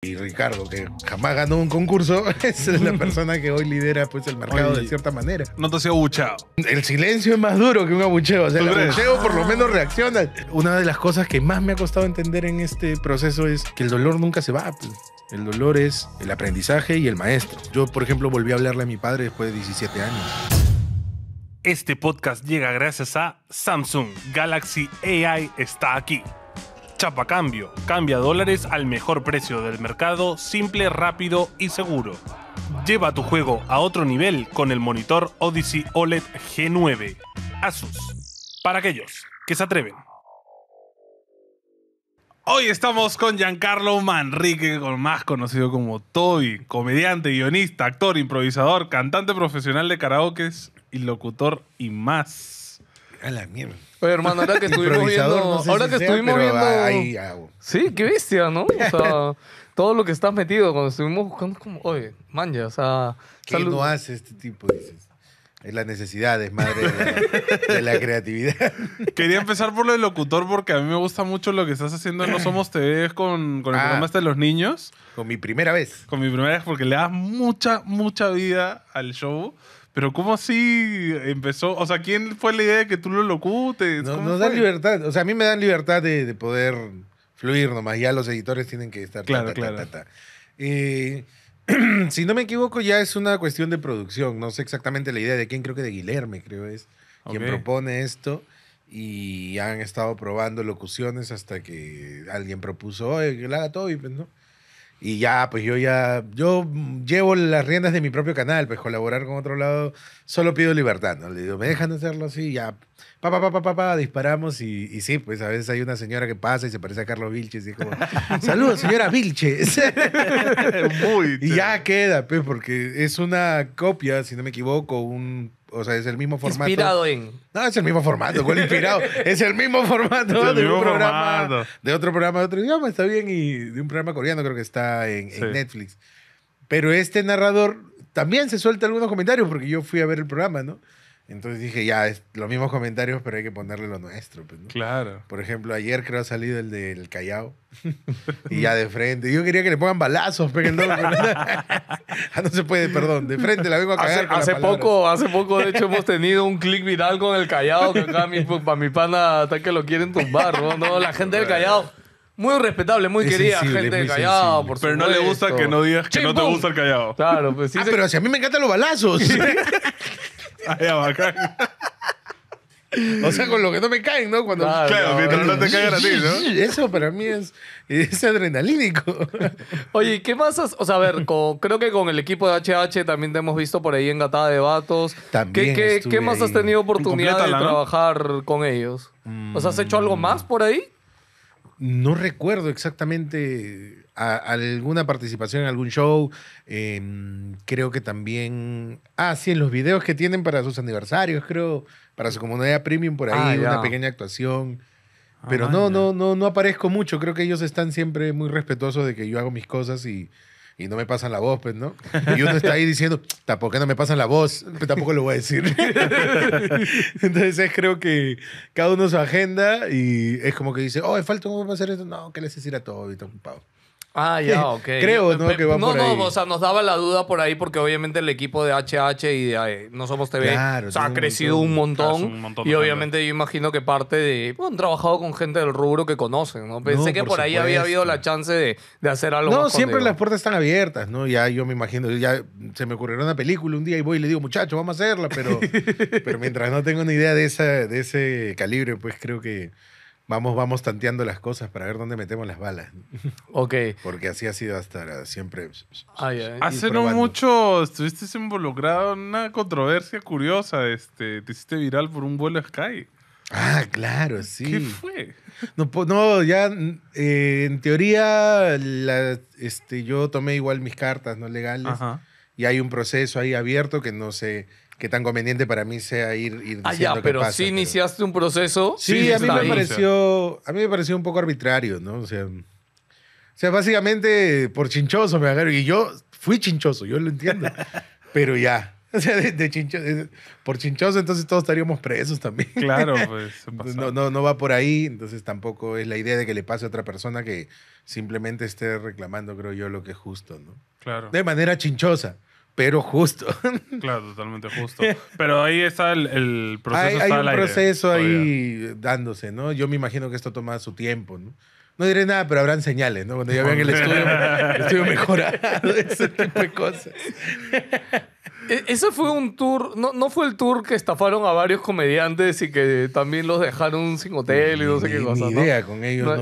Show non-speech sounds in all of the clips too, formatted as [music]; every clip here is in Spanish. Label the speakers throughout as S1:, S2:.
S1: y Ricardo, que jamás ganó un concurso, [laughs] es la [laughs] persona que hoy lidera pues el mercado de cierta manera. No te sido abucheado. El silencio es más duro que un abucheo. el abucheo por lo menos reacciona. Una de las cosas que más me ha costado entender en este proceso es que el dolor nunca se va. Pues. El dolor es el aprendizaje y el maestro. Yo, por ejemplo, volví a hablarle a mi padre después de 17 años.
S2: Este podcast llega gracias a Samsung. Galaxy AI está aquí. Chapa Cambio. Cambia dólares al mejor precio del mercado, simple, rápido y seguro. Lleva tu juego a otro nivel con el monitor Odyssey OLED G9. Asus. Para aquellos que se atreven. Hoy estamos con Giancarlo Manrique, más conocido como Toby, comediante, guionista, actor, improvisador, cantante profesional de karaoke, y locutor y más. A la mierda. Oye, hermano, ahora que [laughs] estuvimos viendo. ahora que estuvimos viendo. Ah, sí, qué bestia, ¿no? [laughs] todo
S3: lo que estás metido, cuando estuvimos buscando, como, oye, manja, o sea. ¿Qué no hace
S1: este tipo? Dices. Es la necesidad, es madre de la, creatividad. [laughs] Quería empezar por lo
S2: del locutor porque a mí me gusta mucho lo que estás haciendo en No Somos TV con, con el ah. programa este de los niños. Con mi primera vez. Con mi primera vez porque le das mucha, mucha vida al show. Pero ¿cómo así empezó? O sea, ¿quién fue la idea de que tú lo locutes? No, nos dan libertad.
S1: O sea, a mí me dan libertad de, poder fluir nomás. Ya los editores tienen que estar... Claro, eh, [clears throat] si no me equivoco, ya es una cuestión de producción. No sé exactamente la idea de quién. Creo que de Guilherme, creo es. Quien propone esto. Y han estado probando locuciones hasta que alguien propuso, oye, que lo haga pues, ¿no? Y ya, pues yo ya, yo llevo las riendas de mi propio canal, pues colaborar con otro lado, solo pido libertad, ¿no? Le digo, me dejan hacerlo así, ya, pa, pa, pa, pa, pa, disparamos y, y, sí, pues a veces hay una señora que pasa y se parece a Carlos Vilches y es como, [laughs] saludos señora Vilches. [laughs] y ya queda, pues, porque es una copia, si no me equivoco, un o sea, es el mismo formato. Inspirado en. No, es el mismo formato, güey, inspirado. [laughs] es el mismo formato de un programa, de otro programa de otro idioma, está bien, y de un programa coreano creo que está en Netflix. Pero este narrador también se suelta algunos comentarios, porque yo fui a ver el programa, ¿no? Entonces dije, ya, es los mismos comentarios, pero hay que ponerle lo nuestro. Pues, claro. Por ejemplo, ayer creo ha salido el del Callao. [laughs] y ya de frente. Yo quería que le pongan balazos, pero no, [laughs] ah, no se puede, perdón. De frente la vengo a cagar. Hace, poco, hace poco, de hecho,
S3: hemos tenido un click viral con el Callao. Que acá para mi pana hasta que lo quieren tumbar. No, la gente del Callao. Muy respetable, muy querida gente del Callao, Pero no le gusta que no digas que no te gusta el Callao.
S1: Claro, pues sí. Ah, pero si a mí me encantan los balazos. [laughs] [laughs] [laughs] O sea, con lo que no me caen, ¿no? Cuando... Claro, mientras no te caigan a ti, ¿no? Eso para mí es, adrenalínico.
S3: [laughs] Oye, ¿qué más has... O sea, a ver, creo que con el equipo de HH también te hemos visto por ahí en de Vatos.
S1: También ¿Qué, qué, más has tenido oportunidad de
S3: trabajar con ellos? ¿O has hecho
S1: algo mm. más por ahí? No recuerdo exactamente a, alguna participación en algún show. Em, creo que también. Ah, sí, en los videos que tienen para sus aniversarios, creo, para su comunidad premium por ahí, ah, una pequeña actuación. Ah, Pero no, no, no, no aparezco mucho. Creo que ellos están siempre muy respetuosos de que yo hago mis cosas y, no me pasan la voz, pues, ¿no? Y uno está ahí diciendo, tampoco que no me pasan la voz, tampoco lo voy a decir. [laughs] Entonces creo que cada uno su agenda y es como que dice, oh, falta vamos a hacer esto. No, ¿qué les decir a todo? Y está ocupado
S3: Ah, [laughs] ya, ok. Creo, ¿no? Que no, no, o sea, nos daba la duda por ahí porque obviamente el equipo de HH y de eh, No Somos TV ha crecido un montón. y obviamente yo imagino que parte de... Bueno, pues, han trabajado con gente del rubro que conocen, ¿no? Pensé que por, ahí había habido la chance de, hacer algo. No, siempre las
S1: puertas están abiertas, ¿no? Ya yo me imagino, ya se me ocurrió una película un día y voy y le digo, muchacho, vamos a hacerla, pero, [laughs] pero mientras no tengo ni idea de, de ese calibre, pues creo que... Vamos, vamos tanteando las cosas para ver dónde metemos las balas. Ok. Porque así ha sido hasta siempre. Hace no
S2: mucho estuviste involucrado en una controversia curiosa. Este, te hiciste viral por un vuelo Sky. Ah, claro, sí. ¿Qué fue?
S1: No, no ya eh, en teoría este, yo tomé igual mis cartas no legales y hay un proceso ahí abierto que no sé que tan conveniente para mí sea ir, ir ah, diciendo pero qué pasa, sí
S3: pero... iniciaste un proceso. Sí, a mí me pareció,
S1: a mí me pareció un poco arbitrario, ¿no? O sea, básicamente por chinchoso me agarro y yo fui chinchoso, yo lo entiendo, [laughs] pero ya. [laughs] O sea, de, chincho, por chinchoso entonces todos estaríamos presos también. Claro, [laughs] pues. No, no, no va por ahí, entonces tampoco es la idea de que le pase a otra persona que simplemente esté reclamando, creo yo, lo que es justo, ¿no? Claro. De manera chinchosa pero justo.
S2: [laughs] Claro, totalmente justo. Pero ahí está el, proceso. Hay, hay un proceso
S1: ahí dándose, ¿no? Yo me imagino que esto toma su tiempo, ¿no? No diré nada, pero habrán señales, ¿no? Cuando ya vean el estudio, el estudio mejorado, [laughs] ese tipo de cosas.
S3: E, ese fue un tour, no, no fue el tour que estafaron a varios comediantes y que también los dejaron sin hotel y no
S1: sé qué cosa. Ni idea ¿no? con ellos.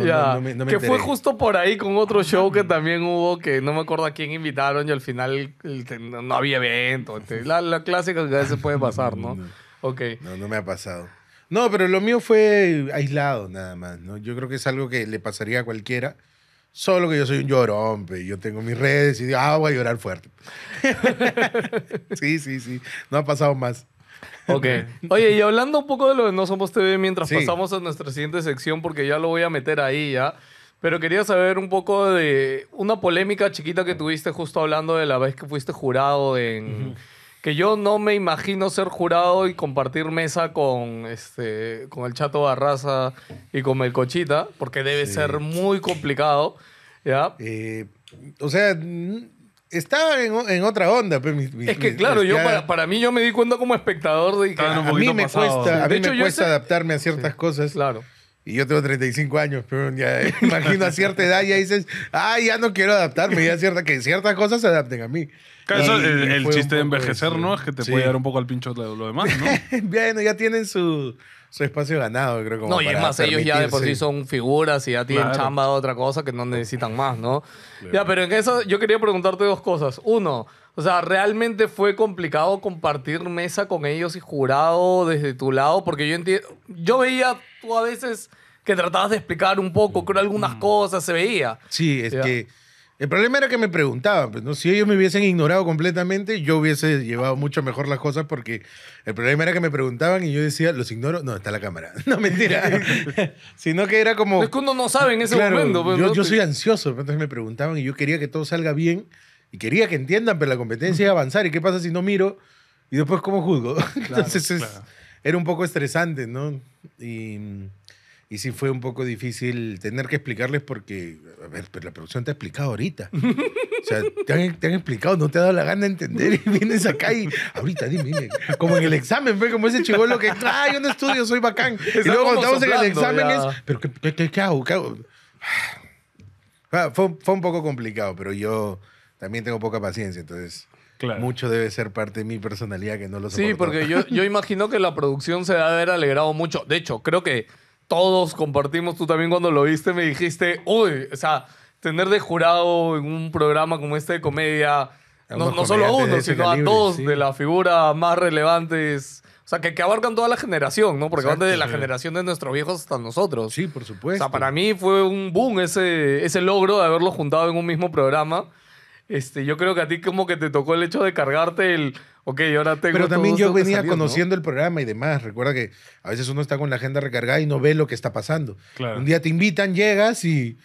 S1: que fue
S3: justo por ahí con otro show que también hubo, que no me acuerdo a quién invitaron y al final no había
S1: evento. La,
S3: la clásica que a veces
S1: puede [laughs] pasar, ¿no? Okay. No, no me ha pasado. No, pero lo mío fue aislado nada más, ¿no? Yo creo que es algo que le pasaría a cualquiera Solo que yo soy un llorón, pe. yo tengo mis redes y digo, ah, voy a llorar fuerte. [laughs] sí, sí, sí. No ha pasado más. Ok. Oye, y
S3: hablando un poco de lo de No Somos TV, mientras pasamos a nuestra siguiente sección, porque ya lo voy a meter ahí ya. Pero quería saber un poco de una polémica chiquita que tuviste justo hablando de la vez que fuiste jurado en que yo no me imagino ser jurado y compartir mesa con, este, con el Chato Barraza y con el Cochita, porque debe ser muy complicado. ¿ya? Eh,
S1: o sea, estaba en, otra onda. Pues, es que, claro, yo
S3: para, mí yo me di cuenta como espectador de que a, mí me cuesta,
S1: adaptarme a ciertas cosas. Claro. Y yo tengo 35 años, pero ya [laughs] imagino a cierta edad ya dices, ah, ya no quiero adaptarme, ya cierta, que ciertas cosas se adapten a mí el, chiste de envejecer, ¿no? Es que te puede dar un
S2: poco al pincho lo, lo demás,
S1: ¿no? [laughs] ya tienen su, espacio ganado, creo. Como no, y es más, ellos ya de por sí
S3: son figuras y ya tienen chamba de otra cosa que no necesitan más, ¿no? Ya, pero en eso yo quería preguntarte dos cosas. Uno, o sea, realmente fue complicado compartir mesa con ellos y jurado desde tu lado, porque yo entiendo, yo veía tú a veces que tratabas de explicar un poco, creo, algunas mm. cosas, se veía.
S1: Sí, es que el problema era que me preguntaban, pues, ¿no? si ellos me hubiesen ignorado completamente, yo hubiese llevado mucho mejor las cosas porque el problema era que me preguntaban y yo decía, los ignoro, no, está la cámara. [laughs] No, mentira. [laughs] Sino que era como... Es que uno no sabe en ese momento. Pues, yo, soy ansioso, pues, entonces me preguntaban y yo quería que todo salga bien y quería que entiendan, pero pues, la competencia es avanzar y qué pasa si no miro y después cómo juzgo. [laughs] entonces era un poco estresante, ¿no? Y... Y sí fue un poco difícil tener que explicarles porque, a ver, pero pues, la producción te ha explicado ahorita. [laughs] O sea, te han, explicado, no te ha dado la gana de entender y [laughs] vienes acá y ahorita dime, Como en el examen, fue como ese chivolo que, ay ah, yo no estudio, soy bacán. [laughs] y luego estamos en el examen es, pero ¿qué, qué, qué hago? ¿Qué [sighs] ah, fue, fue un poco complicado, pero yo también tengo poca paciencia, entonces... Mucho debe ser parte de mi personalidad que no lo soporto. Sí, porque yo,
S3: yo imagino que la producción se debe haber alegrado mucho. De hecho, creo que todos compartimos, tú también cuando lo viste me dijiste, uy, o sea, tener de jurado en un programa como este de comedia, no, solo a uno, sino a dos de la figura más relevantes. O sea, que, que abarcan toda la generación, ¿no? Porque van desde la generación de nuestros viejos hasta nosotros.
S1: Sí, por supuesto. O sea,
S3: para mí fue un boom ese, ese logro de haberlo juntado en un mismo programa. Este, yo creo que a ti como que te tocó el hecho de cargarte el ok, ahora tengo. Pero también yo venía conociendo
S1: el programa y demás. Recuerda que a veces uno está con la agenda recargada y no ve lo que está pasando. Un día te invitan, llegas y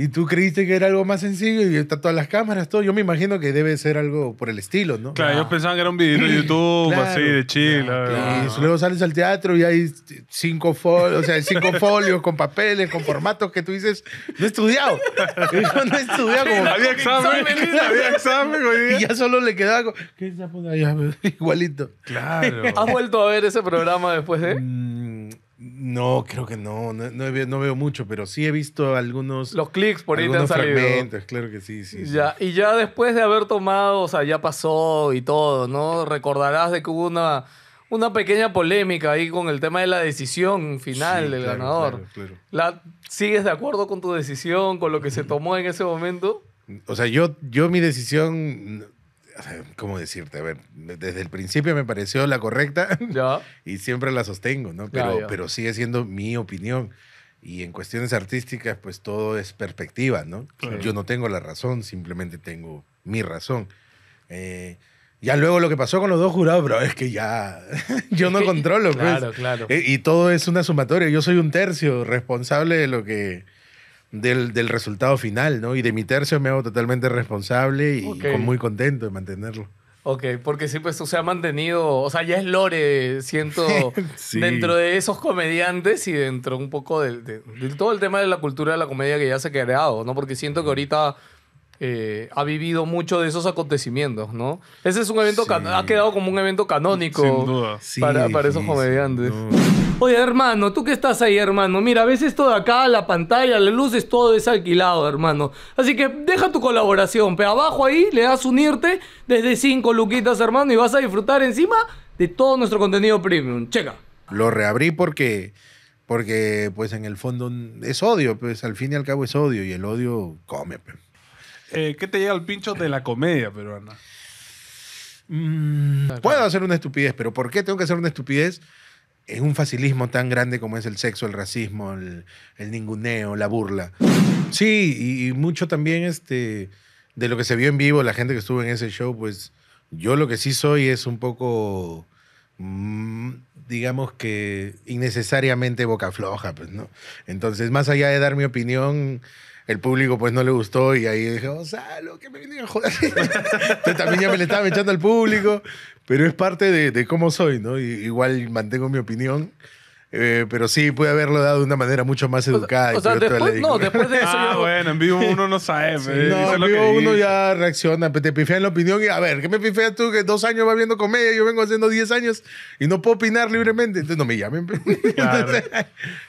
S1: y tú creíste que era algo más sencillo y está todas las cámaras, todo. Yo me imagino que debe ser algo por
S2: el estilo, ¿no? Claro, yo ah. pensaba que era un video de YouTube, [clears throat] así, de
S1: chile. Y luego sales al teatro y hay cinco folios, o sea, cinco [laughs] folios con papeles, con formatos que tú dices, no he estudiado. [laughs] Yo no he estudiado como Había examen, [laughs] había examen Y ya solo le quedaba ¿Qué se pone allá? Igualito. Claro. ¿Has vuelto
S3: a ver ese programa después de?
S1: Mm, no, creo que no. No, veo, mucho, pero sí he visto algunos. Los clics por ahí te han salido. Fragmentos, claro que sí, sí, ya,
S3: Y ya después de haber tomado, o sea, ya pasó y todo, ¿no? Recordarás de que hubo una, una pequeña polémica ahí con el tema de la decisión final del ganador. ¿La, ¿Sigues de acuerdo con tu decisión, con lo que se tomó en ese momento?
S1: O sea, yo, yo mi decisión ¿cómo decirte? A ver, desde el principio me pareció la correcta [laughs] y siempre la sostengo, ¿no? Pero, pero sigue siendo mi opinión. Y en cuestiones artísticas, pues todo es perspectiva, ¿no? Yo no tengo la razón, simplemente tengo mi razón. Eh, ya luego lo que pasó con los dos jurados, bro, es que ya [laughs] yo no [laughs] controlo. pues. Eh, y todo es una sumatoria. Yo soy un tercio responsable de lo que del, resultado final, ¿no? Y de mi tercio me hago totalmente responsable y muy contento de mantenerlo.
S3: Ok, porque sí, pues se ha mantenido, o sea, ya es lore, siento, [laughs] dentro de esos comediantes y dentro un poco de, todo el tema de la cultura de la comedia que ya se ha creado, ¿no? Porque siento que ahorita eh, ha vivido mucho de esos acontecimientos, ¿no? Ese es un evento, ha quedado como un evento canónico Sin duda. para, esos comediantes. Oye, hermano, tú qué estás ahí, hermano. Mira, ves esto de acá, la pantalla, las luces, todo es alquilado, hermano. Así que deja tu colaboración, pero abajo ahí le das unirte desde cinco luquitas, hermano, y vas a disfrutar encima de todo nuestro contenido premium. Checa.
S1: Lo reabrí porque porque pues en el fondo es odio, pues al fin y al cabo es odio y el odio come.
S2: Eh, ¿Qué te llega
S1: al pincho de la comedia peruana? Mm, puedo hacer una estupidez, pero ¿por qué tengo que hacer una estupidez? es un facilismo tan grande como es el sexo, el racismo, el, ninguneo, la burla. Sí, y, mucho también este, de lo que se vio en vivo, la gente que estuvo en ese show, pues yo lo que sí soy es un poco, mm, digamos que innecesariamente boca floja, pues, ¿no? Entonces, más allá de dar mi opinión, el público pues no le gustó y ahí dije, o oh, sea, lo que me vienen a joder. [laughs] también ya me le estaba echando al público. Pero es parte de, cómo soy, ¿no? igual mantengo mi opinión. Eh, pero sí, pude haberlo dado de una manera mucho más educada. no, después de eso. ah,
S2: bueno, en vivo uno no sabe. no, en vivo uno
S1: ya reacciona, te pifean la opinión y a ver, ¿qué me pifeas tú que dos años va viendo comedia? Yo vengo haciendo diez años y no puedo opinar libremente. Entonces no me llamen. Claro.
S3: [laughs]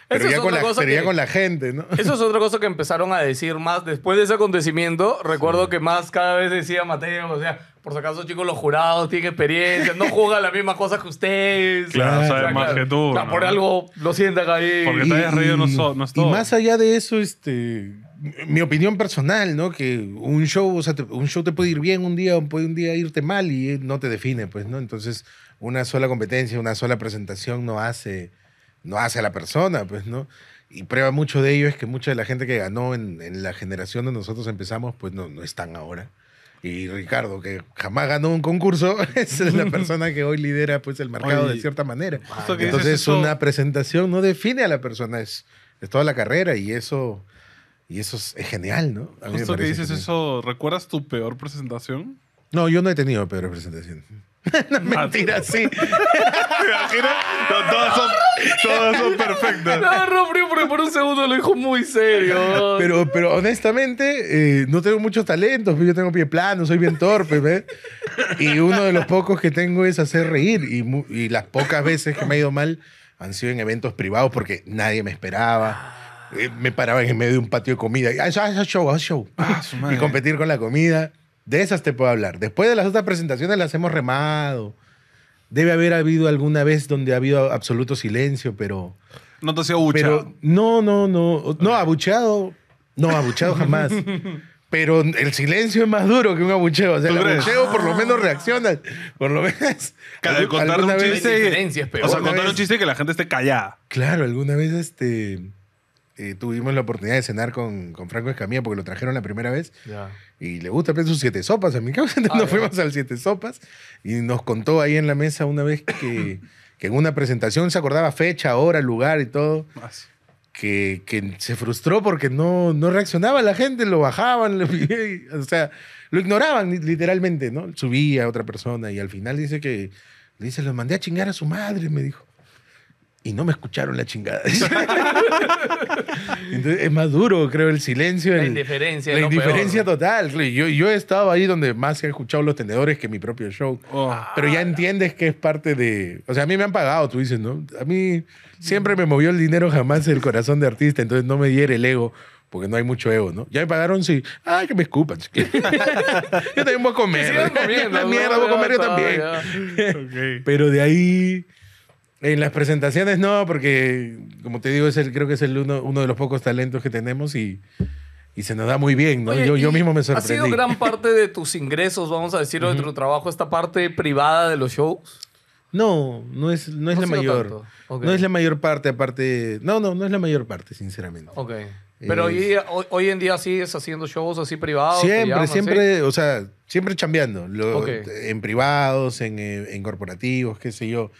S3: Pero, con,
S1: la, gente, [laughs]
S3: Eso es otra cosa que empezaron a decir más después de ese acontecimiento. Recuerdo que más cada vez decía Mateo, o sea, por si acaso, chicos, los jurados tienen experiencia, no juegan la misma cosa que ustedes. Claro, más que tú. Por algo lo sientan ahí. Porque te hayas reído
S1: no, es todo. Y más allá de eso, este mi opinión personal, ¿no? Que un show, o te, puede ir bien un día, o puede un día irte mal y no te define, pues, ¿no? Entonces, una sola competencia, una sola presentación no hace no hace a la persona, pues, ¿no? Y prueba mucho de ello es que mucha de la gente que ganó en, la generación de nosotros empezamos, pues no, no están ahora. Y Ricardo, que jamás ganó un concurso, [laughs] es la [laughs] persona que hoy lidera pues el mercado de cierta manera. Entonces una presentación no define a la persona, es, es toda la carrera y eso, y eso es, genial, ¿no? justo que dices
S2: eso, ¿recuerdas tu peor presentación?
S1: No, yo no he tenido peor
S2: presentación. [laughs] no, mentira, ah, sí. [laughs] ¿Te imaginas? son, perfectos son No, por un
S1: segundo lo dijo muy serio. Pero, pero honestamente, eh, no tengo muchos talentos. Pues, yo tengo pie plano, soy bien torpe. Y uno de los pocos que tengo es hacer reír. Y, las pocas veces que me ha ido mal han sido en eventos privados porque nadie me esperaba eh, me paraba en medio de un patio de comida. Ah, show, show. y competir con la comida. De esas te puedo hablar. Después de las otras presentaciones las hemos remado. Debe haber habido alguna vez donde ha habido absoluto silencio, pero... No te has sido no, no, no. No, abucheado. No, abucheado jamás. [laughs] pero el silencio es más duro que un abucheo. O sea, el abucheo por lo menos reacciona. Por lo menos... Cada contar un chiste... O sea, contar
S2: un chiste que la gente esté callada.
S1: Claro, alguna vez este tuvimos la oportunidad de cenar con, con Franco Escamilla porque lo trajeron la primera vez. Y le gusta sus siete sopas. A mi causa [laughs] nos ah, fuimos al siete sopas y nos contó ahí en la mesa una vez que, [coughs] en una presentación se acordaba fecha, hora, lugar y todo. Ah, que, que, se frustró porque no, no reaccionaba la gente, lo bajaban, lo, [laughs] o sea, lo ignoraban literalmente, ¿no? Subía otra persona y al final dice que, le dice, los mandé a chingar a su madre, me dijo y no me escucharon la chingada. [laughs] es más duro, creo, el silencio. La indiferencia. La indiferencia total. Yo, yo he estado ahí donde más he escuchado los tenedores que mi propio show. Oh. pero ya entiendes que es parte de... O sea, a mí me han pagado, tú dices, ¿no? A mí siempre me movió el dinero, jamás el corazón de artista, entonces no me diera el ego. Porque no hay mucho ego, ¿no? Ya me pagaron, sí. Ah, que me escupan. [laughs] yo también voy a comer.
S2: la mierda voy a comer yo también.
S1: [laughs] Pero de ahí en las presentaciones no, porque como te digo, es el, creo que es el uno, uno de los pocos talentos que tenemos y, y se nos da muy bien, ¿no? yo, yo mismo me sorprendí. ¿Ha sido gran
S3: [laughs] parte de tus ingresos, vamos a decirlo, de tu trabajo, esta parte privada de los shows?
S1: No, no es, no es la mayor. No es la mayor parte, aparte. No, no, no es la mayor parte, sinceramente. Ok. Pero hoy,
S3: hoy, en día sigues haciendo shows así privados. Siempre, siempre,
S1: o sea, siempre chambeando. En privados, eh, en, corporativos, qué sé yo.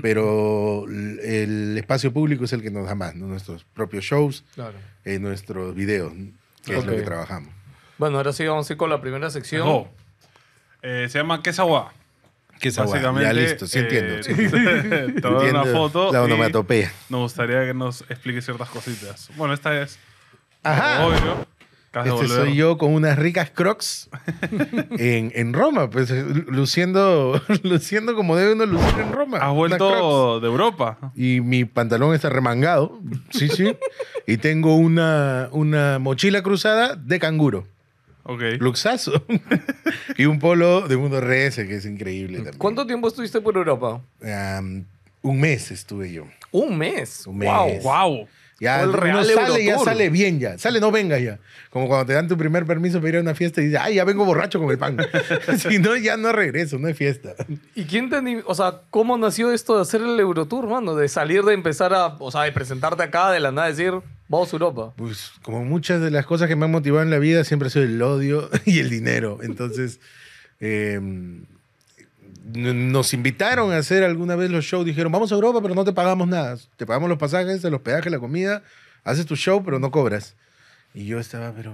S1: Pero el espacio público es el que nos da más, nuestros propios shows, claro. Eh, nuestros videos, que es lo que trabajamos.
S3: Bueno, ahora sí vamos con la primera
S2: sección. Oh. Eh, se llama Quesagua
S1: Quesagua Ya listo, sí entiendo. Sí. [laughs] una foto. La onomatopeya.
S2: Nos gustaría que nos explique ciertas cositas. Bueno, esta es Ajá. Este soy
S1: yo con unas ricas crocs [laughs] en, Roma, pues luciendo, [laughs] luciendo como debe uno lucir en Roma. Has vuelto de Europa. Y mi pantalón está remangado, sí, sí. [laughs] y tengo una, una mochila cruzada de canguro. Ok. Luxazo. y un polo de Mundo RS, que es increíble también. ¿Cuánto tiempo estuviste por Europa? un mes estuve yo. ¿Un mes? Un mes. Wow, wow. Ya, sale, ya sale bien, ya. Sale, no venga ya. Como cuando te dan tu primer permiso para ir a una fiesta y dices, ay, ya vengo borracho con el pan. [laughs] si no, ya no regreso, no hay fiesta.
S3: ¿Y quién te O sea, ¿cómo nació esto de hacer el Eurotour, mano? De salir, de empezar a, o sea, de presentarte acá, de la nada, decir, vamos Europa. Pues
S1: como muchas de las cosas que me han motivado en la vida siempre ha sido el odio [laughs] y el dinero. Entonces, em, nos invitaron a hacer alguna vez los shows. Dijeron, vamos a Europa, pero no te pagamos nada. Te pagamos los pasajes, el hospedaje, la comida, haces tu show, pero no cobras. Y yo estaba, pero...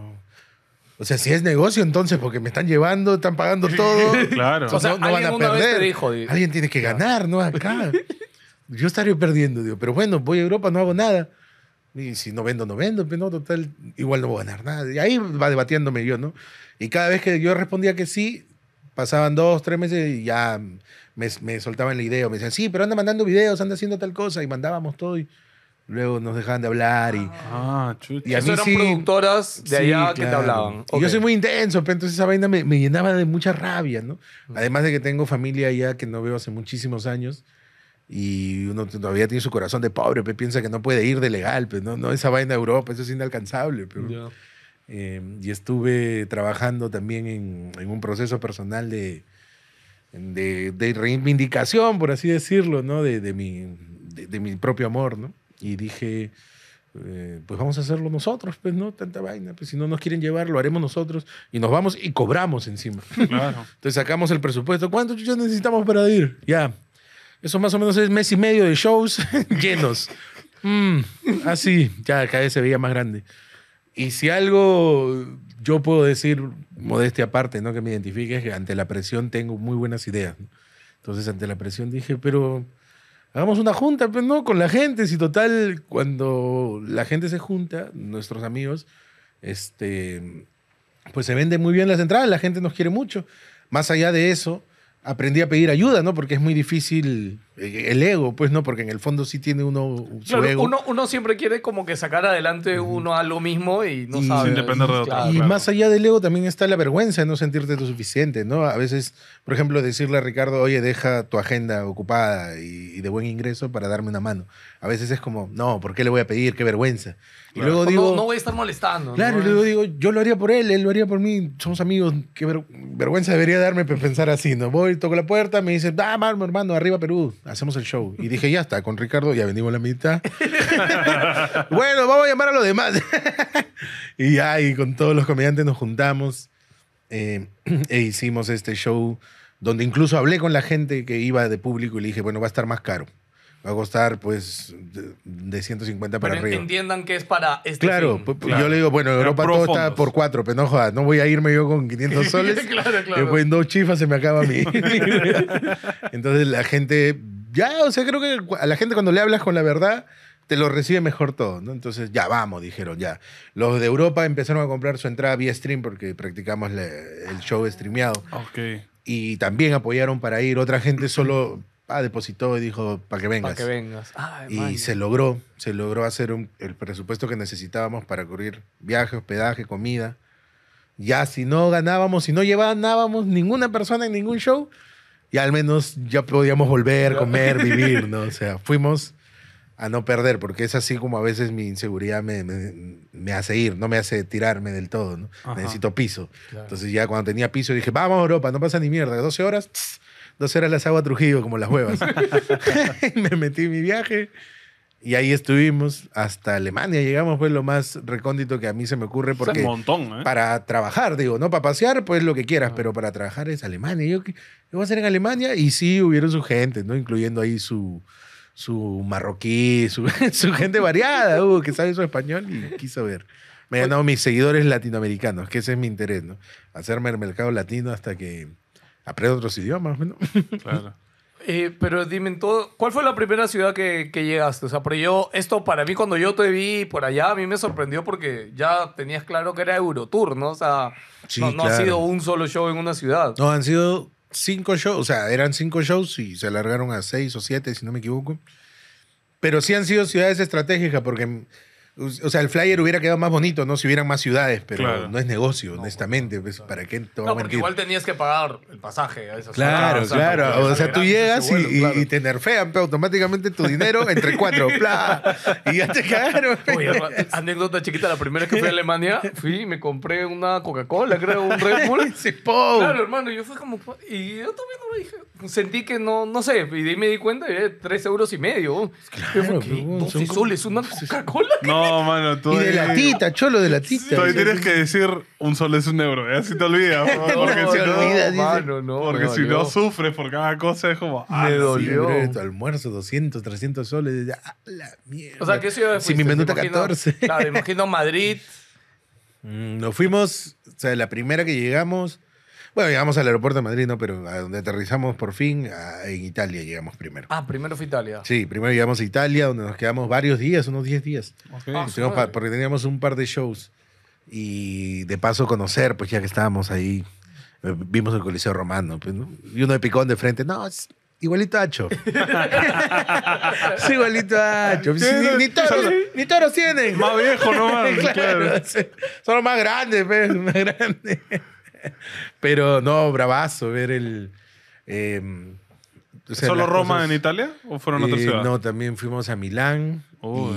S1: O sea, si es negocio entonces, porque me están llevando, están pagando [laughs] todo. claro. O sea, no, van a perder. Dijo, alguien tiene que ganar, ¿no? Acá. yo estaría perdiendo, digo, pero bueno, voy a Europa, no hago nada. Y si no vendo, no vendo, pero no, total, igual no voy a ganar nada. Y ahí va debatiéndome yo, ¿no? Y cada vez que yo respondía que sí, Pasaban dos, tres meses y ya me, soltaban la idea. Me decían, sí, pero anda mandando videos, anda haciendo tal cosa. Y mandábamos todo y luego nos dejaban de hablar. Y, ah, ah Y a eran sí,
S3: productoras de allá que te hablaban. yo soy
S1: muy intenso, pero entonces esa vaina me, llenaba de mucha rabia, ¿no? Mm. Además de que tengo familia allá que no veo hace muchísimos años. Y uno todavía tiene su corazón de pobre, pero piensa que no puede ir de legal, pero no, no, esa vaina de Europa, eso es inalcanzable. Pero... Em, y estuve trabajando también en, un proceso personal de, de, reivindicación, por así decirlo, ¿no? De, mi, de, mi propio amor, ¿no? Y dije, eh, pues vamos a hacerlo nosotros, pues no, tanta vaina, pues si no nos quieren llevar, lo haremos nosotros y nos vamos y cobramos encima. [laughs] Entonces sacamos el presupuesto, ¿cuánto ya necesitamos para ir? Ya, eso más o menos es mes y medio de shows [laughs] llenos. Mm, así, ya cada vez se veía más grande. Y si algo yo puedo decir, modestia aparte, ¿no? que me identifique, es que ante la presión tengo muy buenas ideas. Entonces, ante la presión dije, pero hagamos una junta, pero pues, no, con la gente. Si total, cuando la gente se junta, nuestros amigos, este, pues se venden muy bien las entradas, la gente nos quiere mucho. Más allá de eso, aprendí a pedir ayuda, ¿no? Porque es muy difícil eh, el ego, pues no, porque en el fondo sí tiene uno
S3: Uno, siempre quiere como que sacar adelante uno a lo mismo y no y, sabe. y más
S1: allá del ego también está la vergüenza de no sentirte lo suficiente, ¿no? A veces, por ejemplo, decirle a Ricardo, oye, deja tu agenda ocupada y, de buen ingreso para darme una mano. A veces es como, no, ¿por qué le voy a pedir? ¡Qué vergüenza! Y luego digo... No, voy a
S3: estar molestando. Claro, y luego
S1: digo, yo lo haría por él, él lo haría por mí, somos amigos, qué vergüenza debería darme pensar así, ¿no? Voy, toco la puerta, me dice, ah, mano hermano, arriba Perú, hacemos el show. Y dije, ya está, con Ricardo ya vendimos la mitad. [laughs] bueno, vamos a llamar a los demás. [laughs] y ya, y con todos los comediantes nos juntamos eh, [clears throat] e hicimos este show donde incluso hablé con la gente que iba de público y le dije, bueno, va a estar más caro. Va a costar, pues, de, 150 para pero arriba.
S3: entiendan que es para
S1: este claro, pues, pues, yo le digo, bueno, Europa todo está por cuatro, pero no voy a irme yo con 500 [laughs] soles. claro, claro. en dos chifas se me acaba mí. Entonces la gente ya, o sea, creo que a la gente cuando le hablas con la verdad, te lo recibe mejor todo, ¿no? Entonces, ya vamos, dijeron, ya. Los de Europa empezaron a comprar su entrada vía stream porque practicamos el show streameado. Ok. Y también apoyaron para ir. Otra gente solo ah, depositó y dijo, para que vengas. Para que
S2: vengas. y
S1: se logró, se logró hacer el presupuesto que necesitábamos para cubrir viaje, hospedaje, comida. Ya si no ganábamos, si no llevábamos ninguna persona en ningún show, y al menos ya podíamos volver, comer, [laughs] vivir, ¿no? O sea, fuimos a no perder, porque es así como a veces mi inseguridad me, me, hace ir, no me hace tirarme del todo, ¿no? Necesito piso. Entonces ya cuando tenía piso dije, vamos a Europa, no pasa ni mierda, 12 horas, 12 horas las hago a Trujillo como las huevas. [laughs] [laughs] me metí en mi viaje, y ahí estuvimos hasta Alemania, llegamos, pues lo más recóndito que a mí se me ocurre, porque es un montón, ¿eh? para trabajar, digo, no para pasear, pues lo que quieras, ah. pero para trabajar es Alemania. Yo, ¿qué voy a hacer en Alemania? Y sí, hubieron su gente, ¿no? Incluyendo ahí su, su marroquí, [laughs] su, gente variada, uh, [laughs] que sabe su español y quiso ver. Me han dado mis seguidores latinoamericanos, que ese es mi interés, ¿no? Hacerme el mercado latino hasta que aprenda otros idiomas, Claro. [laughs]
S3: Eh, pero dime, todo, ¿cuál fue la primera ciudad que, llegaste? O sea, pero yo, esto para mí cuando yo te vi por allá, a mí me sorprendió porque ya tenías claro que era Eurotour, ¿no? O sea, no, ha sido un solo show en una ciudad.
S1: No, han sido cinco shows, o sea, eran cinco shows y se alargaron a seis o siete, si no me equivoco. Pero sí han sido ciudades estratégicas porque o sea, el flyer hubiera quedado más bonito, ¿no? Si hubieran más ciudades, pero no es negocio, honestamente. Pues, ¿Para qué te no, porque
S3: igual tenías que pagar el pasaje a esas Claro,
S1: claro. O sea, tú llegas y, te nerfean pero automáticamente tu dinero entre cuatro. ¡pla!
S3: [laughs] Y ya te cagaron. Oye, anécdota chiquita, la primera vez que fui a Alemania, fui y me compré una Coca-Cola, creo, un Red Bull. [laughs] Claro, hermano, yo fui como... Y yo también no lo dije. Sentí que no, no sé, y me di cuenta tres euros y medio. Claro, ¿Qué? ¿12 soles una [laughs] Coca-Cola?
S2: No mano, tú. Y de la tita,
S1: cholo de la tita. Todavía tienes
S2: que decir un sol es un euro, ¿eh? Así te olvidas. Porque si no, sufres por cada cosa es como. Ah, me dolió. tu
S1: almuerzo, 200, 300 soles. Ah, la mierda. O sea, que Si mi menuta 14. Claro,
S3: imagino Madrid. [laughs]
S1: Mm, nos fuimos, o sea, la primera que llegamos bueno, llegamos al aeropuerto de Madrid, ¿no? Pero a donde aterrizamos por fin, en Italia llegamos primero. Ah,
S3: primero fue Italia.
S1: Sí, primero llegamos a Italia, donde nos quedamos varios días, unos 10 días. Ah, porque teníamos un par de shows. Y de paso conocer, pues ya que estábamos ahí, eh, vimos el Coliseo Romano. Pues, y uno de picón de frente, no, es igualito a Acho. es [laughs] igualito a Acho. Ni, toros, ni toros tienen. Más viejo, ¿no? [laughs] Claro, Son los más grandes, pues, más grandes. [laughs] Pero no, bravazo ver el... Em, ¿Solo Roma en Italia o fueron a otra eh, No, también fuimos a Milán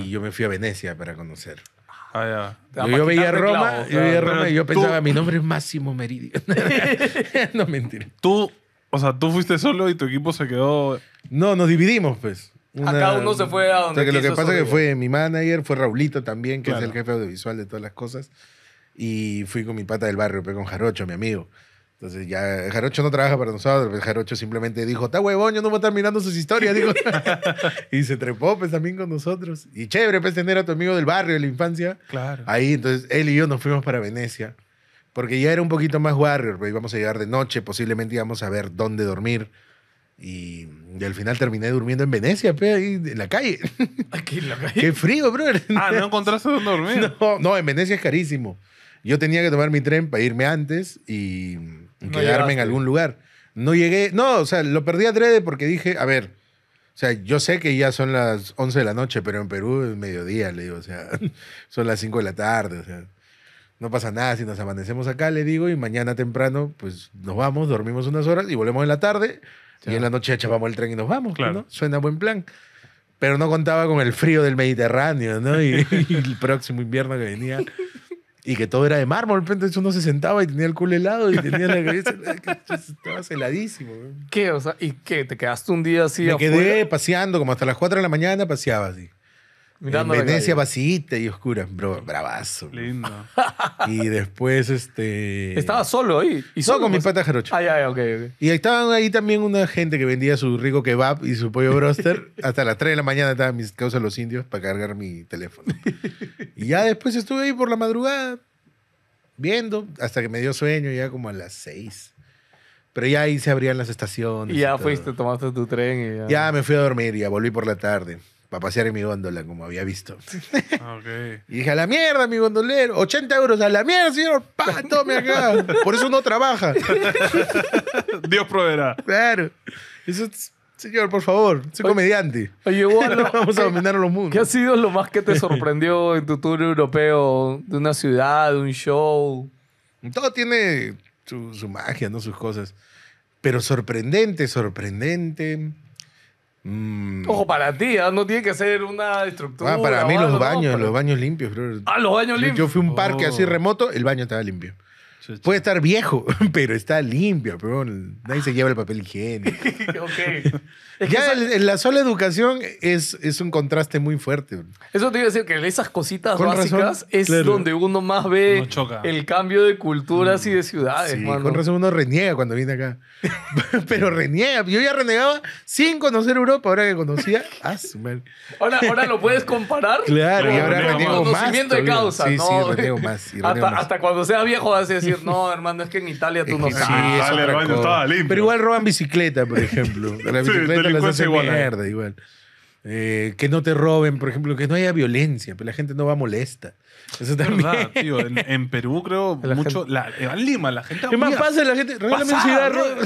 S1: y yo me fui a Venecia para conocer. Ah, ya. Yo, yo, veía Roma, yo, y yo pensaba, mi nombre es Máximo Meridio. [laughs] no, mentira.
S2: Tú, o sea, tú fuiste solo y tu equipo se quedó... No, nos dividimos,
S1: pues. a cada uno se fue a donde o Lo que pasa es que fue mi manager, fue Raulito también, que es el jefe audiovisual de todas las cosas. Y fui con mi pata del barrio, con Jarocho, mi amigo. Entonces ya Jarocho no trabaja para nosotros, pues, Jarocho simplemente dijo, está huevón, yo no voy a estar mirando sus historias, [laughs] [laughs] y se trepó pues también con nosotros. Y chévere pues tener a tu amigo del barrio de la infancia. Claro. Ahí entonces él y yo nos fuimos para Venecia, porque ya era un poquito más warrior, pues íbamos a llegar de noche, posiblemente íbamos a ver dónde dormir. Y, al final terminé durmiendo en Venecia, pe, ahí en la calle. Aquí en la [laughs] calle. Qué frío, bro. Ah, no encontraste dónde dormir. no, en Venecia es carísimo. Yo tenía que tomar mi tren para irme antes y quedarme en algún lugar. No llegué, no, o sea, lo perdí a porque dije, a ver, o sea, yo sé que ya son las 11 de la noche, pero en Perú es mediodía, le digo, o sea, [laughs] son las 5 de la tarde, o sea, no pasa nada si nos amanecemos acá, le digo, y mañana temprano, pues nos vamos, dormimos unas horas y volvemos en la tarde, y en la noche echamos el tren y nos vamos, claro. ¿no? Suena buen plan pero no contaba con el frío del Mediterráneo, ¿no? y, [laughs] el próximo invierno que venía y que todo era de mármol, de pues, repente no se sentaba y tenía el culo helado y tenía la cabeza.
S3: [laughs] estaba heladísimo. ¿Qué? O sea, ¿y qué? ¿Te quedaste un día así? Me quedé
S1: paseando, como hasta las 4 de la mañana paseaba así.
S3: Mirando en Venecia
S1: vacíita y oscura, bravazo. Lindo. [laughs] Y después, este... Estaba
S3: solo ahí. ¿Y solo con mi pues.
S1: pata jarocho. Ah, ya, Y estaban ahí también una gente que vendía su rico kebab y su pollo broster. [laughs] Hasta las 3 de la mañana estaban mis causas los indios para cargar mi teléfono. Y ya después estuve ahí por la madrugada viendo hasta que me dio sueño ya como a las 6. Pero ya ahí se abrían las estaciones. Y ya fuiste, tomaste tu tren y ya. Ya me fui a dormir, ya volví por la tarde para pasear en mi góndola, como había visto.
S4: Ah, [laughs]
S1: y dije, a la mierda, mi gondolero, 80 euros, a la mierda, señor, tome acá. [laughs] Por eso no trabaja.
S2: [laughs] Dios
S1: proveerá. Claro. Señor, por favor, soy
S2: comediante. Oye, bueno, vamos a dominar los mundos. ¿Qué ha sido lo más que te
S3: sorprendió en tu tour
S1: europeo? ¿De una ciudad, de un show? Todo tiene su, su magia, ¿no? Sus cosas. Pero sorprendente, sorprendente. Mm.
S3: Ojo, para ti, ¿ah? no tiene que ser una estructura. Ah, para mí los baños, los
S1: baños limpios, Ah, los baños Yo- limpios. Yo fui a un parque así oh. remoto, el baño estaba limpio. Puede estar viejo, [laughs] pero está limpio, pero Nadie se lleva el papel higiénico. [laughs] ok ya la sola educación es, es un contraste muy fuerte.
S3: Eso te iba a decir que esas cositas básicas es donde uno más ve el cambio de culturas y de mm, ciudades. Sí, Con razón uno
S1: reniega cuando viene acá. [laughs] Pero reniega. Yo ya renegaba sin conocer Europa, ahora que conocía. [laughs] Ah,
S3: ahora, ahora lo puedes comparar. [laughs] Claro, y ahora más. Conocimiento de causa. Sí, sí, renego más. hasta, hasta, cuando seas viejo vas a decir, no, hermano, es que en Italia tú no sabes. Ah,
S1: Pero igual roban bicicleta, por ejemplo. La bicicleta eh, que no te roben, por ejemplo, que no haya violencia, pero pues la gente no va molesta. Eso también. Verdad,
S2: tío, en, Perú creo mucho. Eh, en Lima,
S1: la gente. qué más pasa la gente. Regálame [laughs]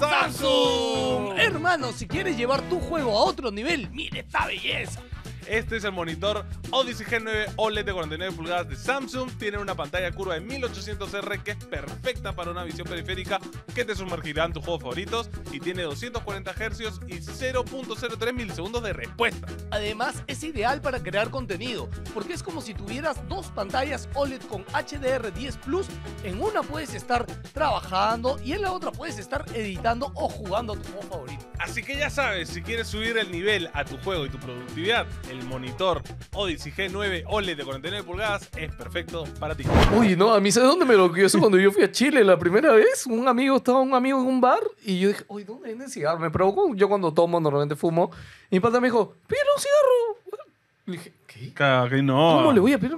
S3: Samsung. Hermano, si quieres llevar tu juego a otro nivel,
S2: mire esta belleza. Este es el monitor Odyssey G9 OLED de 49 pulgadas de Samsung. Tiene una pantalla curva de 1800R que es perfecta para una visión periférica que te sumergirá en tus juegos favoritos. Y tiene 240 Hz y 0.03 milisegundos de respuesta.
S3: Además, es ideal para crear contenido, porque es como si tuvieras dos pantallas OLED con HDR10 Plus. En una puedes estar trabajando y en la otra puedes estar editando o jugando a tu juego favorito.
S2: Así que ya sabes, si quieres subir el nivel a tu juego y tu productividad, el monitor Odyssey G9 OLED de 49 pulgadas es perfecto para ti.
S3: Uy, no, a mí, ¿sabes dónde me lo eso? Cuando yo fui a Chile la primera vez, un amigo estaba un amigo en un bar y yo dije, uy, ¿dónde venden cigarro? Me provocó. Yo cuando tomo, normalmente fumo. Y mi pata me dijo, pide un cigarro. Le dije,
S2: ¿qué? que no. ¿Cómo le voy a pedir?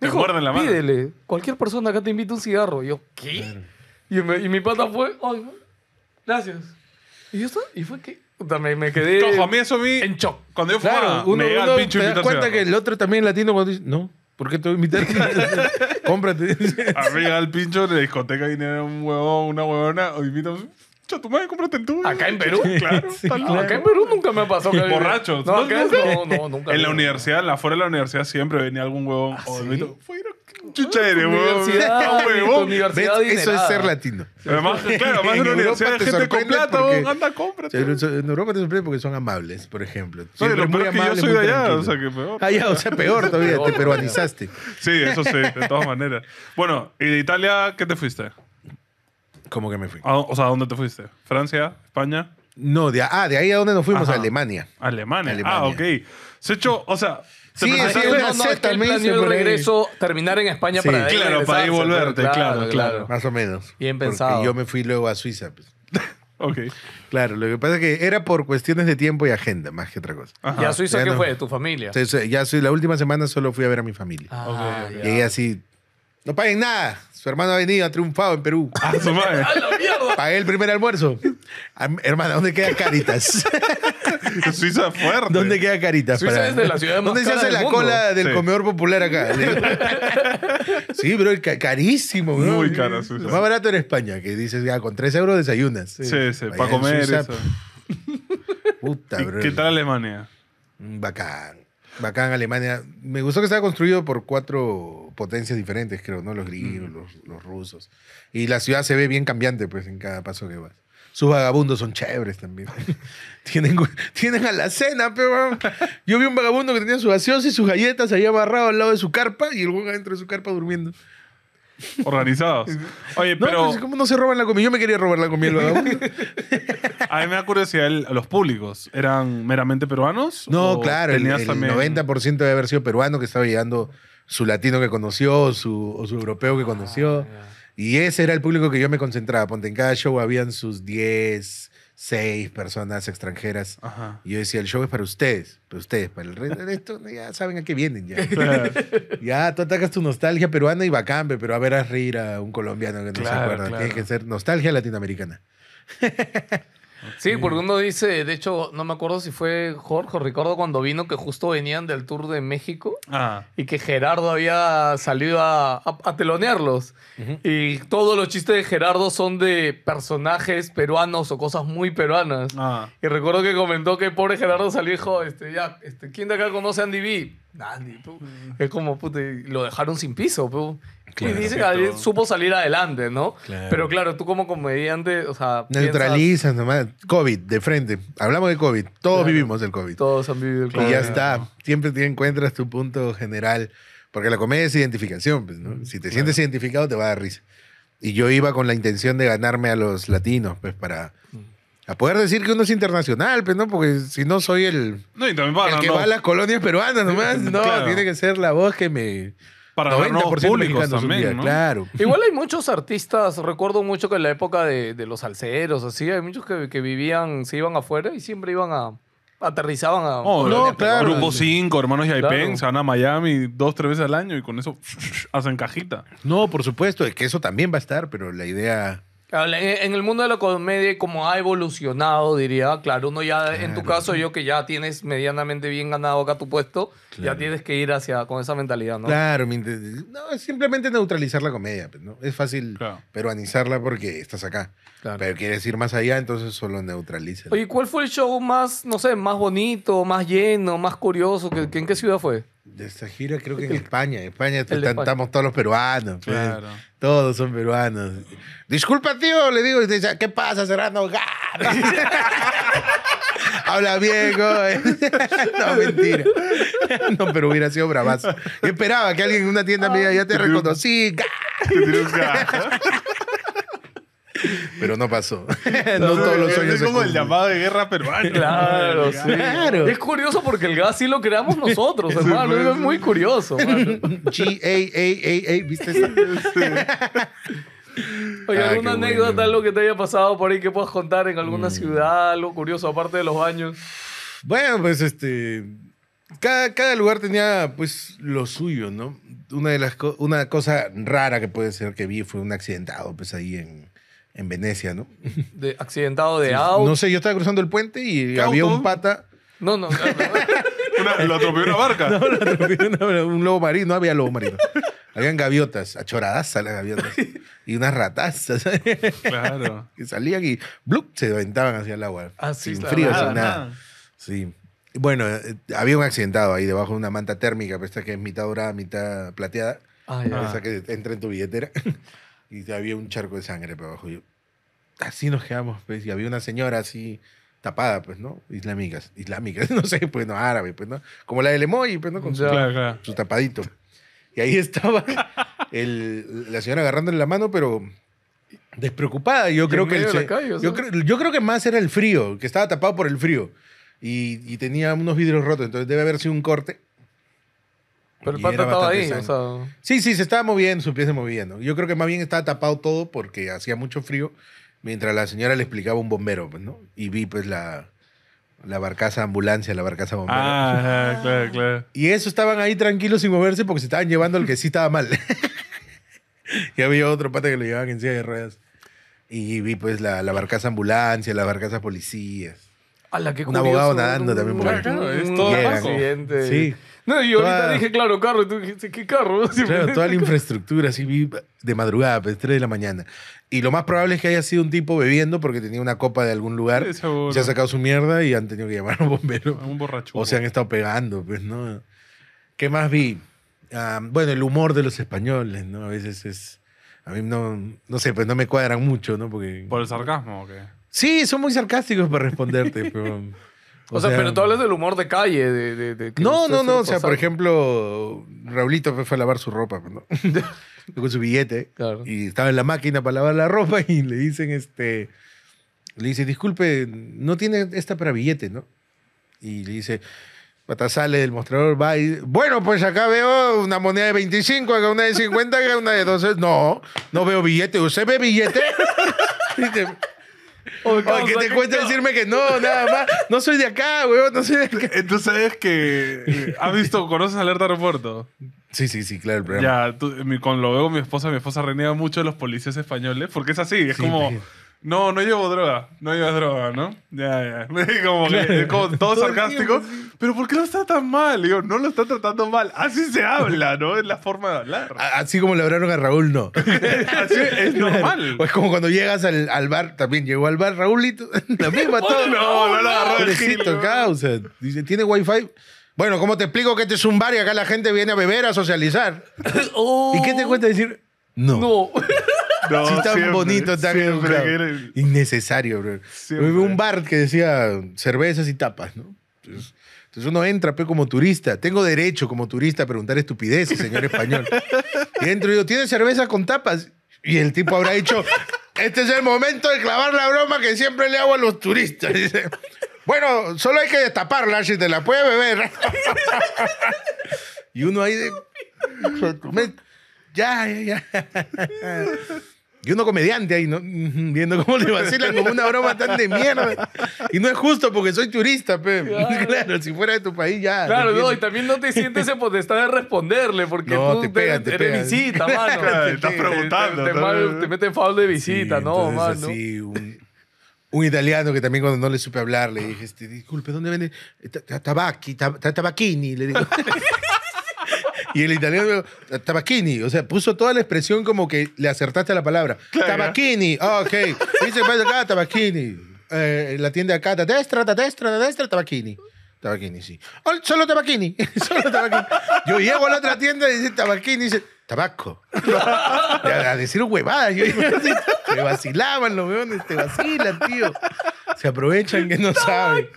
S2: Me dijo, la mano. pídele.
S3: Cualquier persona acá te invita un cigarro. Y yo, ¿qué? Y, mi pata fue, ay, gracias. Y yo, ¿y fue qué? también me
S1: quedé. Cojo, a mí eso a mí. En shock. Cuando yo fumaba, uno, me llega pincho te das cuenta que el otro también latino cuando dice, no, ¿por qué te voy a invitar?
S2: [laughs] Cómprate. a mí al el pincho en la discoteca viene un huevón, una huevona, o invitamos. tu madre, cómprate el tuyo. ¿Acá en Perú? claro, Acá en Perú nunca me pasó. Que Borracho. No, ¿No, nunca? En la universidad, afuera de la universidad, siempre venía algún huevón. ¿Ah, Fui chucha eres, Universidad, ah, huevón. universidad Eso es ser latino. Además, claro, más de una universidad de gente con plata, anda,
S1: cómprate. En Europa te sorprende porque son amables, por ejemplo. Sí, pero yo soy de allá, o sea, que peor. Ah, o sea, peor todavía, te peruanizaste.
S2: Sí, eso sí, de todas maneras. Bueno, ¿y de Italia qué te fuiste? ¿Cómo que me fui? o sea, ¿a dónde te fuiste? ¿Francia? ¿España? No, de, ah, ahí a dónde nos fuimos, a Alemania. Alemania. Alemania. Ah, ok. Se hecho, o sea, Sí, sí, sí
S3: regreso, terminar en España Claro, para ir volverte, claro, claro,
S1: Más o menos. Bien pensado. yo me fui luego a Suiza. Pues. [laughs] Claro, lo que pasa es que era por cuestiones de tiempo y agenda, más que otra cosa. ¿Y a Suiza qué fue? ¿Tu familia? Ya soy, la última semana solo fui a ver a mi familia. Ah, y okay, Y así, no paguen nada. Su hermano ha venido, ha triunfado en Perú. A ah, su madre. [laughs] Pagué el primer almuerzo. Hermana, ¿dónde quedan Caritas? [laughs] [laughs] Suiza fuerte. ¿Dónde queda Caritas? Suiza es de la ciudad más ¿Dónde se hace la cola del comedor popular acá? [laughs] [laughs] sí, bro, carísimo, bro. Muy caro Suiza. más barato en España, que dices, ya, ah, con 3 euros desayunas. Sí, sí, para comer eso. Puta, bro. ¿Qué tal Alemania? Mm, bacán. Bacán Alemania. Me gustó que estaba construido por cuatro potencias diferentes, creo, ¿no? Los griegos, mm. los, los, rusos. Y la ciudad se ve bien cambiante, pues, en cada paso que vas. Sus vagabundos son chéveres también. [laughs] tienen, tienen a la cena, pero yo vi un vagabundo que tenía su gaseosa y sus galletas ahí amarrado al lado de su carpa y el güey adentro de su carpa durmiendo.
S2: Organizados.
S1: [laughs] Oye, pero. Pues, ¿Cómo no se roban la comida? Yo me quería robar la comida, el vagabundo.
S2: [laughs] A mí me da curiosidad, ¿los públicos
S1: eran meramente peruanos? No, claro, el, 90% debe haber sido peruano que estaba llegando su latino que conoció o su, europeo que conoció. Ah, y ese era el público que yo me concentraba. Ponte en cada show habían sus 10, 6 personas extranjeras. Y yo decía, el show es para ustedes, para ustedes, para el resto [laughs] ya saben a qué vienen [laughs] ya. tú atacas tu nostalgia peruana y vacambe pero a ver, a reír a un colombiano que no se acuerda. Tiene que ser nostalgia latinoamericana.
S3: [laughs] Sí, porque uno dice, de hecho, no me acuerdo si fue Jorge, recuerdo cuando vino que justo venían del Tour de México ah. y que Gerardo había salido a, telonearlos. Y todos los chistes de Gerardo son de personajes peruanos o cosas muy peruanas. Ah. Y recuerdo que comentó que pobre Gerardo salió y dijo, este, ya, este, ¿quién de acá conoce a Andy B? Andy, mm. Es como, puto, lo dejaron sin piso, pu y dice que supo salir adelante, ¿no? Pero claro, tú como comediante, o sea. Neutralizas
S1: nomás. COVID, de frente. Hablamos de COVID. Todos vivimos el COVID. Todos han vivido el COVID. Y ya está. Siempre te encuentras tu punto general. Porque la comedia es identificación, pues, ¿no? Si te sientes identificado, te va a dar risa. Y yo iba con la intención de ganarme a los latinos, pues, para. A poder decir que uno es internacional, pues, ¿no? Porque si no soy el. No, y también el que va a las colonias peruanas nomás. [laughs] No, tiene que ser la voz que me para 90% públicos también,
S2: claro.
S3: [laughs] Igual hay muchos artistas, recuerdo mucho que en la época de, los salseros, así, hay muchos que, vivían, se iban afuera y siempre iban a, aterrizaban a oh, no, claro. Grupo 5,
S2: hermanos y claro. se van a Miami dos, tres veces
S1: al año y con eso [laughs] hacen cajita. No, por supuesto, es que eso también va a estar, pero la idea
S3: en el mundo de la comedia, como ha evolucionado, diría, claro, uno ya, en tu caso, yo que ya tienes medianamente bien ganado acá tu puesto, ya tienes que ir hacia con esa mentalidad, ¿no? Claro,
S1: no, simplemente neutralizar la comedia, pues, ¿no? Es fácil peruanizarla porque estás acá. Pero quieres ir más allá, entonces solo neutraliza.
S3: Oye, ¿cuál fue el show más, no sé, más bonito, más lleno, más curioso? ¿En qué ciudad fue?
S1: de esta gira, creo que en España. En España, te todos los peruanos. Pues. Todos son peruanos. Disculpa, tío, le digo. ¿Qué pasa, cerrando [laughs] Habla viejo. [laughs] No, mentira. No, pero hubiera sido bravazo. Yo esperaba que alguien en una tienda me diga, ya te reconocí. Pero no pasó.
S2: [laughs] No, todos los sueños. Es como el llamado de guerra peruano. Claro,
S3: sí. Es curioso porque el gas sí lo creamos [laughs] nosotros, hermano. Es, muy
S1: curioso. G-A-A-A-A, ¿viste eso?
S3: [laughs] Oye, ah, ¿alguna anécdota, algo que te haya pasado por ahí que puedas contar en alguna mm. ciudad, algo curioso, aparte de los baños?
S1: Bueno, pues este. Cada, cada lugar tenía pues lo suyo, ¿no? Una, de las una cosa rara que puede ser que vi fue un accidentado, pues ahí en, en Venecia, ¿no?
S3: accidentado de auto. No sé,
S1: yo estaba cruzando el puente y había un
S3: pata. No, no.
S1: no, [laughs] lo atropelló una barca. [laughs] No, lo atropelló un lobo marino. No había lobo marino. Habían gaviotas, achoradas las gaviotas. Y unas ratazas. Claro. [laughs] que salían y ¡blup! se aventaban hacia el agua. Ah, sin frío, sin nada. Sí. Bueno, eh, había un accidentado ahí debajo de una manta térmica, pero esta que es mitad dorada, mitad plateada. Ah, ya. Esa que entra en tu billetera y había un charco de sangre para abajo. Yo, así nos quedamos, pues, y había una señora así tapada, pues, ¿no? Islámicas, islámicas, [laughs] no sé, pues, no, árabe, pues, ¿no? Como la de Lemoy, pues, ¿no? Con su, tapadito. Y ahí [laughs] estaba el, la señora agarrándole la mano, pero despreocupada. Yo creo que yo, creo, yo, creo, que más era el frío, que estaba tapado por el frío. Y, y tenía unos vidrios rotos, entonces debe haber sido un corte pero el pato estaba ahí, Sí, sí, se estaba moviendo, su pie se moviendo. Yo creo que más bien estaba tapado todo porque hacía mucho frío, mientras la señora le explicaba a un bombero, pues, ¿no? Y vi, pues, la, la barcaza ambulancia, la barcaza bombero. Ah, claro, claro. Y eso estaban ahí tranquilos sin moverse porque se estaban llevando al que sí estaba mal. [laughs] y había otro pata que lo llevaban en silla de ruedas. Y vi, pues, la, la barcaza ambulancia, la barcaza policías. la qué un abogado nadando también. Claro, claro, es todo Sí. No, y ahorita dije,
S3: claro, carro, y tú dijiste, ¿qué
S1: carro? [laughs] Claro, pues. toda la infraestructura, así de madrugada, pues, tres de la mañana. Y lo más probable es que haya sido un tipo bebiendo porque tenía una copa de algún lugar, se ha sacado su mierda y han tenido que llamar a un bombero. un borracho. O se han estado pegando, pues, ¿no? ¿Qué más vi? Ah, bueno, el humor de los españoles, ¿no? A veces es... A mí no, no sé, pues no me cuadran mucho, ¿no? Porque... ¿Por el
S2: sarcasmo o qué?
S1: Sí, son muy sarcásticos para responderte, [laughs] pero... O, sea, pero tú
S3: hablas del humor de calle. De, no, no, no. O sea, por
S1: ejemplo, Raulito fue a lavar su ropa, pues, ¿no? [laughs] con su billete. Y estaba en la máquina para lavar la ropa y le dicen, este. Le dice, disculpe, no tiene esta para billete, ¿no? Y le dice, Pata sale del mostrador, va y bueno, pues acá veo una moneda de 25, acá una de 50, acá una de 12. No, no veo billete. ¿Usted ve billete? [laughs] que te cuesta decirme que no, nada más. No soy de acá,
S2: weón, no soy de acá. Entonces sabes que. [laughs] ¿Has visto, conoces Alerta Aeropuerto?
S1: Sí, sí, sí, claro, Ya,
S2: tú, lo veo mi esposa, mi esposa reniega mucho de los policías españoles, porque es así, es como. No, no llevo droga. No llevas droga, ¿no? Ya, ya. [laughs] Como, que, como todo, [laughs] sarcástico. Pero ¿por qué lo está tan mal? Digo, no lo está tratando mal. Así se habla, ¿no? Es la forma de hablar.
S1: Así como le hablaron a Raúl, no. [laughs] Así
S2: es normal.
S1: O es como cuando llegas al, al bar, también llegó al bar Raúlito. La misma todo. No, no lo agarró el Dice, ¿tiene wifi? Bueno, ¿cómo te explico que este es un bar y acá la gente viene a beber, a socializar? Oh. ¿Y qué te cuesta decir? No. No sí, está bonito, tan... innecesario, bro. Un bar que decía cervezas y tapas, ¿no? Entonces, uno entra como turista. Tengo derecho como turista a preguntar estupideces, señor español. Y entro y digo, ¿tiene cerveza con tapas? Y el tipo habrá dicho, este es el momento de clavar la broma que siempre le hago a los turistas. Dice, bueno, solo hay que destaparla si te la puede beber. y uno ahí de... Ya, ya, ya. Y uno comediante ahí, ¿no? Viendo cómo le vacilan con una broma tan de mierda. Y no es justo porque soy turista, pe. [laughs] Claro, si fuera de tu país ya. Claro, no, y
S3: también no te sientes en potestad de responderle porque
S1: no, tú [laughs] te te, eres visita, mano. te, estás
S3: preguntando. Te, metes en meten de visita, ¿no, mano?
S1: Sí, un, un, italiano que también cuando no le supe hablar le dije, este, disculpe, ¿dónde vende? Eh, Tabacchi, le digo. [laughs] Y el italiano, Tabacchini, o sea, puso toda la expresión como que le acertaste a la palabra. ¡Tabaquini! Tabacchini, ah, ok. Dice, pasa acá, Tabacchini. Eh, la tienda acá, ¡ta destra, ta destra, tabaquini destra, Tabacchini. Tabacchini, sí. Oh, solo Tabacchini, [laughs] solo Tabacchini. Yo llego a la otra tienda y dice Tabacchini, dice, tabaco. a, decir huevadas. Yo, me vacilaban los weones, te vacilan, tío. Se aprovechan que no saben.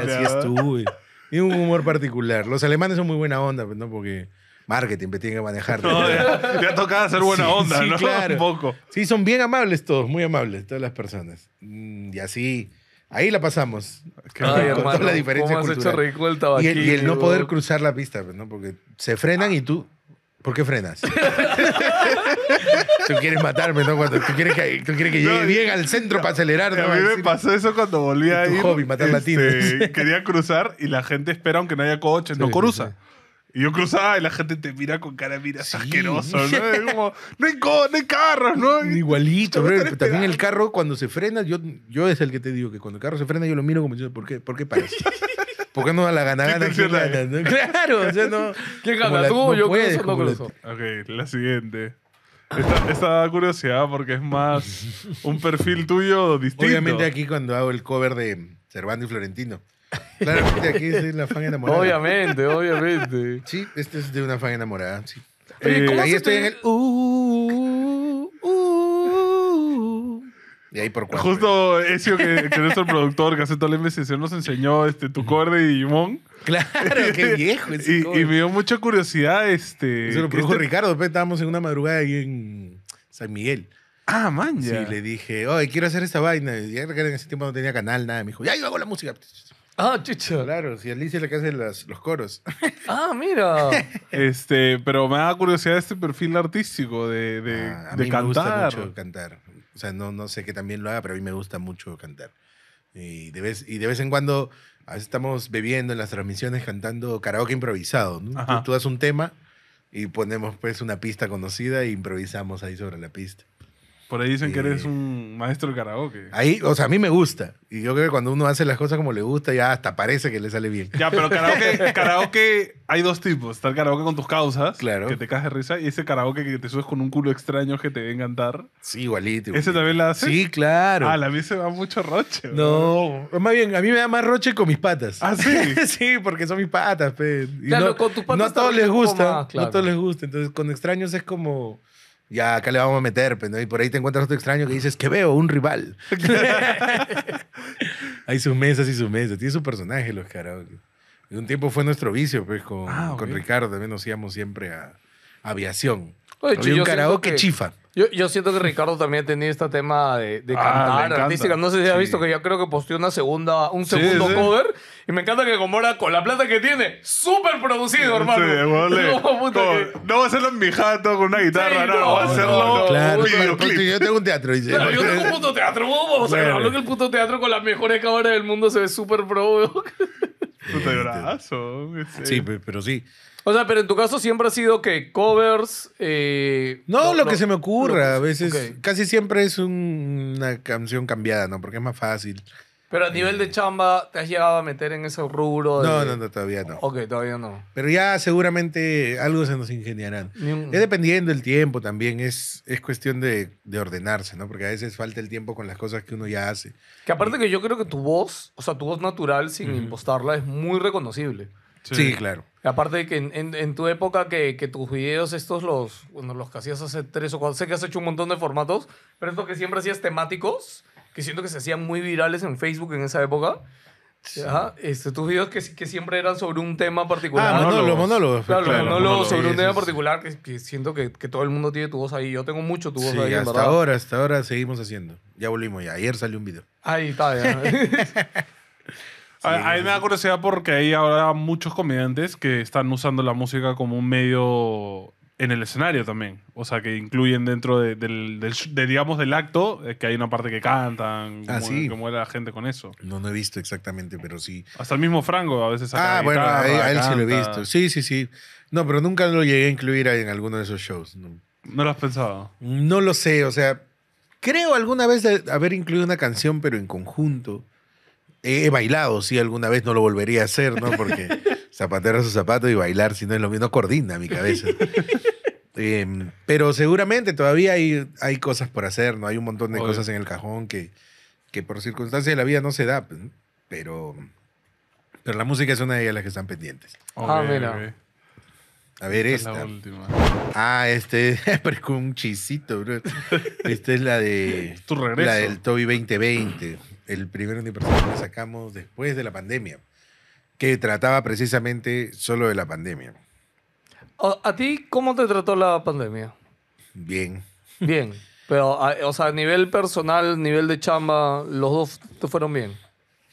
S1: Así estuve. Y un humor particular. Los alemanes son muy buena onda, pues, ¿no? Porque marketing me pues, tiene que manejar. No, ya, tocado tocaba hacer buena onda, ¿no? Claro. Sí, son bien amables todos, muy amables, todas las personas. Mm, y así, ahí la pasamos. con toda la diferencia ¿cómo has y, el, no poder cruzar la pista, pues, ¿no? Porque se frenan y tú ¿Por qué frenas? [laughs] tú quieres matarme, ¿no? Cuando tú quieres que, llegue bien al centro para acelerar. ¿no? A mí me pasó
S2: eso cuando volví a ir. hobby, matar este, Quería cruzar y la gente espera aunque no haya coches. no cruza. Y yo cruzaba y la gente te mira con cara, mira, ¿no?
S1: como, no hay, co no carros, ¿no? Igualito, pero también el carro cuando se frena, yo, yo es el que te digo que cuando el carro se frena yo lo miro como diciendo, ¿por qué, ¿por qué pares? [laughs] ¿Por qué no a la ganada gana? [laughs] Claro, o no. ¿Quién gana? ¿Tú? yo puedes, eso, no creo Ok, la siguiente. Esta, esta, curiosidad porque es más un perfil tuyo distinto. Obviamente aquí cuando hago el cover de Cervando y Florentino. Claramente aquí soy la fan enamorada. Obviamente, obviamente. Sí, este es de una fan enamorada, sí. ahí estoy en el... Uh,
S2: ahí por Justo Ezio, que, que nuestro productor, que hace toda la investigación, nos enseñó este, tu core de Digimon. Claro, qué viejo [laughs] y, me dio mucha curiosidad
S1: este... Se lo produjo este- Ricardo, estábamos en una madrugada ahí en San Miguel. Ah, man, y le dije, oye, quiero hacer esta vaina. Y ya que en ese tiempo no tenía canal, nada. Me dijo, ya yo hago la música. Ah, chucho. Claro, si Alicia es la que hace los coros. [laughs]
S2: Ah, mira. [laughs] Este, pero me da curiosidad este perfil artístico de, de, ah, me gusta mucho
S1: cantar. O sea, no, no sé que también lo haga, pero a mí me gusta mucho cantar. Y de vez, y de vez en cuando, a veces estamos bebiendo en las transmisiones cantando karaoke improvisado. Tú, das un tema y ponemos pues una pista conocida e improvisamos ahí sobre la pista. Por ahí dicen que eres un maestro de karaoke. Ahí, o sea, a mí me gusta. Y yo creo que cuando uno hace las cosas como le gusta, ya hasta parece que le sale bien.
S2: Ya, pero karaoke, [laughs] karaoke hay dos tipos. Está el karaoke con tus causas, Claro. que te caes risa, y ese karaoke que te subes con un culo extraño que te ve a encantar. Sí, igualito. ¿Ese
S1: también la hace? Sí, claro. Ah, a mí se va mucho roche. No, más bien, a mí me da más roche con mis patas. Ah, ¿sí? [laughs] sí, porque son mis patas, pe. Claro, con tus patas no a todos les gusta. No a todos les gusta. Entonces, con extraños es como ya acá le vamos a meter, y por ahí te encuentras otro extraño que dices, que veo? Un rival. [laughs] Hay sus mesas y sus mesas. Tiene su personaje los karaoke. Y un tiempo fue nuestro vicio, pues, con, ah, Ricardo. También nos íbamos siempre a aviación un que, chifa.
S3: Yo, siento que Ricardo también tenía este tema de, de ah, cantar artística. No sé si has visto que yo creo que posteó una segunda, un segundo cover. Y me encanta que como con la plata que tiene, súper producido, hermano. [laughs]
S2: No, va a ser en mi jato con una guitarra, no, no, va a hacerlo claro, Yo tengo un teatro, yo tengo un puto
S3: teatro, o sea, hablar el puto teatro con las mejores cámaras del mundo se ve súper pro,
S2: Puta, brazo. Sí, pero sí.
S3: O sea, pero en tu caso siempre ha sido que covers. Eh, no, lo, que se me
S1: ocurra. a veces, casi siempre es una canción cambiada, ¿no? Porque es más fácil.
S3: Pero a nivel de eh. chamba, ¿te has llegado a meter en ese rubro? No, no, todavía no. Ok, todavía no.
S1: Pero ya seguramente algo se nos ingeniarán. Es dependiendo el tiempo también, es, es cuestión de, ordenarse, ¿no? Porque a veces falta el tiempo con las cosas que uno ya hace. Que aparte que yo creo que tu voz, o sea, tu voz natural sin
S3: impostarla es muy reconocible. Sí, claro. Aparte de que en, tu época que, tus videos estos los, bueno, los que hacías hace tres o cuatro, sé que has hecho un montón de formatos, pero esto que siempre hacías temáticos, que siento que se hacían muy virales en Facebook en esa época. Ajá. Este, tus videos que, siempre eran sobre un tema particular. Ah, monólogos, monólogos. Claro, sobre un tema particular que, siento que, todo el mundo tiene tu voz ahí. Yo tengo mucho tu voz ahí. Hasta ahora,
S1: hasta ahora seguimos haciendo. Ya volvimos, ya. Ayer salió un video. Ahí está, ya. [laughs] [laughs]
S3: A,
S2: mí me da curiosidad porque hay ahora muchos comediantes que están usando la música como un medio en el escenario también. O sea, que incluyen dentro de, del, digamos, del acto, eh, que hay una parte que cantan, ah, como, era la gente con eso. No, no he visto exactamente, pero sí.
S1: Hasta el mismo Franco a veces saca Ah, bueno, a, él, sí lo he visto. Sí, sí, sí. No, pero nunca lo llegué a incluir en alguno de esos shows. ¿No lo has pensado? No lo sé, o sea, creo alguna vez haber incluido una canción, pero en conjunto he bailado, sí, alguna vez no lo volvería a hacer, ¿no? Porque [laughs] zapatero a su zapato y bailar, si no es lo mismo, coordina mi cabeza. [laughs] Em, pero seguramente todavía hay, hay cosas por hacer, ¿no? Hay un montón de cosas en el cajón que, que por circunstancias de la vida no se da, pues, pero, pero la música es una de ellas las que están pendientes. Ah, mira. A ver Esta La última. Ah, este [laughs] parezco un chisito, bro. Esta es la de Tu regreso. la del Toby 2020 el primer universo que sacamos después de la pandemia, que trataba precisamente solo de la pandemia. ¿A
S3: ti cómo te trató la pandemia? Bien. Bien. Pero, o sea, a nivel personal, nivel de chamba, los dos te fueron bien.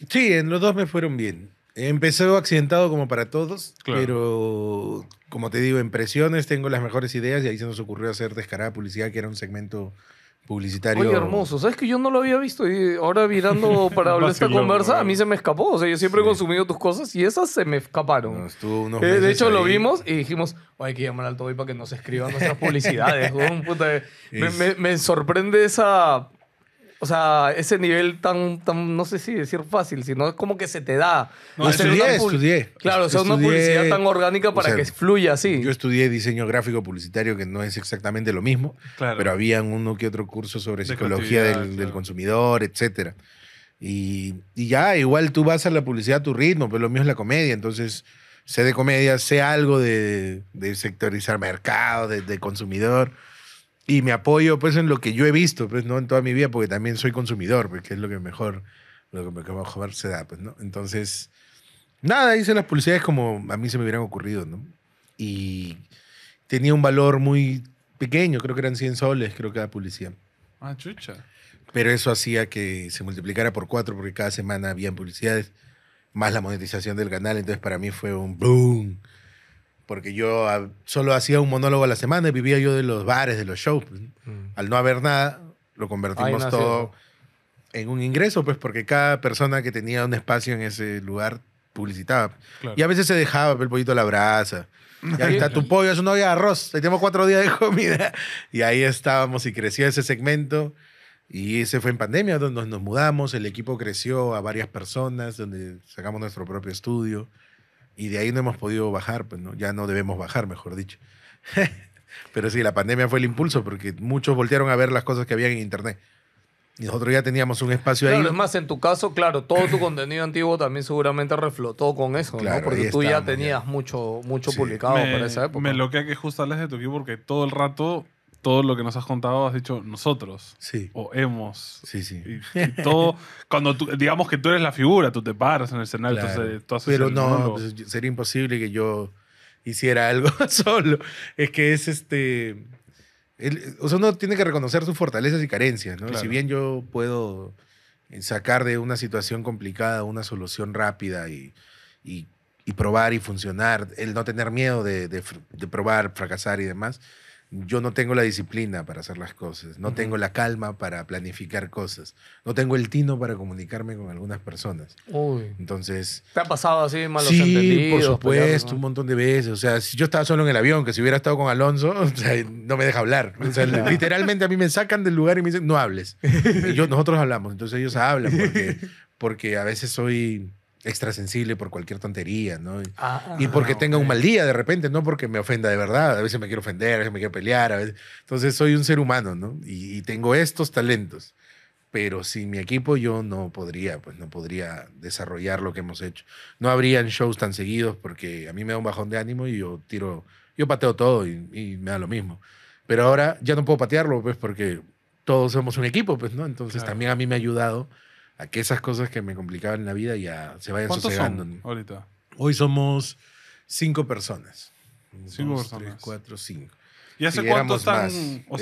S1: Sí, en los dos me fueron bien. Empezó accidentado como para todos, pero como te digo, en presiones tengo las mejores ideas y ahí se nos ocurrió hacer Descarada Publicidad, que era un segmento publicitario. Oye, hermoso.
S3: ¿Sabes que yo no lo había visto? Y ahora mirando [laughs] para hablar esta conversa, a
S1: mí se me escapó. O sea, yo siempre he
S3: consumido tus cosas y esas se me escaparon.
S4: Eh, de hecho, lo vimos
S3: y dijimos, hay que llamar al Toby para que nos escriban nuestras publicidades. [laughs] Eh". me, sorprende esa o sea, ese nivel tan, tan, no sé si decir fácil, sino es como que se te da. No, estudié, estudié. Claro, o una publicidad tan orgánica para que
S1: fluya así. Yo estudié diseño gráfico publicitario, que no es exactamente lo mismo, pero había uno que otro curso sobre psicología del, consumidor, etcétera. Y, ya, igual tú vas a la publicidad a tu ritmo, pero lo mío es la comedia, entonces sé de comedia, sé algo de, sectorizar mercado, de, de consumidor y me apoyo pues en lo que yo he visto, pues no en toda mi vida, porque también soy consumidor, porque es lo que mejor, lo que se da, pues, ¿no? Entonces, nada, hice las publicidades como a mí se me hubieran ocurrido, ¿no? Y tenía un valor muy pequeño, creo que eran 100 soles, creo que cada publicidad. Ah, chucha. Pero eso hacía que se multiplicara por cuatro, porque cada semana habían publicidades, más la monetización del canal, entonces para mí fue un boom porque yo ah, solo hacía un monólogo a la semana, y vivía yo de los bares, de los shows. Mm. Al no haber nada, lo convertimos todo en un ingreso, pues porque cada persona que tenía un espacio en ese lugar publicitaba. Y a veces se dejaba pues, el pollito a la brasa. Y ahí está tu pollo, es un había de arroz. tenemos cuatro días de comida. Y ahí estábamos y creció ese segmento. Y ese fue en pandemia, donde nos mudamos, el equipo creció a varias personas, donde sacamos nuestro propio estudio. Y de ahí no hemos podido bajar, pues, ¿no? ya no debemos bajar, mejor dicho. [laughs] Pero sí, la pandemia fue el impulso porque muchos voltearon a ver las cosas que había en Internet. Y nosotros ya teníamos un espacio ahí. Es
S3: más, en tu caso, claro, todo tu contenido antiguo también seguramente reflotó con eso, ¿no? Porque tú ya tenías mucho, mucho publicado me, para esa ¿eh? época. Me
S2: lo que justo de tu equipo porque todo el rato todo lo que nos has contado has dicho nosotros. Sí. O hemos. Sí, sí. Y, todo. [laughs] cuando tú, digamos que tú eres la figura, tú te paras en el escenario, entonces tú haces Pero no,
S1: pues, sería imposible que yo hiciera algo [laughs] solo. Es que es este. o sea, uno tiene que reconocer sus fortalezas y carencias, ¿no? Si bien yo puedo eh, sacar de una situación complicada una solución rápida y, y, probar y funcionar, el no tener miedo de, de probar, fracasar y demás yo no tengo la disciplina para hacer las cosas, no tengo la calma para planificar cosas, no tengo el tino para comunicarme con algunas personas. Uy. Entonces... ¿Te ha pasado así malos sí, entendidos? por supuesto, un montón de veces. O sea, si yo estaba solo en el avión, que si hubiera estado con Alonso, [laughs] no me deja hablar. literalmente a mí me sacan del lugar y me dicen, no hables. nosotros hablamos, entonces ellos hablan porque [laughs] a veces soy extrasensible por cualquier tontería, ¿no? Y,
S4: ah, porque
S1: ah, tenga un mal día de repente, no porque me ofenda de verdad. A veces me quiero ofender, a veces me quiero pelear. A veces... Entonces soy un ser humano, ¿no? Y, tengo estos talentos. Pero sin mi equipo yo no podría, pues no podría desarrollar lo que hemos hecho. No habrían shows tan seguidos porque a mí me da un bajón de ánimo y yo tiro, yo pateo todo y, me da lo mismo. Pero ahora ya no puedo patearlo, pues porque todos somos un equipo, pues, ¿no? Entonces también a mí me ha ayudado a que esas cosas que me complicaban la vida ya se vayan sosegando. Hoy somos cinco personas. Cinco personas. Tres, cuatro, cinco. ¿Y hace cuánto o sea,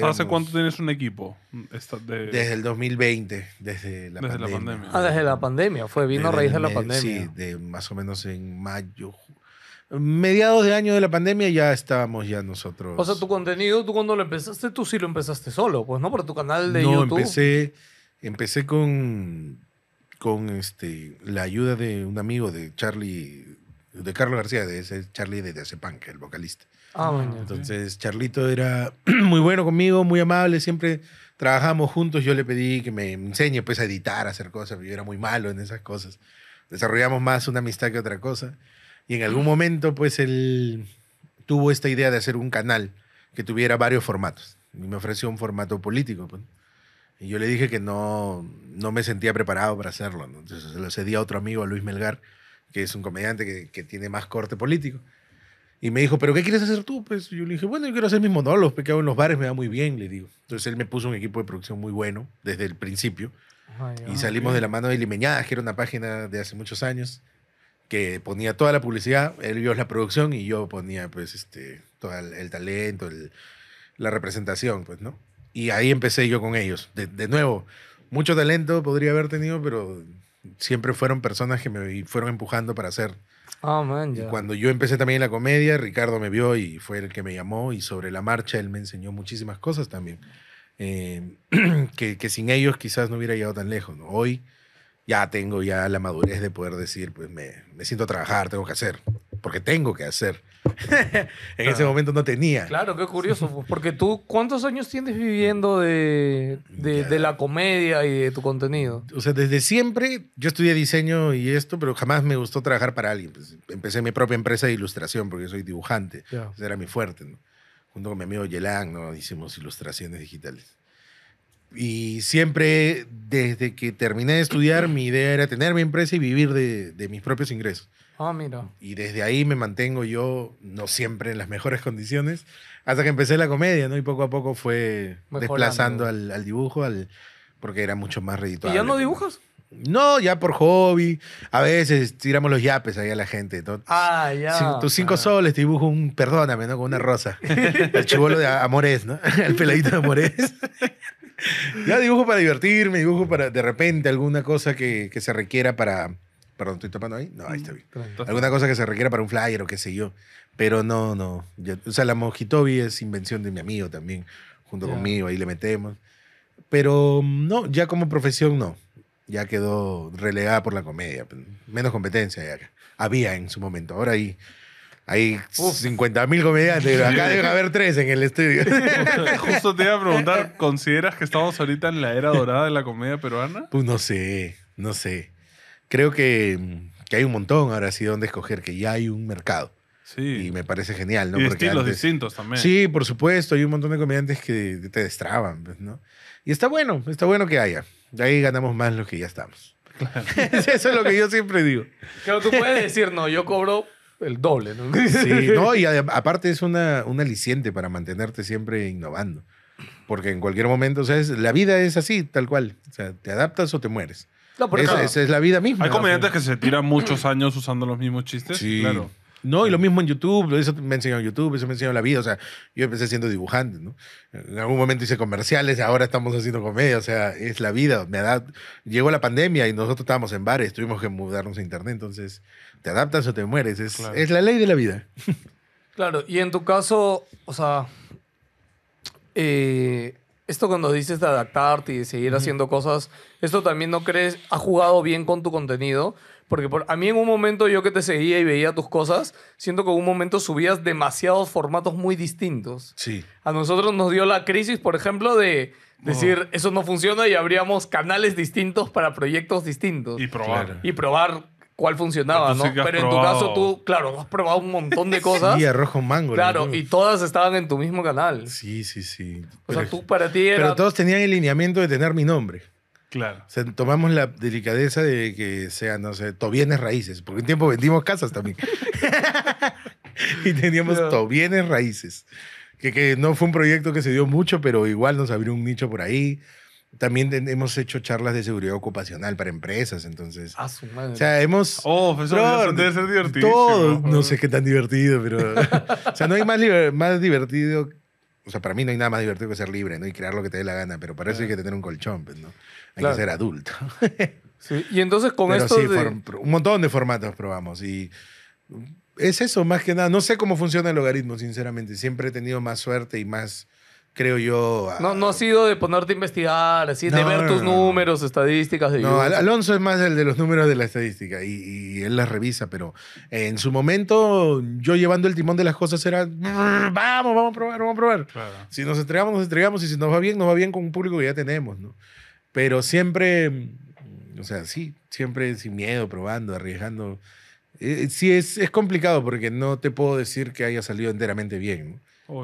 S1: ¿hace
S2: cuánto tienes un equipo? desde el 2020, desde la desde pandemia. La pandemia. Ah, desde la pandemia, fue, vino a raíz de la pandemia. Sí,
S1: de más o menos en mayo. Mediados de año de la pandemia ya estábamos ya nosotros. O sea, tu
S3: contenido, tú cuando lo empezaste, tú sí lo empezaste solo, pues, ¿no? Por tu canal de YouTube. No, empecé
S1: Empecé con, con este, la ayuda de un amigo de Charlie, de Carlos García, de ese Charlie de, de el vocalista. Ah, Entonces, Charlito era [clears throat] muy bueno conmigo, muy amable, siempre trabajamos juntos. Yo le pedí que me enseñe pues, a editar, a hacer cosas, yo era muy malo en esas cosas. Desarrollamos más una amistad que otra cosa. Y en algún momento, pues él tuvo esta idea de hacer un canal que tuviera varios formatos. Y me ofreció un formato político. Pues. Y yo le dije que no, no me sentía preparado para hacerlo. Entonces se lo cedí a otro amigo, a Luis Melgar, que es un comediante que, tiene más corte político. Y me dijo, ¿pero qué quieres hacer tú? Pues yo le dije, bueno, yo quiero hacer mis monólogos, porque hago en los bares, me va muy bien, le digo. Entonces él me puso un equipo de producción muy bueno desde el principio. y salimos de la mano de Limeñada, que era una página de hace muchos años, que ponía toda la publicidad, Él vio la producción y yo ponía pues este, todo el, talento, la representación, pues, ¿no? Y ahí empecé yo con ellos. De, nuevo, mucho talento podría haber tenido, pero siempre fueron personas que me fueron empujando para hacer. Oh, cuando yo empecé también la comedia, Ricardo me vio y fue el que me llamó y sobre la marcha él me enseñó muchísimas cosas también. Eh, [clears throat] que, sin ellos quizás no hubiera llegado tan lejos. Hoy ya tengo ya la madurez de poder decir, pues me, me siento a trabajar, tengo que hacer porque tengo que hacer. [laughs] en ese momento no tenía.
S3: Claro, qué curioso, pues, porque tú, ¿cuántos años tienes viviendo de, de, la comedia y de tu contenido?
S1: O sea, desde siempre yo estudié diseño y esto, pero jamás me gustó trabajar para alguien. Pues, empecé mi propia empresa de ilustración porque soy dibujante. era mi fuerte, Junto con mi amigo Yelang, ¿no? Hicimos ilustraciones digitales. Y siempre, desde que terminé de estudiar, mi idea era tener mi empresa y vivir de, de mis propios ingresos. Ah, y desde ahí me mantengo yo, no siempre en las mejores condiciones, hasta que empecé la comedia, ¿no? Y poco a poco fue desplazando al, al, dibujo, al, porque era mucho más redituable. ¿Y ya no dibujas? No, ya por hobby. A veces tiramos los yapes ahí a la gente. Ah, ya. tus cinco ah. soles te dibujo un, perdóname, ¿no? Con una rosa. [laughs] El chivolo de Amores, ¿no? [laughs] El peladito de Amores. ya dibujo para divertirme, dibujo para de repente alguna cosa que, que se requiera para Perdón, estoy tapando ahí. No, ahí está mm, bien. Alguna cosa que se requiera para un flyer o qué sé yo. Pero no, no. o sea, la mojitobi es invención de mi amigo también,
S4: junto conmigo,
S1: ahí le metemos. Pero mm, no, ya como profesión no. Ya quedó relegada por la comedia. Menos competencia ya. Había en su momento. Ahora ahí. Hay 50 mil comediantes, acá debe haber tres en el estudio. [laughs] Justo te iba a preguntar, [laughs] ¿consideras que estamos ahorita en la era dorada de
S2: la comedia peruana?
S1: Pues no sé, no sé creo que, hay un montón ahora sí donde escoger, que ya hay un mercado. Sí. Y me parece genial, ¿no? Y Porque estilos
S2: distintos también. Sí,
S1: por supuesto, hay un montón de comediantes que te destraban, pues, ¿no? Y está bueno, está bueno que haya. ahí ganamos más los que ya estamos.
S2: [laughs] Eso es lo que yo siempre digo. pero tú puedes
S3: decir, no, yo cobro el doble, ¿no? Sí, [laughs] no, y
S1: aparte es una, un aliciente para mantenerte siempre innovando. Porque en cualquier momento, o sea, la vida es así, tal cual. O sea, te adaptas o te mueres. No, Es- Esa es la vida misma. Hay comediantes que se tiran muchos años usando los mismos chistes. Sí. No, y lo mismo en YouTube, eso me enseñó YouTube, eso me enseñó la vida. O sea, yo empecé siendo dibujante, ¿no? En algún momento hice comerciales, ahora estamos haciendo comedia, o sea, es la vida. Me Llegó la pandemia y nosotros estábamos en bares, tuvimos que mudarnos a internet, entonces te adaptas o te mueres, es, es la ley de la vida.
S3: Claro, y en tu caso, o sea, eh, esto cuando dices de adaptarte y de seguir haciendo cosas, esto también no crees, ha jugado bien con tu contenido. Porque por, a mí en un momento yo que te seguía y veía tus cosas, siento que en un momento subías demasiados formatos muy distintos. Sí. A nosotros nos dio la crisis, por ejemplo, de oh. decir, eso no funciona y abríamos canales distintos para proyectos distintos. Y probar. Y probar cuál funcionaba, ¿no? Pero en tu caso tú, claro, has probado un montón de [laughs] cosas. Sí, arroz
S1: con mango. Claro,
S3: y todas estaban en tu
S1: mismo canal. Sí, sí, sí. O sea, tú
S3: para ti era... Pero todos
S1: tenían el lineamiento de tener mi nombre. Claro. O sea, tomamos la delicadeza de que sean, no sé, tobienes raíces, porque un tiempo vendimos casas también. [laughs] y teníamos tobienes raíces. Que, que no fue un proyecto que se dio mucho, pero igual nos abrió un nicho por ahí. También hemos hecho charlas de seguridad ocupacional para empresas, entonces. Ah, su madre. O sea, hemos. Oh, profesor, pues, debe ser divertido. Todo. No sé qué tan divertido, pero. [laughs] o sea, no hay más, más divertido. O sea, para mí no hay nada más divertido que ser libre, ¿no? Y crear lo que te dé la gana, pero para eso hay que tener un colchón, pues, ¿no? Hay que ser adulto. [laughs] sí, y entonces con esto. de... un montón de formatos probamos y. Es eso, más que nada. No sé cómo funciona el logaritmo, sinceramente. Siempre he tenido más suerte y más creo yo. No, no ha sido de ponerte a investigar, así, de ver tus
S3: números, estadísticas. no, Alonso
S1: es más el de los números de la estadística y, él las revisa, pero en su momento yo llevando el timón de las cosas era, mm, vamos, vamos a probar, vamos a probar. Si nos entregamos, nos entregamos y si nos va bien, nos va bien con un público que ya tenemos, ¿no? Pero siempre, mm, o sea, sí, siempre sin miedo, probando, arriesgando. Eh, sí, es, es complicado porque no te puedo decir que haya salido enteramente bien, ¿no?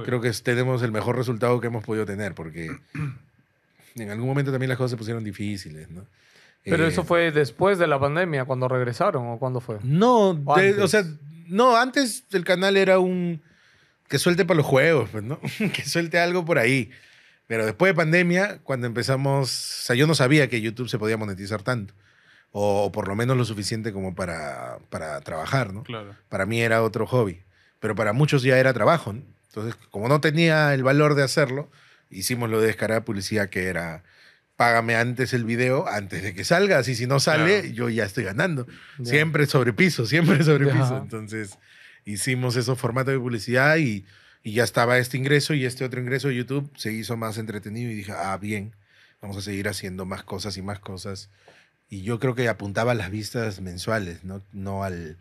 S1: creo que tenemos el mejor resultado que hemos podido tener, porque [clears throat] en algún momento también las cosas se pusieron difíciles, ¿no? Pero eso eh,
S3: fue después de la pandemia, cuando regresaron, o cuándo fue?
S1: No, ¿O, sea, no, antes el canal era un que suelte para los juegos, pues, ¿no? [laughs] que suelte algo por ahí. Pero después de pandemia, cuando empezamos, o sea, yo no sabía que YouTube se podía monetizar tanto. O, por lo menos lo suficiente como para, para trabajar, ¿no? Claro. Para mí era otro hobby. Pero para muchos ya era trabajo, ¿no? Entonces, como no tenía el valor de hacerlo, hicimos lo de descargar publicidad que era págame antes el video antes de que salga. Y si no sale, yo ya estoy ganando. Siempre sobre piso, siempre sobre piso. Entonces, hicimos esos formatos de publicidad y, y, ya estaba este ingreso y este otro ingreso de YouTube se hizo más entretenido y dije, ah, bien, vamos a seguir haciendo más cosas y más cosas. Y yo creo que apuntaba a las vistas mensuales, no, no al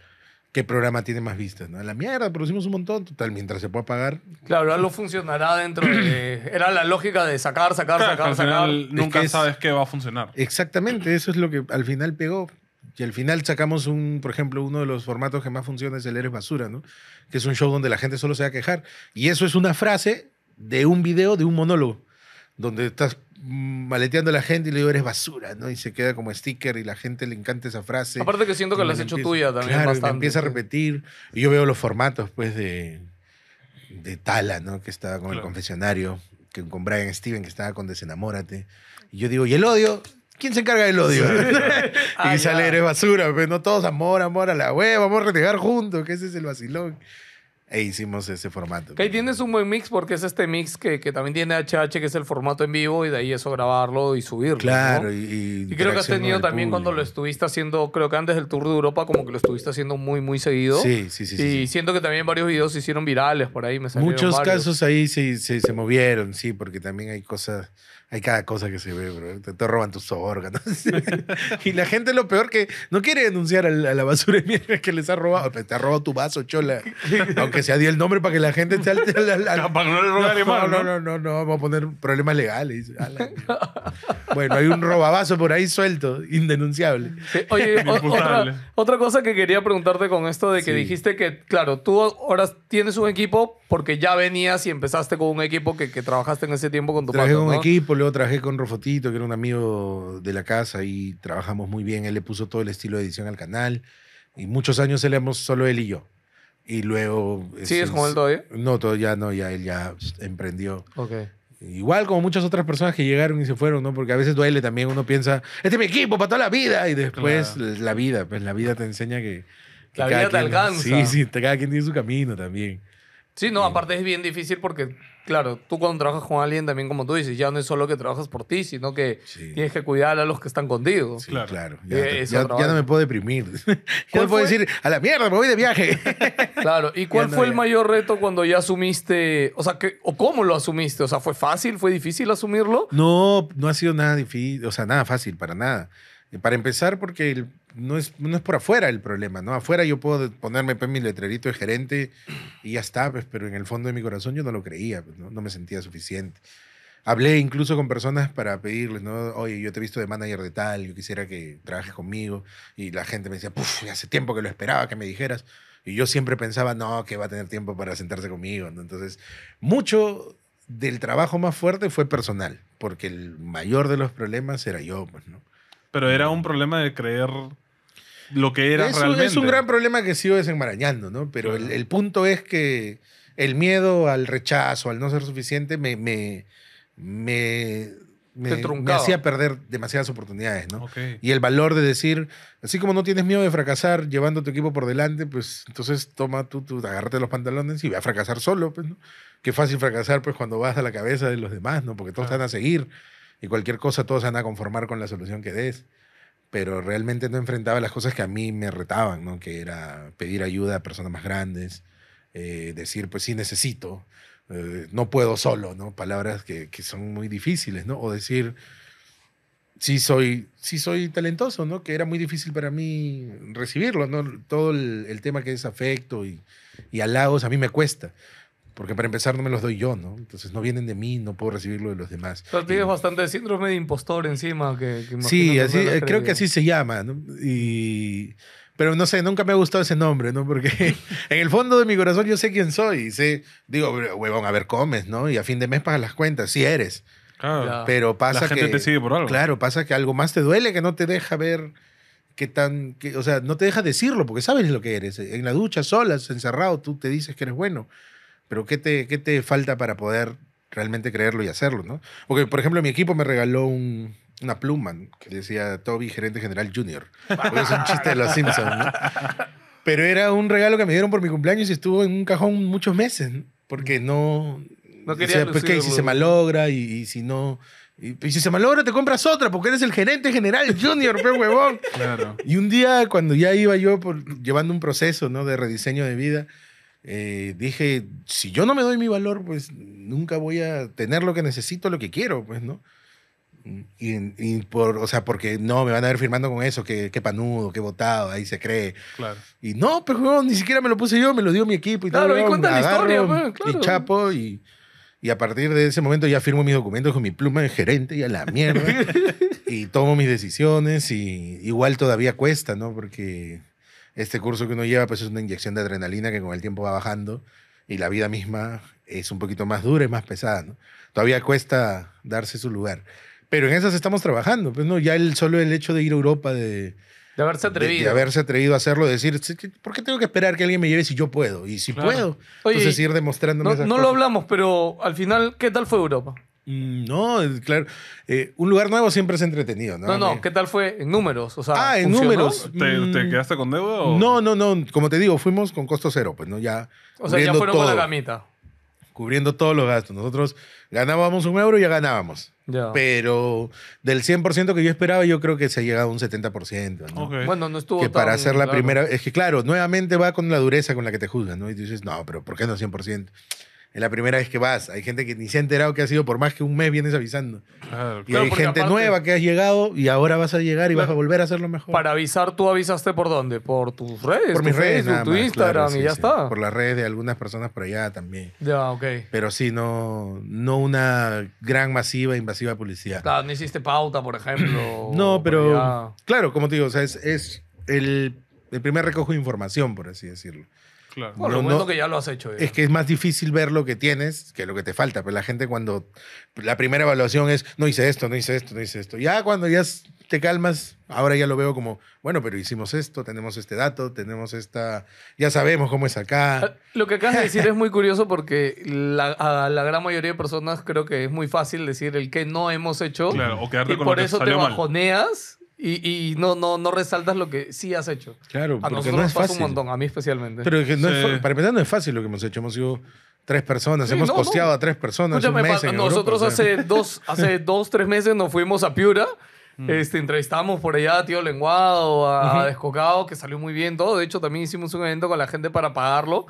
S1: qué programa tiene más vistas. ¿no? La mierda, producimos un montón, total, mientras se pueda pagar. Claro, lo
S3: funcionará dentro de... Era la lógica de sacar, sacar, sacar, sacar. nunca sabes qué va a funcionar.
S1: Exactamente, eso es lo que al final pegó. Y al final sacamos un, por ejemplo, uno de los formatos que más funciona es el Eres Basura, ¿no? Que es un show donde la gente solo se va a quejar. Y eso es una frase de un video, de un monólogo, donde estás maleteando a la gente y le digo, eres basura, ¿no? Y se queda como sticker y la gente le encanta esa frase. Aparte que siento que la has hecho tuya también. Claro, bastante. Y empieza a repetir. Y yo veo los formatos, pues, de, de Tala, ¿no? Que estaba con el confesionario, que, con Brian Steven, que estaba con Desenamórate. Y yo digo, ¿y el odio? ¿Quién se encarga del odio? [laughs] y ah, sale, eres basura, pues, no todos amor, amor a la hueva, vamos a retegar juntos, que ese es el vacilón e hicimos ese formato.
S3: ahí tienes un buen mix porque es este mix que, también tiene HH, que es el formato en vivo, y de ahí eso grabarlo y subirlo. Claro,
S1: y, y,
S4: y,
S3: creo que has tenido también cuando lo estuviste haciendo, creo que antes del Tour de Europa, como que lo estuviste haciendo muy, muy seguido. Sí, sí, sí. Y siento que también varios videos se hicieron virales por ahí. Me Muchos casos
S1: ahí se, se, se movieron, sí, porque también hay cosas hay cada cosa que se ve, bro. Te, roban tus órganos. [laughs] y la gente lo peor que no quiere denunciar a la, basura de mierda que les ha robado. Te ha robado tu vaso, chola. Aunque sea di el nombre para que la gente no le no, ¿no? no, no, no, vamos a poner problemas legales. bueno, hay un robabazo por ahí suelto, indenunciable. Oye, [laughs]
S3: otra, cosa que quería preguntarte con esto de que dijiste que, claro, tú ahora tienes un equipo porque ya venías y empezaste con un equipo que, trabajaste en ese tiempo con tu padre. un equipo,
S1: Luego trabajé con Rofotito, que era un amigo de la casa y trabajamos muy bien. Él le puso todo el estilo de edición al canal y muchos años éramos solo él y yo. Y luego... ¿Sigues con él todavía? No, ya no, ya él ya emprendió. Ok. Igual como muchas otras personas que llegaron y se fueron, ¿no? Porque a veces duele también, uno piensa, este es mi equipo para toda la vida. Y después la vida, pues la vida te enseña que... la vida te alcanza. Sí, sí, cada quien tiene su camino también.
S3: Sí, no, aparte es bien difícil porque claro, tú cuando trabajas con alguien también, como tú dices, ya no es solo que trabajas por ti, sino que tienes que cuidar a los que están contigo. claro. claro. Eh, ya, no
S1: me puedo deprimir. [laughs] ya no puedo decir, a la mierda, me voy de viaje.
S3: [laughs] claro. ¿Y cuál fue el mayor reto cuando ya asumiste, o sea, o
S1: cómo lo asumiste? O sea, ¿fue fácil? ¿Fue difícil asumirlo? No, no ha sido nada difícil, o sea, nada fácil, para nada. Para empezar, porque no, es, no es por afuera el problema, ¿no? Afuera yo puedo ponerme pues, mi letrerito de gerente y ya está, pues, pero en el fondo de mi corazón yo no lo creía, pues, ¿no? no me sentía suficiente. Hablé incluso con personas para pedirles, ¿no? Oye, yo te he visto de manager de tal, yo quisiera que trabajes conmigo. Y la gente me decía, puff, hace tiempo que lo esperaba que me dijeras. Y yo siempre pensaba, no, que va a tener tiempo para sentarse conmigo. ¿no? Entonces, mucho del trabajo más fuerte fue personal, porque el mayor de los problemas era yo, pues, ¿no?
S2: Pero era un problema de creer lo que era realmente. Es un gran
S1: problema que sigo desenmarañando, ¿no? Pero el, punto es que el miedo al rechazo, al no ser suficiente, me, me, me, me, hacía perder demasiadas oportunidades, ¿no? Y el valor de decir, así como no tienes miedo de fracasar llevando tu equipo por delante, pues entonces toma tú, tú agárrate los pantalones y ve a fracasar solo, pues, ¿no? Qué fácil fracasar, pues, cuando vas a la cabeza de los demás, ¿no? Porque todos están a seguir y cualquier cosa todos van a conformar con la solución que des. Pero realmente no enfrentaba las cosas que a mí me retaban, ¿no? Que era pedir ayuda a personas más grandes, eh, decir, pues sí necesito, eh, no puedo solo, ¿no? Palabras que, que, son muy difíciles, ¿no? O decir, sí soy, sí soy talentoso, ¿no? Que era muy difícil para mí recibirlo, ¿no? Todo el, el tema que es afecto y, y halagos a mí me cuesta. Porque para empezar no me los doy yo, ¿no? Entonces no vienen de mí, no puedo recibirlo de los demás.
S3: tienes bastante síndrome de impostor encima. Que,
S1: sí, eh, creo que así se llama, ¿no? Y... Pero no sé, nunca me ha gustado ese nombre, ¿no? Porque [laughs] en el fondo de mi corazón yo sé quién soy. sé, digo, huevón, a ver, comes, ¿no? Y a fin de mes pagas las cuentas, sí eres.
S4: Claro. Pero pasa La gente que. te sigue por algo. Claro,
S1: pasa que algo más te duele que no te deja ver qué tan. Que, o sea, no te deja decirlo porque sabes lo que eres. En la ducha, solas, encerrado, tú te dices que eres bueno. Pero ¿qué te, te falta para poder realmente creerlo y hacerlo, Porque, por ejemplo, mi equipo me regaló una pluma que decía Toby, gerente general junior. es un chiste de los Simpsons, Pero era un regalo que me dieron por mi cumpleaños y estuvo en un cajón muchos meses, porque no... No quería pues, ¿qué? Si se malogra y, si no... Y, si se malogra, te compras otra, porque eres el gerente general junior, pe huevón. Y un día, cuando ya iba yo llevando un proceso ¿no? de rediseño de vida, eh, dije, si yo no me doy mi valor, pues nunca voy a tener lo que necesito, lo que quiero, pues, ¿no? Mm, y, por, o sea, porque no, me van a ver firmando con eso, que, panudo, que votado, ahí se cree. Claro. Y no, pero ni siquiera me lo puse yo, me lo dio mi equipo y tal. Claro, y cuenta la historia, pues, claro. Y chapo y... Y a partir de ese momento ya firmo mis documentos con mi pluma de gerente y a la mierda. [laughs] y tomo mis decisiones y igual todavía cuesta, ¿no? Porque este curso que uno lleva pues es una inyección de adrenalina que con el tiempo va bajando y la vida misma es un poquito más dura y más pesada, Todavía cuesta darse su lugar. Pero en esas estamos trabajando, pues no, ya el solo el hecho de ir a Europa de de haberse atrevido. De, haberse atrevido a hacerlo, de decir, ¿por qué tengo que esperar que alguien me lleve si yo puedo? Y si puedo, entonces ir demostrándome no, no lo
S3: hablamos, pero al final, ¿qué tal fue
S1: Europa? Mm, no, claro. Eh, un lugar nuevo siempre es entretenido, ¿no? No, no,
S3: ¿qué tal fue en números? ah, en números. ¿Te, mm. quedaste con deuda? O?
S1: No, no, no. Como te digo, fuimos con costo cero, pues, ¿no? Ya. O sea, ya fueron con la gamita. Cubriendo todos los gastos. Nosotros ganábamos un euro y ya ganábamos. Pero del 100% que yo esperaba, yo creo que se ha llegado a un 70%. Bueno, no estuvo para hacer la primera. Es que, claro, nuevamente va con la dureza con la que te juzgan, ¿no? Y dices, no, pero ¿por qué no 100%? es la primera vez que vas. Hay gente que ni se ha enterado que ha sido por más que un mes vienes avisando.
S3: y hay gente nueva
S1: que has llegado y ahora vas a llegar y vas a volver a lo mejor.
S3: Para avisar, ¿tú avisaste por dónde? ¿Por tus redes? Por mis redes, por Instagram y ya está.
S1: Por las redes de algunas personas por allá también. Ya, ok. Pero sí, no, no una gran, masiva, invasiva publicidad.
S3: Claro, no hiciste pauta, por ejemplo. [clears throat] no, pero...
S1: Claro, como te digo, es, el, el primer recojo de información, por así decirlo.
S3: Por lo menos que ya lo has hecho. Es
S1: que es más difícil ver lo que tienes que lo que te falta. Pero la gente cuando la primera evaluación es, no hice esto, no hice esto, no hice esto. Ya cuando ya te calmas, ahora ya lo veo como, bueno, pero hicimos esto, tenemos este dato, tenemos esta, ya sabemos cómo es acá. Ah,
S3: lo que acabas de decir es muy [laughs] curioso porque a la gran mayoría de personas creo que es muy fácil decir el que no hemos hecho. y por eso te bajoneas y, no, no, no resaltas lo que sí has hecho. Claro, a nosotros no nos pasa un montón, a mí especialmente. Pero que no es, para
S1: empezar no es fácil lo que hemos hecho. Hemos sido tres personas, hemos costeado a tres personas. Un mes en nosotros hace, dos, hace [laughs]
S3: dos, tres meses nos fuimos a Piura. Mm. Este, entrevistamos por allá a Tío Lenguado, a Descocado, que salió muy bien todo. De hecho, también hicimos un evento con la gente para pagarlo.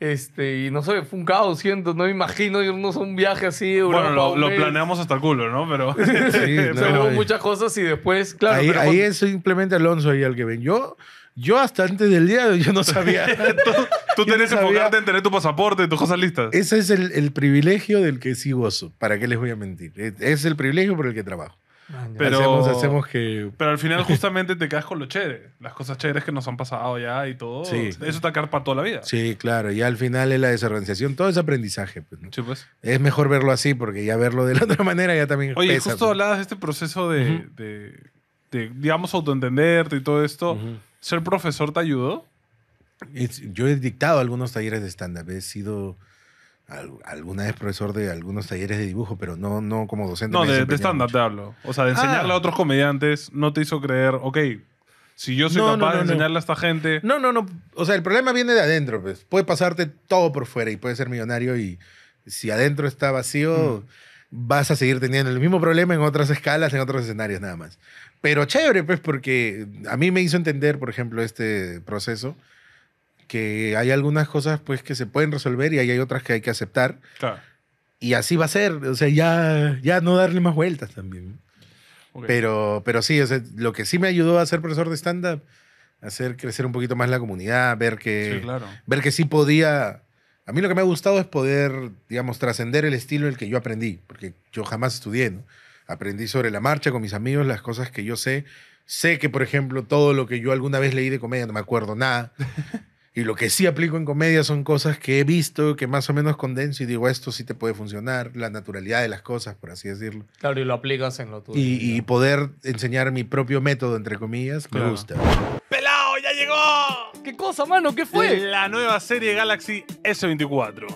S3: Este, y no sé, fue un caos, siento, no me imagino irnos a
S2: un viaje así. bueno, lo, planeamos hasta el culo, ¿no? Pero, [laughs] [laughs] muchas cosas y después, claro. Ahí, es
S1: simplemente Alonso ahí al que ven. Yo, yo hasta antes del día yo no sabía. [laughs]
S2: tú, tenés que enfocarte en tener tu pasaporte
S1: tus cosas listas. Ese es el, privilegio del que a gozo. ¿Para qué les voy a mentir? Es el privilegio por el que trabajo pero, hacemos, que...
S2: pero al final justamente te quedas con lo chévere, las cosas chéveres que nos han pasado ya y todo. Eso te acarpa toda la vida.
S1: Sí, claro. Y al final es la desorganización, todo es aprendizaje. Pues, pues. Es mejor verlo así porque ya verlo de la [laughs] otra manera ya también... Oye, justo pues.
S2: hablabas de este proceso de, digamos, autoentenderte y todo esto. ¿Ser profesor te ayudó?
S1: yo he dictado algunos talleres de stand-up, he sido alguna vez profesor de algunos talleres de dibujo, pero no, no como docente. No, de estándar te hablo. O sea, de ah. enseñarle
S2: a otros comediantes
S1: no te hizo creer, ok, si yo soy capaz de enseñarle
S2: a esta gente. No,
S1: no, no. O sea, el problema viene de adentro, pues. Puede pasarte todo por fuera y puede ser millonario y si adentro está vacío, mm. vas a seguir teniendo el mismo problema en otras escalas, en otros escenarios nada más. Pero chévere, pues, porque a mí me hizo entender, por ejemplo, este proceso que hay algunas cosas pues que se pueden resolver y ahí hay otras que hay que aceptar. Y así va a ser, o sea, ya, ya no darle más vueltas también. Pero, pero sí, lo que sí me ayudó a ser profesor de stand-up, hacer crecer un poquito más la comunidad, ver que, sí, ver que sí podía... A mí lo que me ha gustado es poder, digamos, trascender el estilo en el que yo aprendí, porque yo jamás estudié, Aprendí sobre la marcha con mis amigos, las cosas que yo sé. Sé que, por ejemplo, todo lo que yo alguna vez leí de comedia, no me acuerdo nada. [laughs] Y lo que sí aplico en comedia son cosas que he visto, que más o menos condenso y digo, esto sí te puede funcionar, la naturalidad de las cosas, por así decirlo.
S3: Claro, y lo aplicas en lo tuyo. Y,
S1: poder enseñar mi propio método, entre comillas, me gusta. ¡Pelao,
S3: ya llegó! ¿Qué cosa, mano? ¿Qué
S2: fue?
S1: La nueva serie Galaxy S24.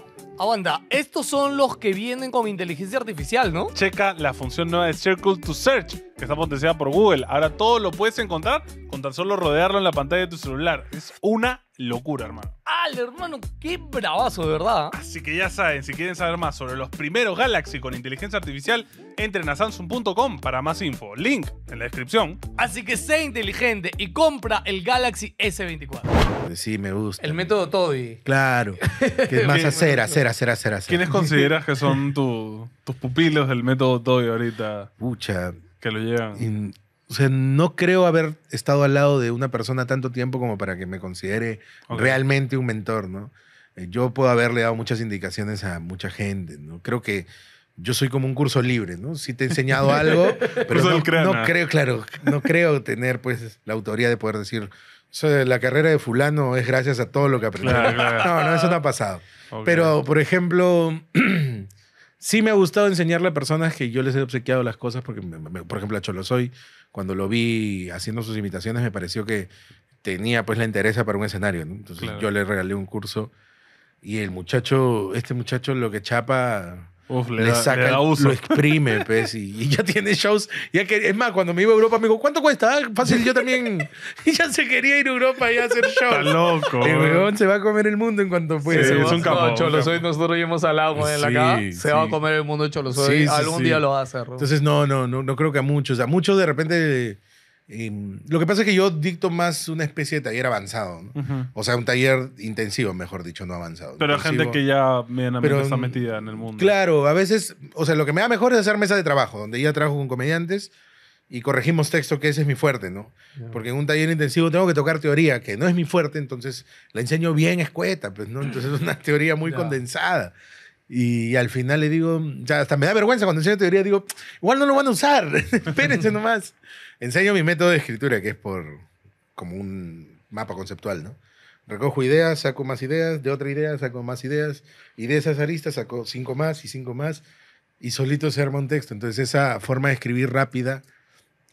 S2: Aguanta, estos son los que vienen con inteligencia artificial, ¿no? Checa la función nueva de Circle to Search que está potenciada por Google. Ahora todo lo puedes encontrar con tan solo rodearlo en la pantalla de tu celular. Es una locura, hermano. ¡Al, hermano! ¡Qué bravazo, de verdad! Así que ya saben, si quieren saber más sobre los primeros Galaxy con inteligencia artificial, entren a Samsung.com para más info. Link en la descripción. Así que sé inteligente y compra el Galaxy S24.
S1: Pues sí, me gusta.
S3: El método Toby.
S1: Claro. Que es más hacer, [laughs] hacer, hacer, hacer, ¿Quiénes consideras que son tus pupilos del método Toby ahorita? Pucha, que lo llevan. o sea, no creo haber estado al lado de una persona tanto tiempo como para que me considere realmente un mentor, ¿no? Eh, yo puedo haberle dado muchas indicaciones a mucha gente, ¿no? Creo que yo soy como un curso libre, ¿no? Si te he enseñado algo, [laughs] pero no, creo, claro, no creo tener pues la autoría de poder decir, la carrera de fulano es gracias a todo lo que aprendí. [laughs] No, no, eso no ha pasado. Pero, por ejemplo, [clears throat] sí me ha gustado enseñarle a personas que yo les he obsequiado las cosas, porque, por ejemplo, a Cholo Soy, cuando lo vi haciendo sus imitaciones, me pareció que tenía pues la interés para un escenario. Entonces yo le regalé un curso y el muchacho, este muchacho lo que chapa Uf, le, da, lo exprime, [laughs] pues, y, ya tiene shows. Ya es más, cuando me iba a Europa me dijo, ¿cuánto cuesta? Ah, fácil, yo también. [laughs] y ya se quería ir a Europa y hacer shows. Está loco. El weón se va a comer el mundo en cuanto pueda. Sí, es un capo. Cholo, hoy
S3: nosotros íbamos al agua en la casa. Se va a comer el mundo Cholo, hoy Algún día lo va a hacer. Entonces, no,
S1: no, no, no creo que a muchos. A muchos de repente Em, lo que pasa es que yo dicto más una especie de taller avanzado, ¿no? o sea, un taller intensivo, mejor dicho, no avanzado. Pero hay gente que ya medianamente está metida en el mundo. Claro, a veces, o sea, lo que me da mejor es hacer mesa de trabajo, donde ya trabajo con comediantes y corregimos texto, que ese es mi fuerte, ¿no? Porque en un taller intensivo tengo que tocar teoría, que no es mi fuerte, entonces la enseño bien escueta, pues, ¿no? Entonces es una [laughs] teoría muy condensada. Y al final le digo, ya hasta me da vergüenza cuando enseño teoría, digo, igual no lo van a usar, [laughs] espérense nomás. Enseño mi método de escritura, que es por como un mapa conceptual, ¿no? Recojo ideas, saco más ideas, de otra idea saco más ideas, y de esas aristas saco cinco más y cinco más, y solito se arma un texto. Entonces esa forma de escribir rápida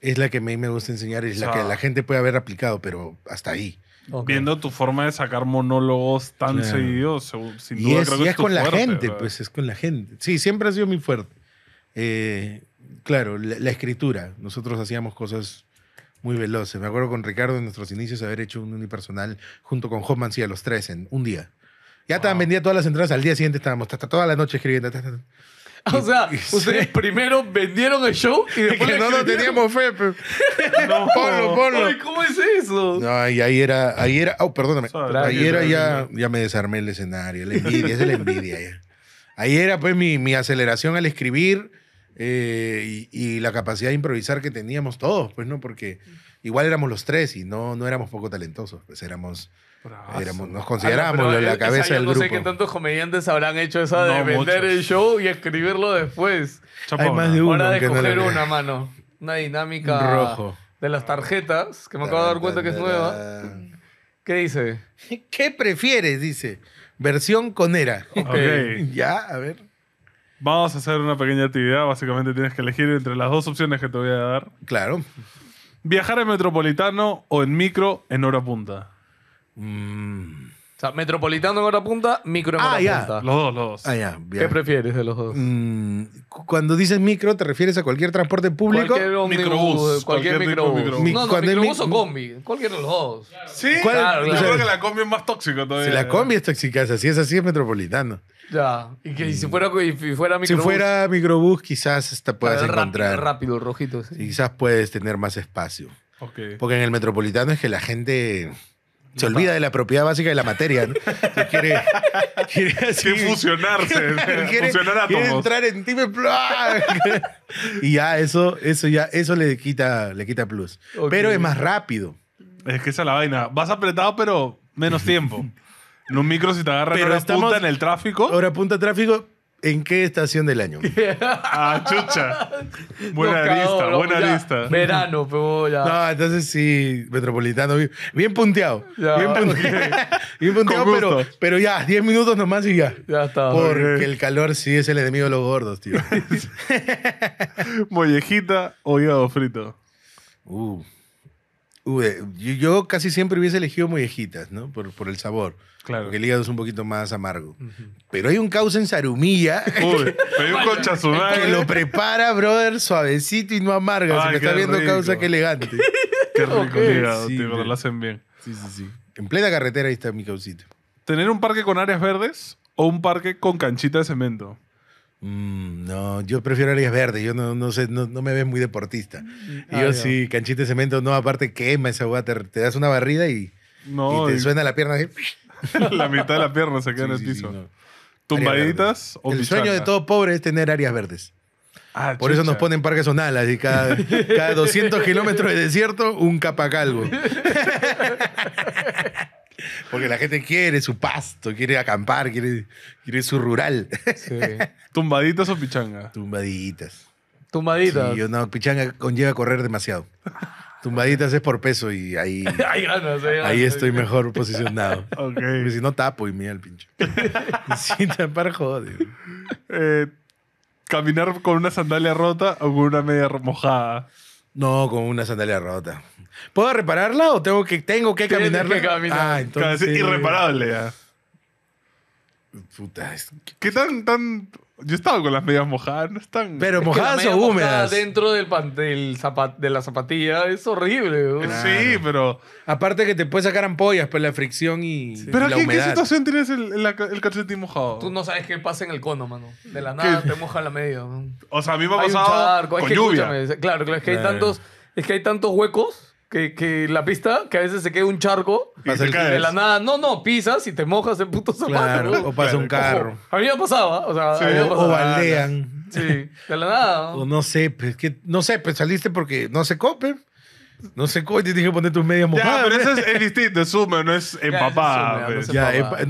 S1: es la que a mí me gusta enseñar, es la que la gente puede haber aplicado, pero hasta ahí.
S2: Viendo tu forma de sacar
S1: monólogos tan seguidos, sin duda es, es, con la gente, pues es con la gente. Sí, siempre ha sido muy fuerte. Eh, claro, la, escritura. Nosotros hacíamos cosas muy veloces. Me acuerdo con Ricardo en nuestros inicios haber hecho un unipersonal junto con Hoffman, sí, a los tres en un día. Ya estaban, wow. todas las entradas, al día siguiente estábamos hasta toda la noche escribiendo. [laughs]
S3: O sea, ustedes primero vendieron el show y [laughs] después. Que no teníamos fe,
S2: Polo, [laughs] no.
S1: ¿cómo es eso? No, y ahí era, ahí era, oh, perdóname. ahí era ya, ya me desarmé el escenario, la envidia, es la envidia ya. Ahí era pues mi, mi aceleración al escribir eh, y, la capacidad de improvisar que teníamos todos, pues, ¿no? Porque igual éramos los tres y no, no éramos poco talentosos, pues éramos... nos ah, considerábamos la, cabeza del grupo. No sé que
S3: tantos comediantes habrán hecho esa de vender el show y escribirlo después. Hay más de uno. una mano. Una dinámica Rojo. de las tarjetas, que me acabo de dar cuenta que es
S1: nueva. ¿Qué dice? [laughs] ¿Qué prefieres? Dice. Versión conera. Okay. [laughs] ya, a ver.
S2: Vamos a hacer una pequeña actividad. Básicamente tienes que elegir entre las dos opciones que te voy a dar. Claro. Viajar en metropolitano o en micro en hora punta.
S3: Mm. O sea, metropolitano en hora punta, micro en ah, hora ya. punta.
S2: Los dos, los dos. Ah, ya.
S1: ¿Qué prefieres de los dos? Mm, cuando dices micro, ¿te refieres a cualquier transporte público? Cualquier microbús. Cualquier, microbús. no, microbús o combi.
S2: Cualquiera de los dos. Sí, claro, yo creo que la combi es más tóxica
S3: todavía. Si la combi
S1: es tóxica, si es así es metropolitano.
S3: Ya. Y que mm. si fuera, Si fuera
S1: microbús, quizás hasta puedas entrar encontrar. Rápido, rojito. Quizás puedes tener más espacio. Porque en el metropolitano es que la gente se olvida de la propiedad básica de la materia. ¿no? Quiere, [laughs] quiere, fusionarse, [laughs] [laughs] quiere, entrar en ti y ya eso, eso ya, eso le quita, le quita plus. Pero es más rápido.
S2: Es que esa es la vaina. Vas apretado, pero menos tiempo.
S1: En un micro si te agarra Pero apunta punta en el tráfico. Ahora punta tráfico, ¿en qué estación del año? [laughs]
S3: Ah, chucha.
S1: Buena vista, buena lista. Verano, pero pues, ya. No, entonces sí, Metropolitano, bien, punteado. Bien punteado, [laughs] bien punteado pero, ya, 10 minutos nomás y ya.
S2: Ya está. Porque el
S1: calor sí es el enemigo de los gordos, tío. [laughs] Mollejita o hígado frito. Uh, Uh, eh, yo, casi siempre hubiese elegido mollejitas, ¿no? Por, el sabor. Claro. Porque el hígado es un poquito más amargo. Pero hay un causa en Sarumilla. Uy, hay un [laughs] conchazumar. Que lo prepara, brother, suavecito y no amarga. Se me está viendo causa, qué elegante. Qué rico hígado, tío, lo
S2: hacen bien. Sí, sí, sí.
S1: En plena carretera ahí está mi causito. ¿Tener un parque con áreas verdes o un parque con canchita de cemento? Mm, no, yo prefiero áreas verdes. Yo no, sé, no, me veo muy deportista. Ah, yo sí, canchita de cemento, no, aparte quema esa agua, te, das una barrida y, te suena la pierna
S2: [laughs] la mitad de la pierna se queda en el piso. ¿Tumbaditas o El sueño de
S1: todo pobre es tener áreas verdes. Ah, Por eso nos ponen parques zonales y cada, cada 200 kilómetros de desierto, un capacalvo [laughs] Porque la gente quiere su pasto, quiere acampar, quiere, quiere su rural. ¿Tumbaditas o pichanga? Tumbaditas. Tumbaditas. Sí, yo no, pichanga conlleva correr demasiado. Tumbaditas es por peso y ahí,
S2: [laughs] ahí estoy mejor
S1: posicionado. [laughs] Okay. Si no tapo y mira el pinche. [laughs] Sin tapar,
S2: joder. Eh,
S1: ¿Caminar con una sandalia rota o con una media mojada? No, con una sandalia rota. ¿Puedo repararla o tengo que, tengo que caminarla? Ah, entonces. irreparable ya. Puta, es... ¿Qué tan, tan. Yo estaba con las
S2: medias mojadas, no están. Pero mojadas o húmedas.
S3: dentro del, del de la zapatilla es
S1: horrible. güey. Sí, pero. Aparte que te puedes sacar ampollas por pues, la fricción y. Pero en ¿qué, situación
S3: tienes el, el,
S1: calcetín mojado?
S3: Tú no sabes qué pasa en el cono, mano. De la nada te moja la media. O sea, a mí me ha pasado. Con lluvia. Claro, claro, es que hay tantos. Es que hay tantos huecos que, la pista, que a veces se queda un charco y, de la nada, no, no, pisas y te mojas en puto zapato. o pasa un carro. a mí me pasaba, ¿ah? o sea, O balean.
S1: Sí, de
S2: la nada.
S3: ¿no? O
S1: no sé, pues, no sé, pues saliste porque no se cope. No se sé cómo te dije ponerte tus medias mojadas. Ya, pero eso es,
S2: distinto, es sumo, no es empapada. Ya, no, pues. es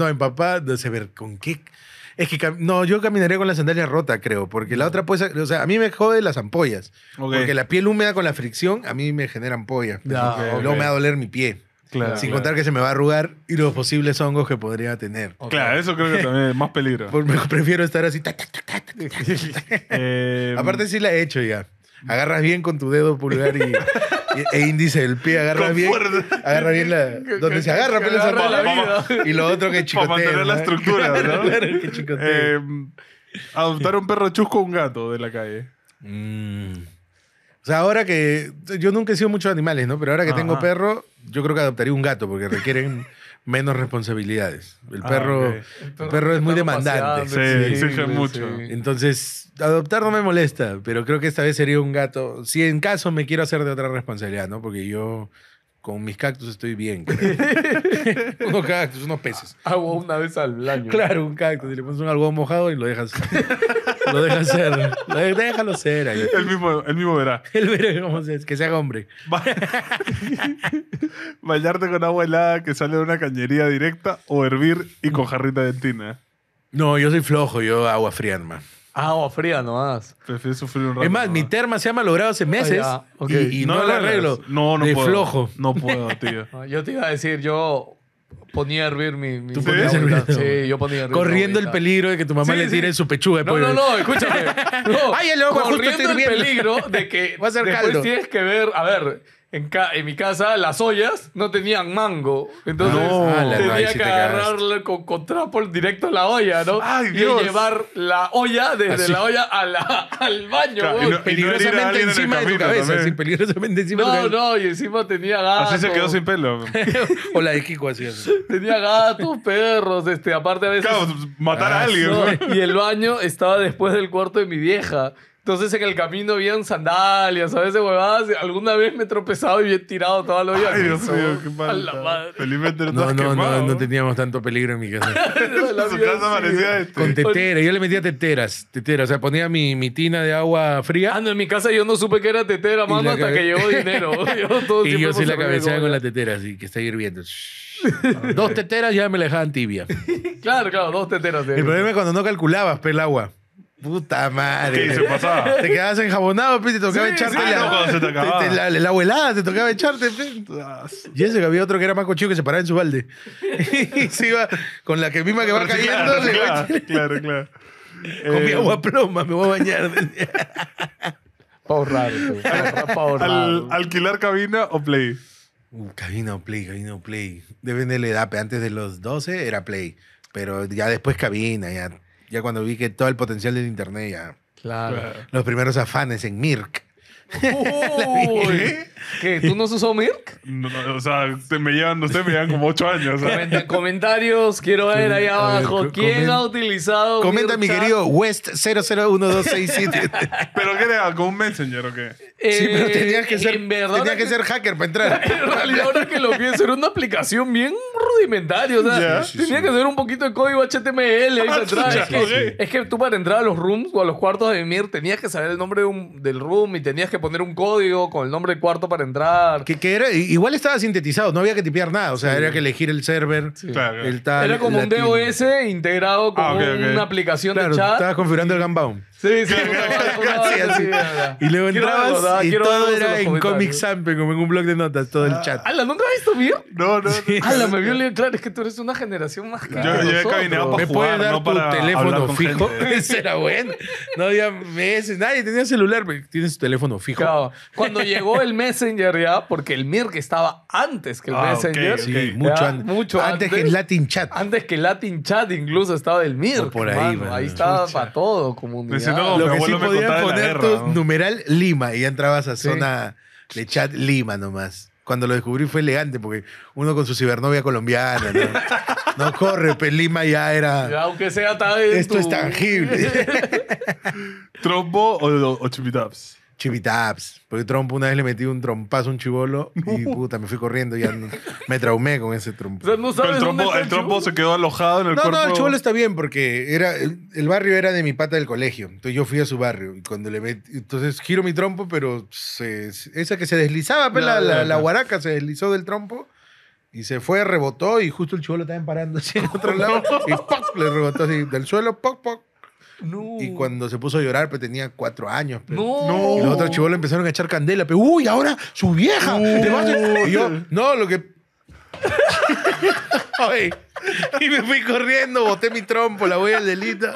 S1: empapada. Ya, ver, ¿con qué? Es que no, yo caminaría con la sandalia rota, creo, porque la otra pues o sea, a mí me jode las ampollas, porque la piel húmeda con la fricción a mí me genera ampollas, no pues, luego me va a doler mi pie. Claro, sin contar que se me va a arrugar y los posibles hongos que podría tener. Claro, eso creo que también es más peligro. [laughs] prefiero estar así. [laughs] Eh, Aparte sí la he hecho ya. Agarras bien con tu dedo pulgar y [laughs] e, índice del pie, agarra bien. Agarra bien la. [laughs] Donde se agarra, pero pues, vida. Y lo otro que [laughs] chicotea. Para mantener la estructura, ¿no? que eh,
S2: adoptar un perro chusco o un gato de la calle.
S1: Mm. O sea, ahora que. Yo nunca he sido mucho de animales, ¿no? Pero ahora que tengo perro, yo creo que adoptaría un gato porque requieren menos responsabilidades. El, ah, perro, perro, es muy demandante. Sí, exige mucho. Entonces, adoptar no me molesta, pero creo que esta vez sería un gato. Si en caso me quiero hacer de otra responsabilidad, ¿no? Porque yo con mis cactus estoy bien. [laughs] unos cactus, unos peces. Agua una vez al año. Claro, un cactus. Y le pones un algodón mojado y lo dejas. [laughs] Lo deja ser. Lo déjalo ser. Ahí. El mismo, mismo verá. [laughs] Él verá cómo se es, que se haga hombre. Ba
S2: [laughs] Bañarte con agua helada que sale de una cañería directa o
S1: hervir y con jarrita de tina. No, yo soy flojo, yo agua fría, hermano.
S3: Agua fría
S1: nomás. Prefiero sufrir un rato. Es más, mi terma se ha malogrado hace meses ah, y, no, lo la arreglo. No, no de puedo. flojo. No puedo, tío.
S3: [laughs] yo te iba a decir, yo ponía a hervir mi. mi ¿Tú
S1: Sí, yo ponía a hervir. Corriendo el peligro de que tu mamá le tire en su pechuga. No, no, no,
S3: escúchame. [laughs] No, corriendo el peligro de que [laughs] después tienes que ver, a ver en, mi casa las ollas no tenían mango. Entonces ah, tenía que agarrarlo agarrarle con, con trapo directo a la olla, ¿no? Y llevar la olla desde la olla [laughs]
S1: al baño. no- Peligrosamente encima de tu cabeza. no, no, y
S3: encima tenía gatos. Así se quedó sin
S1: pelo. O la de Kiko así.
S3: Tenía gatos, perros, este, aparte a veces... Claro, matar a ah, alguien. No, [laughs] y el baño estaba después del cuarto de mi vieja. Entonces en el camino habían sandalias, a veces huevadas. Alguna vez me he tropezado y he tirado toda la vida. Ay, Dios mío, qué mal. A la madre.
S1: Felizmente no, no, no, no, no teníamos tanto peligro en mi casa.
S4: [laughs] no, Su casa
S1: parecía este. Con tetera. Yo le metía teteras, teteras. O sea, ponía mi, mi, tina de agua fría. Ah, no, en mi casa yo no supe que era tetera, mano, hasta que llegó dinero. [laughs] y yo sí la cabeceaba con la tetera, así que está hirviendo. dos teteras ya me la dejaban tibia.
S3: claro, claro, dos teteras. El problema
S1: es cuando no calculabas el agua. Puta madre. ¿Qué se pasaba? Te quedabas enjabonado, pe, te tocaba echarte sí, no, se te acababa. la, la abuelada, te tocaba echarte. Y ese que había otro que era más cochino que se paraba en su balde. [laughs] y se iba con la que misma que va cayendo, Claro, claro, claro, claro. con mi eh, agua ploma, me voy a bañar. Pa' ahorrar, ahorrar, ¿Alquilar cabina o play? Uh, cabina o play, cabina o play. Deben de la edad, antes de los 12 era play. Pero ya después cabina, ya ya cuando vi que todo el potencial del internet ya. Claro. Los primeros afanes en Mirk.
S4: [laughs]
S3: ¿Qué? ¿Tú no has usado Mirk? No, o sea, te me llevan, ustedes me llevan como ocho años. Comenta, comentarios,
S2: quiero ver ahí abajo. ¿Quién ha
S3: utilizado Comenta, mi querido
S2: West 001267. [laughs] ¿Pero qué era? ¿Con un Messenger o qué?
S3: Eh, sí, pero tenías que ser, que, ser hacker para entrar. [laughs] En realidad, ahora que lo pienso, era una aplicación bien rudimentaria. O sea, tenía que tener un poquito de código HTML ahí ah, Es que, tú para entrar a los rooms o a los cuartos de Mir tenías que saber el nombre del room y tenías que poner un código con el nombre del cuarto para entrar.
S1: Que, que igual estaba sintetizado, no había que tipear nada. O sea, había era que elegir el server, el tal. Era como un DOS integrado con ah, una aplicación de chat. Estabas configurando el Gunbound. Sí,
S3: sí, sí, [laughs] Y luego entrabas y todo era en Comic
S1: Sample, como en un blog de notas, todo el ah. chat. Ala,
S3: ¿nunca has visto mío? No, no. Ala, me vio Leo. Claro, es que tú eres una generación más que Yo, yo caminado para jugar, no para teléfono fijo? [laughs] Ese era bueno.
S1: No había meses, nadie tenía celular, pero tienes tu teléfono fijo. Claro. Cuando llegó el Messenger ya,
S3: porque el Mir que estaba antes que el ah, Messenger. Sí, mucho antes.
S1: Mucho antes. que el Latin Chat.
S3: Antes que el Latin Chat incluso estaba el Mir por ahí, Ahí estaba para todo, como comunidad no, lo que sí podía poner tu
S1: numeral Lima y ya entrabas a zona de chat Lima nomás. Cuando lo descubrí fue elegante porque uno con su cibernovia colombiana, ¿no? [laughs] corre, pues Lima ya era...
S3: aunque sea tal Esto es tangible.
S1: [laughs] ¿Trombo o, o, Chivitaps. Porque trompo, una vez le metí un trompazo a un chivolo y puta, me fui corriendo y ya me traumé con ese trompo. el trompo, se quedó alojado en el No, cuerpo. no, el chivolo está bien porque era, el, barrio era de mi pata del colegio. Entonces yo fui a su barrio y cuando le metí, entonces giro mi trompo, pero esa que se deslizaba, pues, la, la- guaraca se deslizó del trompo y se fue, rebotó y justo el chivolo estaba parando así en otro [laughs] lado y le rebotó así del suelo, ¡poc, poc! Y cuando se puso a llorar, pues tenía cuatro años. Pues. No. Y los otros chivolos empezaron a echar candela. pero pues, uy, ahora su vieja. No. Y yo, no, lo que. [laughs] y me fui corriendo, boté mi trompo, la voy al delito.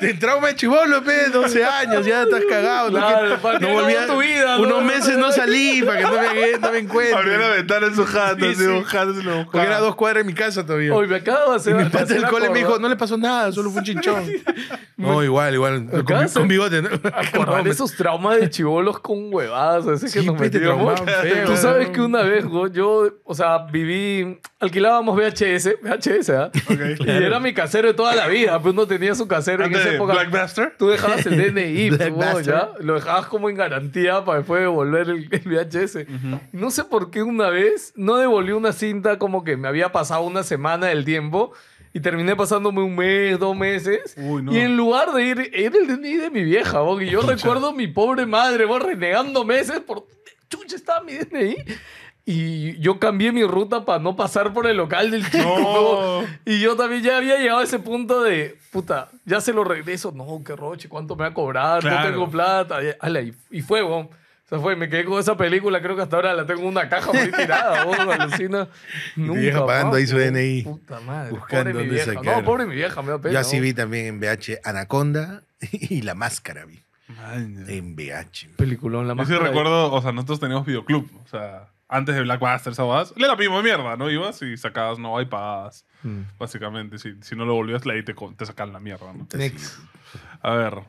S1: El trauma de chivolo, pe, 12 años, ya estás cagado. no, volví a tu vida. Unos meses no salí para que no me, no me encuentre. Abrió la ventana en su jato, Porque era dos cuadras en mi casa todavía. Hoy me acabo de hacer. Mi cole me dijo, no le pasó nada, solo fue un chinchón. [laughs] no, igual, igual. Con, bigote, ¿no? Acordar [laughs] esos
S3: traumas de chivolos con huevadas, [laughs] Tú sabes que una vez, yo, o sea, viví, alquilábamos VHS, VHS, ¿ah? Y era mi casero de toda la vida, pues uno tenía su casero en ese eh, Blackmaster, Tú dejabas el DNI, [laughs] ¿ya? Lo dejabas como en garantía para después devolver el, VHS. No sé por qué una vez no devolví una cinta como que me había pasado una semana del tiempo. Y terminé pasándome un mes, dos meses. Y en lugar de ir, era el DNI de mi vieja, vos. Y yo recuerdo mi pobre madre, vos, renegando meses por. Chucha, estaba mi DNI. Y yo cambié mi ruta para no pasar por el local del chico. Y yo también ya había llegado a ese punto de, puta, ya se lo regreso. No, qué roche, ¿cuánto me va a cobrar? No tengo plata. Y, y, fue, bon. O sea, fue, me quedé con esa película, creo que hasta
S1: ahora la tengo en una caja muy tirada, vos, [laughs] alucina. Nunca, vieja pagando ahí su DNI. Puta madre. Buscando pobre dónde sacar. No, pobre mi vieja, me da pena. Yo así vi también en BH Anaconda [laughs] y La Máscara, vi. En en VH. Peliculón, La Máscara. Yo sí recuerdo,
S2: o sea, nosotros teníamos videoclub, o sea antes de Blackbuster, ¿sabas? Le la misma mierda, ¿no? Ibas y sacabas no hay paz. Mm. Básicamente, si, no lo volvías te, te sacan la mierda, ¿no? A ver,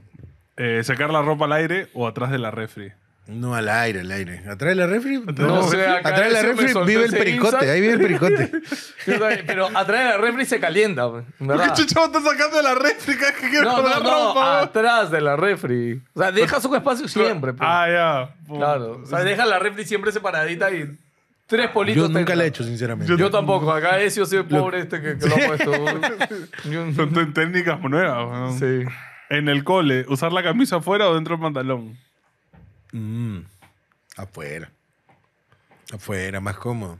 S2: eh, sacar la ropa al aire o atrás de la refri.
S1: No, al aire, al aire. Atrás de la refri. No, no la refri vive el pericote. Ahí vive el pericote.
S2: [laughs] Pero atrás de la
S3: refri se calienta. Pues, ¿verdad? ¿Qué chucha está sacando de la refri? ¿Qué no, no, no, ropa, atrás de la refri. O sea, deja un espacio siempre. Pero. Pues. Ah, ya. Claro. O sea, deja la refri siempre separadita y tres politos. Yo nunca
S2: la he hecho, sinceramente.
S3: Yo, tampoco. Acá es yo soy pobre este que, lo ha puesto.
S2: [laughs] Son técnicas nuevas. Sí. En el cole, ¿usar la camisa afuera o dentro del pantalón?
S1: Mm, afuera. Afuera, más cómodo.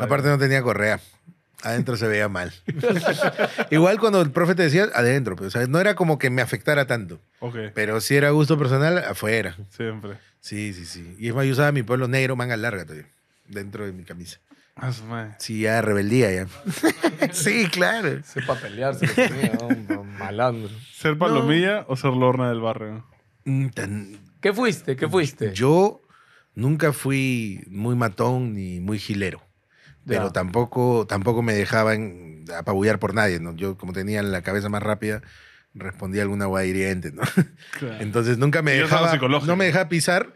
S1: Aparte no tenía correa. Adentro se veía mal. [laughs] Igual cuando el profe te decía, adentro, pero pues, no era como que me afectara tanto. Pero si era gusto personal, afuera. Siempre. Sí, sí, sí. Y es más, yo usaba mi pueblo negro, manga larga todavía, dentro de mi camisa. Ah, si Sí, ya rebeldía ya. [laughs]
S2: sí,
S3: claro. Ser para pelearse, [laughs] malandro.
S1: ¿Ser palomilla o ser
S2: lorna del barrio? Mm, ¿Qué fuiste? ¿Qué fuiste?
S1: Yo nunca fui muy matón ni muy gilero. Pero tampoco, tampoco me dejaban apabullar por nadie, ¿no? Yo, como tenía la cabeza más rápida, respondía alguna guayriente. Entonces nunca me dejaba. No me dejaba pisar,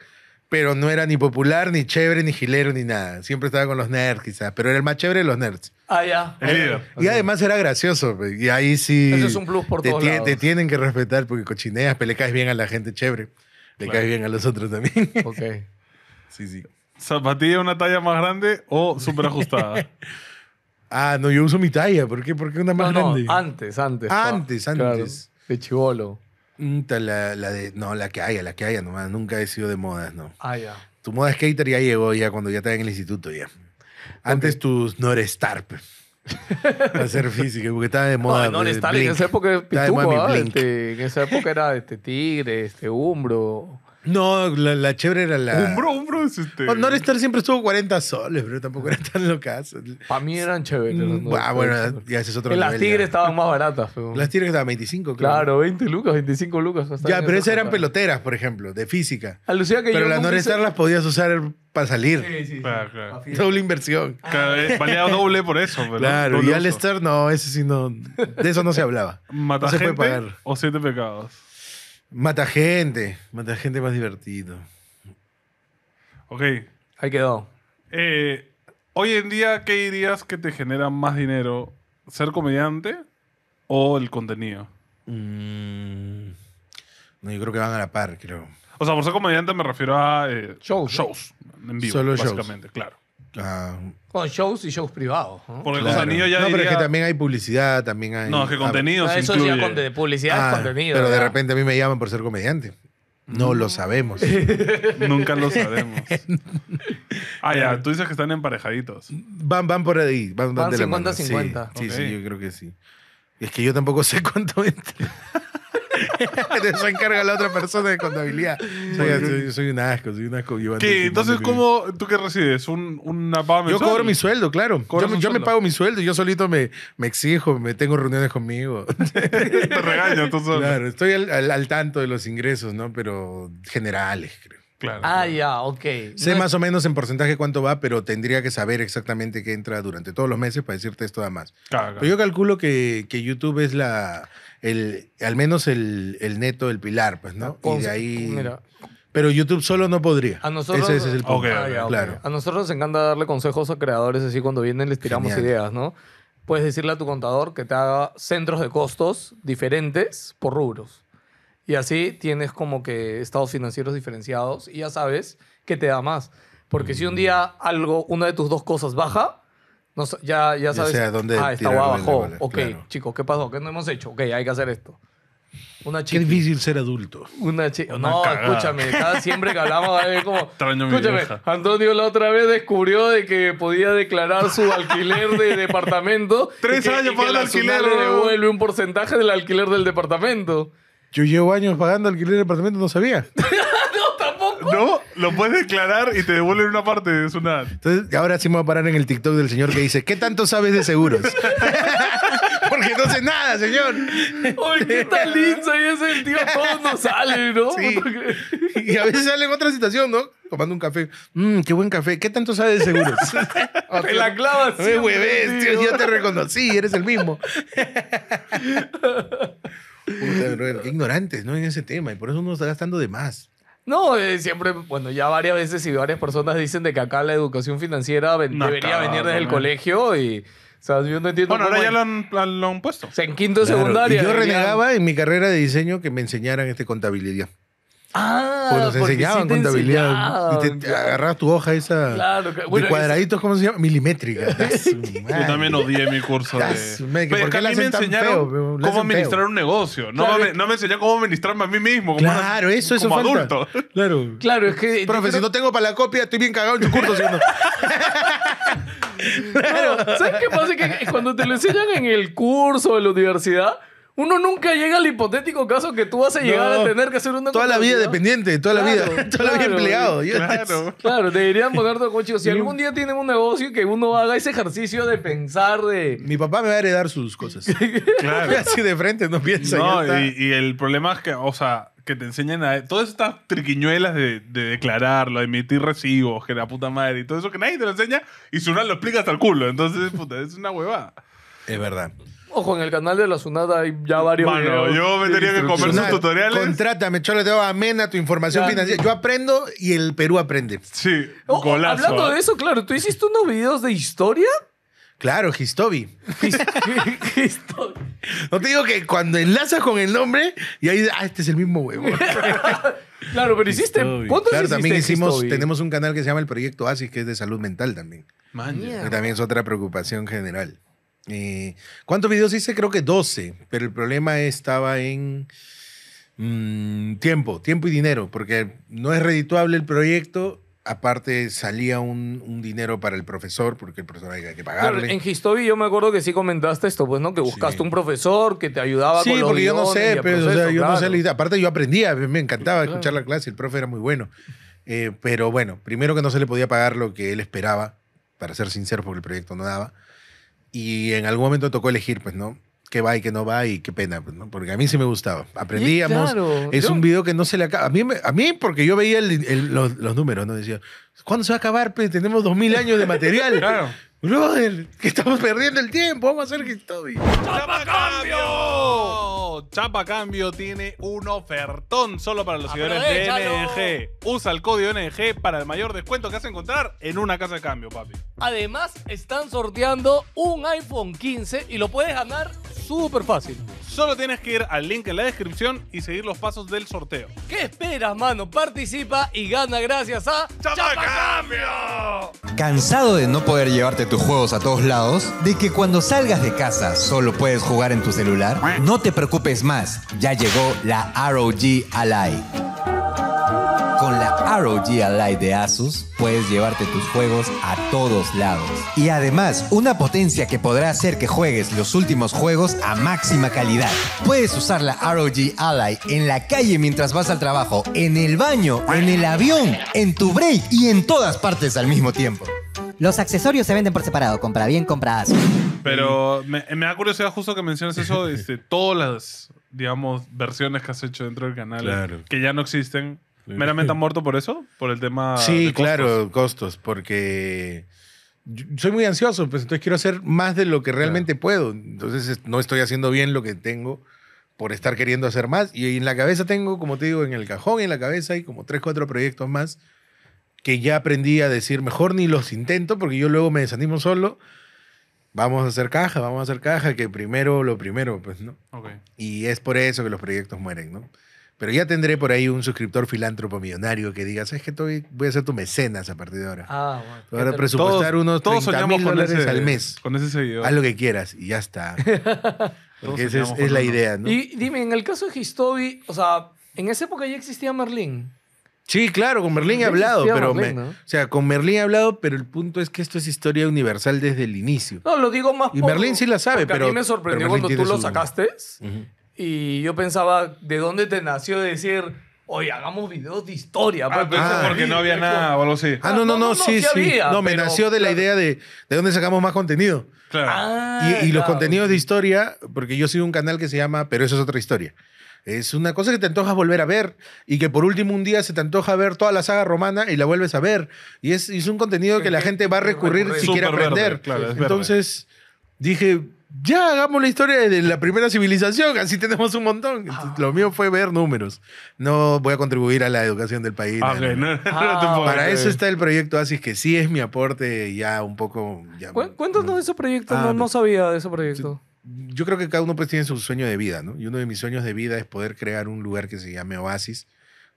S1: pero no era ni popular, ni chévere, ni gilero, ni nada. Siempre estaba con los nerds, quizás, pero era el más chévere de los nerds. Ah, ya. Y además era gracioso. Pues, y ahí sí. Eso es un plus por te, te tienen que respetar porque cochineas, pelecas bien a la gente chévere. Le cae bien a los otros también. [laughs] Ok. Sí, sí.
S2: ¿Zapatilla una talla más grande o súper ajustada?
S1: [laughs] ah, no, yo uso mi talla. ¿Por qué, ¿Por qué una más grande? No, antes, antes. Antes, antes. Claro. De chivolo. La, de, no, la que haya, la que haya nomás. Nunca he sido de modas, ¿no? Ah, ya. Tu moda skater ya llegó ya cuando ya estaba en el instituto ya. Antes tus eres star. [laughs] hacer física, porque estaba de moda. No, no en, eh, en esa época era pituco, ¿ah? este, en esa época
S3: era este Tigre, este Umbro.
S1: No, la, chévere era la. Un umbro es este. No Nora siempre estuvo 40 soles, pero tampoco eran tan locas. Para mí eran chéveres. Mm, ah, bueno, ya ese es otro Las tigres estaban más baratas. Las tigres estaban 25, claro. Claro, 20 lucas, 25 lucas. Ya, pero esas eran peloteras, por ejemplo, de física. pero las Norestar las podías usar para salir. Sí,
S2: sí. sí. Claro, claro.
S1: Doble inversión. valía [laughs] doble por eso. ¿verdad? Claro, Y y Alistair, no, ese sí no. De eso no se hablaba. [laughs] Mata gente pagar. O siete pecados. Mata gente, mata gente más divertido. Ok. Ahí
S2: quedó. Eh, hoy en día, ¿qué dirías que te genera más dinero? ¿Ser comediante o el contenido? Mm,
S1: yo creo que van a la par, creo.
S2: O sea, por ser comediante me refiero a eh, shows.
S1: en vivo, básicamente, claro. Con
S2: shows y shows privados. ¿no? pero es que también
S1: hay publicidad, también hay. No, es que ah, contenido. Ah, de publicidad ah, contenido. Pero de repente a mí me llaman por ser comediante. No lo sabemos. [laughs] Nunca lo sabemos. [laughs]
S2: Ah, ya, tú dices que están emparejaditos.
S1: Van, van por ahí. Van, 50 50. Sí, sí, yo creo que sí. Es que yo tampoco sé cuánto entra. [laughs] [laughs] de eso encarga la otra persona de contabilidad. Soy, soy, un asco, soy un asco. Entonces, ¿cómo tú qué recibes? ¿Un, Yo cobro mi sueldo, claro. Yo, me pago mi sueldo, yo solito me, me exijo, me tengo reuniones conmigo. [laughs] Te regaño, tú solo. Claro, estoy al, tanto de los ingresos, ¿no? Pero generales, creo. Claro,
S3: ah, ya, ok. Sé más
S1: o menos en porcentaje cuánto va, pero tendría que saber exactamente qué entra durante todos los meses para decirte esto además. más. yo calculo que, YouTube es la, al menos el, neto del pilar, pues, ¿no? y de ahí. Pero YouTube solo no podría. A nosotros, ese, es el problema ah, claro.
S3: A nosotros nos encanta darle consejos a creadores, así cuando vienen les tiramos ideas, ¿no? Puedes decirle a tu contador que te haga centros de costos diferentes por rubros. Y así tienes como que estados financieros diferenciados y ya sabes que te da más. Porque si un mm. día algo, una de tus dos cosas baja, ya, ya sabes. ah, estaba abajo ok, chicos, ¿qué pasó? ¿Qué no hemos hecho? Ok, hay que hacer esto. Una chica. Qué
S1: difícil ser adulto. Una
S3: No, escúchame. siempre que hablamos, es como. [laughs] escúchame, Antonio la otra vez descubrió de que podía declarar su [laughs] alquiler de departamento. Tres años para
S1: el alquiler. Le devuelve
S2: un porcentaje del alquiler del departamento.
S1: Yo llevo años pagando alquiler de departamento, no sabía. [laughs] ¿No? Lo puedes declarar y te devuelven una parte. de su nada. Entonces, ahora sí me voy a parar en el TikTok del señor que dice: ¿Qué tanto sabes de seguros? [laughs] Porque no sé nada, señor. Oye, qué tal linda y ese el tío todos nos sale, ¿no? [laughs] Y a veces sale en otra situación, ¿no? Tomando un café. Mmm, qué buen café. ¿Qué tanto sabes de seguros? te [laughs] la clavas. No me hueves, Yo te reconocí, eres el mismo. Puta, ignorantes, ¿no? En ese tema. Y por eso uno está gastando de más.
S3: No, eh, siempre, bueno, ya varias veces y varias personas dicen de que acá la educación financiera debería venir desde el colegio y, o sea, yo no entiendo Bueno, ahora ya lo han, puesto. en quinto de secundaria. yo renegaba
S1: en mi carrera de diseño que me enseñaran este contabilidad. Ah, pues porque enseñaban contabilidad. y te, agarras tu hoja esa de cuadraditos, ¿cómo se llama? Milimétrica.
S2: [laughs] Yo también odié mi curso de.
S1: Pero porque a mí me enseñaron cómo administrar un negocio. No, me,
S2: no me enseñaron cómo administrarme a mí mismo. Como claro, eso, eso adulto.
S1: Claro. Claro, es que. Profe, si no tengo para la copia, estoy bien cagado en tu curso. [laughs] no? ¿Sabes qué pasa? Que cuando te lo enseñan en
S3: el curso, de la universidad uno nunca llega al hipotético caso que tú vas a llegar a tener que hacer una Toda la vida dependiente, toda la vida, toda la vida empleado. Claro, claro deberían ponerte todo chicos. Si algún día tienen un negocio que uno haga ese ejercicio de pensar de. Mi papá me va a heredar sus
S2: cosas. [laughs] claro.
S1: Así de frente, no piensa. No, y,
S2: el problema es que, o sea, que te enseñan a... Todas estas triquiñuelas de, declararlo, de emitir recibos, que la puta madre, y todo eso que nadie te lo enseña, y si uno lo explica hasta el culo. Entonces, puta, es una hueva Es verdad.
S3: Ojo, en el canal de la Sunada hay ya varios Bueno, yo me tendría tenía que comer sus tutoriales.
S1: Contrátame, yo le a amena tu información financiera. Yo aprendo y el Perú aprende. Sí, oh, oh, golazo. Hablando de eso, claro, tú hiciste unos videos de historia. Claro, [laughs] Histobi. No te digo que cuando enlazas con el nombre y ahí, ah, este es el mismo huevo.
S3: [laughs] claro, pero hiciste. ¿Cuántos Claro, también hicimos, tenemos
S1: un canal que se llama el Proyecto ASIS, que es de salud mental también. Man, Que también es otra preocupación general. Eh, ¿Cuántos videos hice? Creo que 12, pero el problema estaba en mm, tiempo, tiempo y dinero, porque no es redituable el proyecto. Aparte salía un, dinero para el profesor, porque el profesor había que pagarle.
S3: en Histovi, yo me acuerdo que sí comentaste esto, pues, ¿no? Que buscaste un profesor que te ayudaba sí, porque yo no sé, pero yo
S1: Aparte yo aprendía, me encantaba escuchar la clase, el profe era muy bueno. Eh, pero bueno, primero que no se le podía pagar lo que él esperaba, para ser sincero, porque el proyecto no daba. Y en algún momento tocó elegir, pues, ¿no? qué va y qué no va y qué pena, pues, porque a mí sí me gustaba. Aprendíamos. es un video que no se le acaba. A mí, a mí porque yo veía los, números, ¿no? Decía, ¿cuándo se va a acabar? Pues, tenemos dos mil años de material. [laughs] claro. que estamos perdiendo el tiempo. Vamos a hacer que estoy.
S2: cambio! Chapa Cambio tiene un ofertón solo para los ah, seguidores de NG. Usa el código NG para el mayor descuento que vas a encontrar en una casa de cambio, papi.
S3: Además, están sorteando un iPhone 15 y lo puedes
S2: ganar súper fácil. Solo tienes que ir al link en la descripción y seguir los pasos del sorteo. ¿Qué esperas, mano? Participa y gana gracias a Chapa
S1: Cambio ¿Cansado de no poder llevarte tus juegos a todos lados? ¿De que cuando salgas de casa solo puedes jugar en tu celular? No te preocupes es más, ya llegó la ROG Ally. Con la ROG Ally de Asus puedes llevarte tus juegos a todos lados. Y además, una potencia que podrá hacer que juegues los últimos juegos a máxima calidad. Puedes usar la ROG Ally en la calle mientras vas al trabajo, en el baño, en el avión, en tu break y en todas partes al mismo tiempo. Los accesorios se venden por separado. Compra bien, compra Asus.
S2: Pero me, me, da curiosidad justo que mencionas eso, [laughs] este, todas las, digamos, versiones que has hecho dentro del canal que ya no existen. ¿Meramente han [laughs] muerto por eso? ¿Por el tema Sí, de costos? claro,
S1: costos, porque soy muy ansioso, pues entonces quiero hacer más de lo que realmente puedo. Entonces no estoy haciendo bien lo que tengo por estar queriendo hacer más. Y en la cabeza tengo, como te digo, en el cajón, en la cabeza hay como tres, cuatro proyectos más que ya aprendí a decir, mejor ni los intento porque yo luego me desanimo solo vamos a hacer caja, vamos a hacer caja, que primero lo primero, pues, ¿no? Y es por eso que los proyectos mueren, ¿no? Pero ya tendré por ahí un suscriptor filántropo millonario que diga, es que estoy, voy a ser tu mecenas a partir de ahora? Ah,
S2: bueno. presupuestar unos 30 mil dólares al mes.
S1: Con ese seguidor. Haz lo que quieras y ya está. [laughs] esa es, la idea, ¿no?
S3: Y dime, en el caso de Histobi, o sea, en esa época ya existía Merlín.
S1: Sí, claro, con Merlín he hablado, pero o sea, con Merlín he hablado, pero el punto es que esto es historia universal desde el inicio.
S3: No, lo digo más. Y Merlín sí la sabe, pero a mí me sorprendió cuando tú lo sacaste y yo pensaba de dónde te nació decir hoy hagamos videos de historia. Ah, pues, ah. porque, no había nada
S1: o algo así. Ah, no, no, no, sí, sí. no, me nació de la idea de de dónde sacamos más contenido.
S4: Claro.
S1: y, los ah, contenidos de historia, porque yo soy un canal que se llama Pero eso es otra historia. Es una cosa que te antojas volver a ver y que por último un día se te antoja ver toda la saga romana y la vuelves a ver. Y es, es un contenido que la gente va a recurrir si quiere aprender. Entonces dije, ya hagamos la historia de la primera civilización, así tenemos un montón. Ah. Lo mío fue ver números. No voy a contribuir a la educación del país. Ah, [laughs] ah, Para eso está el proyecto así que sí es mi aporte ya un poco...
S3: Cuéntanos de ese proyecto, no,
S1: sabía de ese proyecto yo creo que cada uno pues tiene su sueño de vida, ¿no? Y uno de mis sueños de vida es poder crear un lugar que se llame Oasis,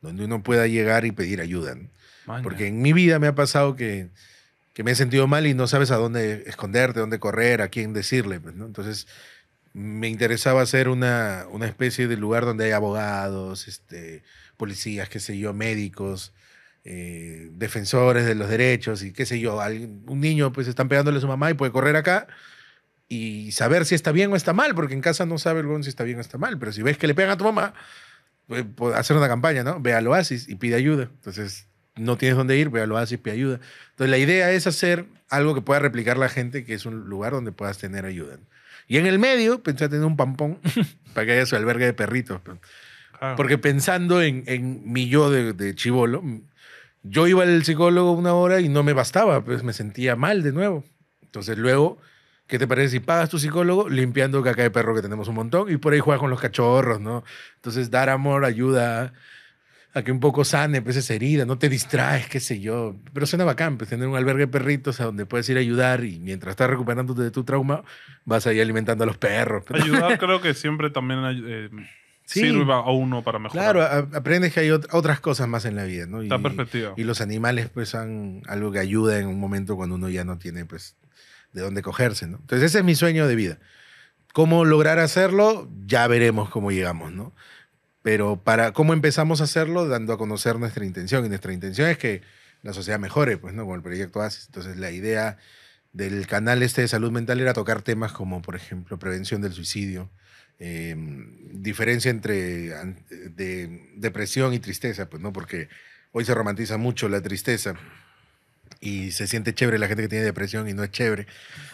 S1: donde uno pueda llegar y pedir ayuda. ¿no? Porque en mi vida me ha pasado que, que me he sentido mal y no sabes a dónde esconderte, dónde correr, a quién decirle. Pues, ¿no? Entonces, me interesaba hacer una, una, especie de lugar donde hay abogados, este, policías, qué sé yo, médicos, eh, defensores de los derechos y qué sé yo. un niño pues están pegándole a su mamá y puede correr acá y saber si está bien o está mal, porque en casa no sabe el si está bien o está mal, pero si ves que le pegan a tu mamá, pues, hacer una campaña, ¿no? Ve al oasis y pide ayuda. Entonces, no tienes dónde ir, ve al oasis, pide ayuda. Entonces, la idea es hacer algo que pueda replicar la gente, que es un lugar donde puedas tener ayuda. Y en el medio, pensé tener un pampón [laughs] para que haya su albergue de perritos. Pues. Porque pensando en, en, mi yo de, de chivolo, yo iba al psicólogo una hora y no me bastaba, pues me sentía mal de nuevo. Entonces, luego ¿Qué te parece si pagas tu psicólogo limpiando caca de perro que tenemos un montón y por ahí juegas con los cachorros, ¿no? Entonces, dar amor ayuda a que un poco sane pues, esa herida, no te distraes, qué sé yo. Pero suena bacán, pues tener un albergue de perritos a donde puedes ir a ayudar y mientras estás recuperándote de tu trauma, vas ahí alimentando a los perros. Ayudar
S2: [laughs] creo que siempre también eh, sirve
S1: a uno para mejorar. Claro, aprendes que hay otras cosas más en la vida, ¿no? Y, Y los animales pues son algo que ayuda en un momento cuando uno ya no tiene pues de dónde cogerse, ¿no? Entonces ese es mi sueño de vida. ¿Cómo lograr hacerlo? Ya veremos cómo llegamos, ¿no? Pero para cómo empezamos a hacerlo, dando a conocer nuestra intención. Y nuestra intención es que la sociedad mejore, pues, ¿no? Con el proyecto ASIS. Entonces la idea del canal este de salud mental era tocar temas como, por ejemplo, prevención del suicidio, em, diferencia entre de, depresión y tristeza, pues, ¿no? Porque hoy se romantiza mucho la tristeza y se siente chévere la gente que tiene depresión y no es chévere.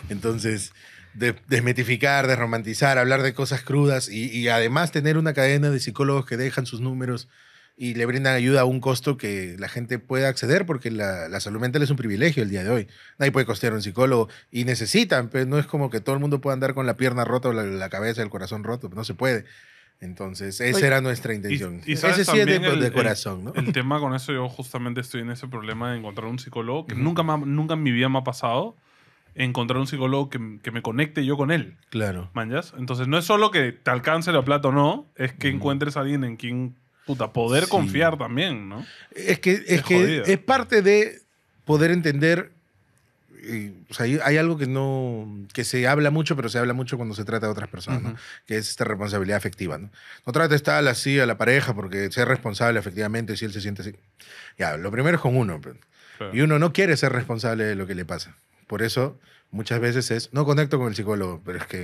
S1: Entonces, desmitificar, desromantizar, hablar de cosas crudas y, además tener una cadena de psicólogos que dejan sus números y le brindan ayuda a un costo que la gente pueda acceder porque la, salud mental es un privilegio el día de hoy. Nadie puede costear a un psicólogo y necesitan, pero no es como que todo el mundo pueda andar con la pierna rota o la, la cabeza, el corazón roto, no se puede. Entonces, esa era nuestra intención. Ese sí es de, el, de corazón, ¿no? El,
S2: tema [laughs] con eso, yo justamente estoy en ese problema de encontrar un psicólogo, que nunca, nunca en mi vida me ha pasado, encontrar un psicólogo que, que me conecte yo con él. Claro. ¿Manjas? Entonces, no es solo que te alcance la plata o no, es que encuentres a alguien en quien, puta, poder confiar también, ¿no? Es que es, que es
S1: parte de poder entender o sea, hay algo que no, que se habla mucho, pero se habla mucho cuando se trata de otras personas, que es esta responsabilidad afectiva. No, no trates estar así a la pareja porque ser responsable efectivamente si él se siente así. Ya, lo primero es con uno. Pues. Y uno no quiere ser responsable de lo que le pasa. Por eso muchas veces es, no conecto con el psicólogo, pero es que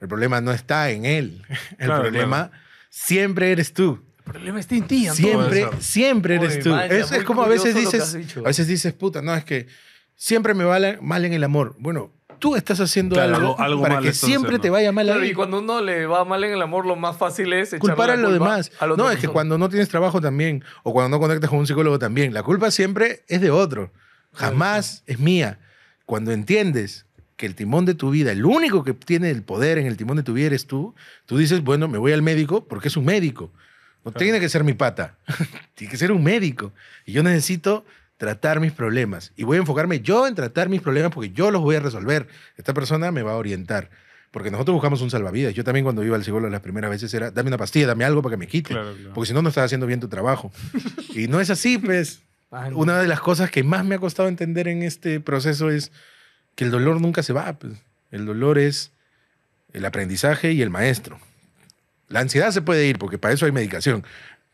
S1: el problema no está en él. [laughs] El problema siempre eres tú. El problema está en ti, Siempre, siempre eres tú. es como a veces dices, a veces dices, puta, no, es que siempre me va mal en el amor. Bueno, tú estás haciendo algo, para que siempre te vaya mal. y
S3: cuando uno le va mal en el amor, lo más fácil es culpar a los demás. no, es que
S1: cuando no tienes trabajo también, o cuando no conectas con un psicólogo también, la culpa siempre es de otro. Jamás es mía. Cuando entiendes que el timón de tu vida, el único que tiene el poder en el timón de tu vida eres tú, tú dices, bueno, me voy al médico porque es un médico. No tiene que ser mi pata, [laughs] tiene que ser un médico. Y yo necesito tratar mis problemas. Y voy a enfocarme yo en tratar mis problemas porque yo los voy a resolver. Esta persona me va a orientar. Porque nosotros buscamos un salvavidas. Yo también cuando iba al psicólogo las primeras veces era, dame una pastilla, dame algo para que me quite. Porque si no, no estás haciendo bien tu trabajo. [laughs] y no es así, pues. Ah, una de las cosas que más me ha costado entender en este proceso es que el dolor nunca se va. Pues. El dolor es el aprendizaje y el maestro. La ansiedad se puede ir porque para eso hay medicación,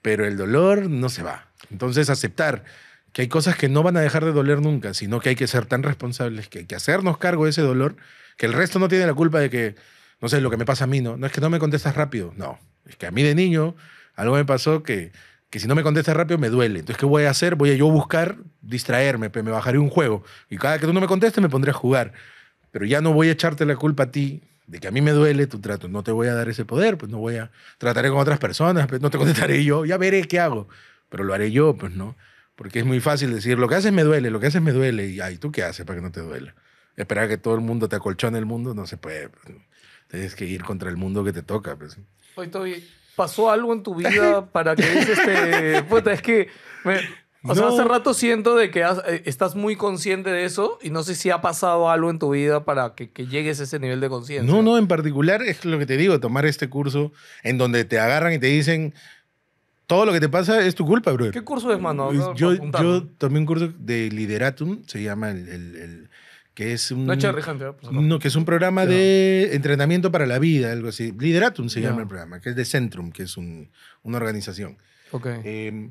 S1: pero el dolor no se va. Entonces aceptar que hay cosas que no van a dejar de doler nunca, sino que hay que ser tan responsables que hay que hacernos cargo de ese dolor, que el resto no tiene la culpa de que, no sé, lo que me pasa a mí, ¿no? No es que no me contestas rápido, no. Es que a mí de niño algo me pasó que, que si no me contestas rápido me duele. Entonces, ¿qué voy a hacer? Voy a yo buscar distraerme, me bajaré un juego. Y cada que tú no me contestes me pondré a jugar. Pero ya no voy a echarte la culpa a ti de que a mí me duele tu trato. No te voy a dar ese poder, pues no voy a... Trataré con otras personas, pero pues no te contestaré yo, ya veré qué hago. Pero lo haré yo, pues no. Porque es muy fácil decir, lo que haces me duele, lo que haces me duele. Y, ay, ¿tú qué haces para que no te duela? Esperar que todo el mundo te acolchone el mundo, no se puede. Pues, Tienes que ir contra el mundo que te toca. Pues.
S3: ¿pasó algo en tu vida para que dices este, [laughs] Puta, es que... O sea, hace rato siento de que eh, estás muy consciente de eso y no sé si ha pasado algo en tu vida para que, que llegues a ese nivel de conciencia. No,
S1: no, en particular es lo que te digo, tomar este curso en donde te agarran y te dicen, todo lo que te pasa es tu culpa, bro. ¿Qué curso es, mano? Pues yo, tomé un curso de Lideratum, se llama el, el, que es un... No, no. que es un programa de entrenamiento para la vida, algo así. Lideratum se llama el programa, que es de Centrum, que es un, una organización. Okay. Em,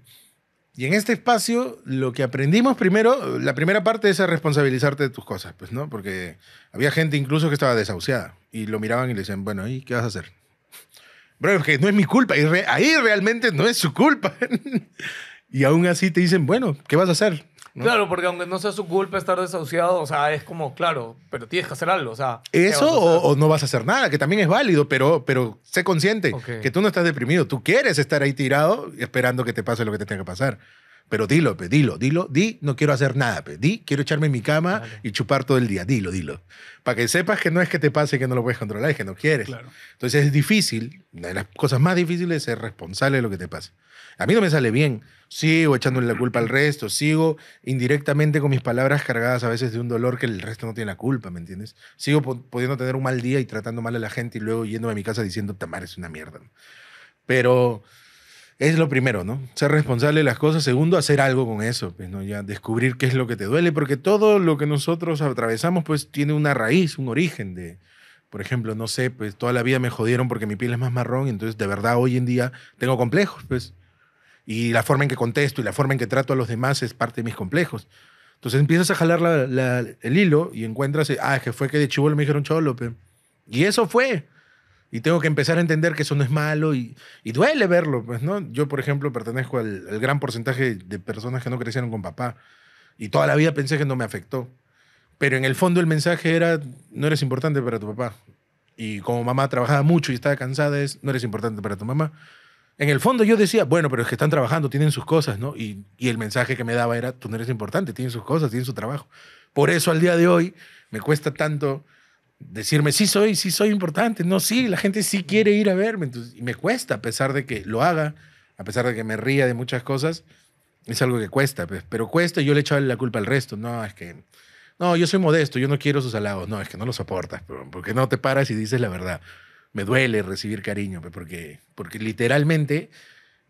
S1: y en este espacio, lo que aprendimos primero, la primera parte es a responsabilizarte de tus cosas, pues, ¿no? Porque había gente incluso que estaba desahuciada y lo miraban y le decían, bueno, ¿y qué vas a hacer? Bro, que no es mi culpa. Y ahí realmente no es su culpa. [laughs] y aún así te dicen, bueno, ¿qué vas a hacer?
S3: Claro, porque aunque no sea su culpa estar desahuciado, o sea, es como, claro, pero tienes que hacer algo, o sea. Eso
S1: o, no vas a hacer nada, que también es válido, pero, pero sé consciente que tú no estás deprimido, tú quieres estar ahí tirado esperando que te pase lo que te tenga que pasar. Pero dilo, pe, dilo, dilo, di, no quiero hacer nada, pe, quiero echarme en mi cama y chupar todo el día, dilo, dilo. Para que sepas que no es que te pase que no lo puedes controlar, es que no quieres. Entonces es difícil, una de las cosas más difíciles es ser responsable de lo que te pasa. A mí no me sale bien, sigo echándole la culpa al resto, sigo indirectamente con mis palabras cargadas a veces de un dolor que el resto no tiene la culpa, ¿me entiendes? Sigo pudiendo tener un mal día y tratando mal a la gente y luego yéndome a mi casa diciendo, Tamar es una mierda. Pero es lo primero, ¿no? Ser responsable de las cosas. Segundo, hacer algo con eso, pues, ¿no? Ya descubrir qué es lo que te duele, porque todo lo que nosotros atravesamos, pues, tiene una raíz, un origen de, por ejemplo, no sé, pues, toda la vida me jodieron porque mi piel es más marrón, y entonces, de verdad, hoy en día tengo complejos, pues. Y la forma en que contesto y la forma en que trato a los demás es parte de mis complejos. Entonces empiezas a jalar el hilo y encuentras, ah, es que fue que de le me dijeron cholo, pues. Y eso fue. Y tengo que empezar a entender que eso no es malo y, y duele verlo, pues, ¿no? Yo, por ejemplo, pertenezco al, gran porcentaje de personas que no crecieron con papá y toda la vida pensé que no me afectó. Pero en el fondo el mensaje era, no eres importante para tu papá. Y como mamá trabajaba mucho y estaba cansada, es, no eres importante para tu mamá. En el fondo yo decía, bueno, pero es que están trabajando, tienen sus cosas, ¿no? Y, y el mensaje que me daba era, tú no eres importante, tienen sus cosas, tienen su trabajo. Por eso al día de hoy me cuesta tanto decirme, sí soy, sí soy importante. No, sí, la gente sí quiere ir a verme. y me cuesta, a pesar de que lo haga, a pesar de que me ría de muchas cosas, es algo que cuesta. Pues, pero cuesta y yo le echado la culpa al resto. No, es que... No, yo soy modesto, yo no quiero sus halagos. No, es que no los soportas, porque no te paras y dices la verdad. Me duele recibir cariño, pues, porque, porque literalmente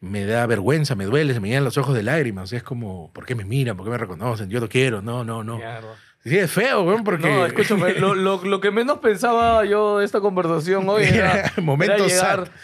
S1: me da vergüenza, me duele, se me llenan los ojos de lágrimas. O sea, es como, ¿por qué me miran? ¿Por qué me reconocen? Yo no quiero, no, no, no. Claro. Sí, es feo, weón, porque... No, escúchame, [laughs]
S3: lo, que menos pensaba yo de esta conversación hoy era... Momento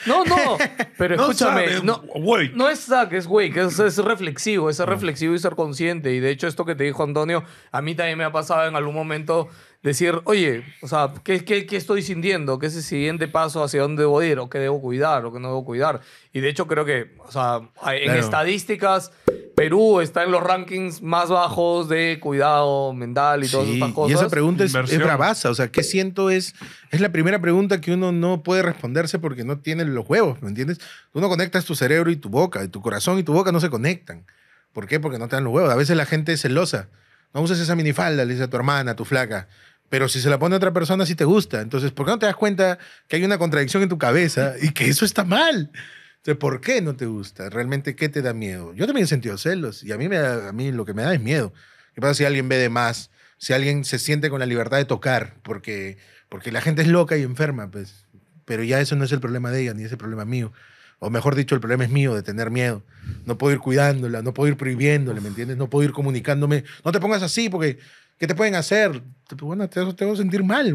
S3: No, no, [laughs] pero escúchame, no, no, no, es sac, es wake, es, reflexivo, es ser mm. reflexivo y ser consciente. Y de hecho esto que te dijo Antonio, a mí también me ha pasado en algún momento decir, oye, o sea, ¿qué, qué, qué estoy sintiendo? ¿Qué es el siguiente paso hacia dónde debo ir? ¿O qué debo cuidar? ¿O qué no debo cuidar? Y de hecho creo que, o sea, en estadísticas, Perú está en los rankings más bajos de cuidado mental y todas esas cosas. Y esa pregunta es, bravaza,
S1: o sea, ¿qué siento? Es, es la primera pregunta que uno no puede responderse porque no tiene los huevos, ¿me entiendes? Uno conectas tu cerebro y tu boca, y tu corazón y tu boca no se conectan. ¿Por qué? Porque no te dan los huevos. A veces la gente es celosa. No uses esa minifalda, le dice a tu hermana, a tu flaca pero si se la pone a otra persona, sí te gusta. Entonces, ¿por qué no te das cuenta que hay una contradicción en tu cabeza y que eso está mal? Entonces, ¿por qué no te gusta? ¿Realmente qué te da miedo? Yo también he sentido celos y a mí, me a mí lo que me da es miedo. ¿Qué pasa si alguien ve de más? Si alguien se siente con la libertad de tocar, porque, porque la gente es loca y enferma, pues. Pero ya eso no es el problema de ella, ni es el problema mío. O mejor dicho, el problema es mío de tener miedo. No puedo ir cuidándola, no puedo ir prohibiéndola, ¿me entiendes? No puedo ir comunicándome. No te pongas así porque ¿Qué te pueden hacer? Bueno, te, te voy a sentir mal.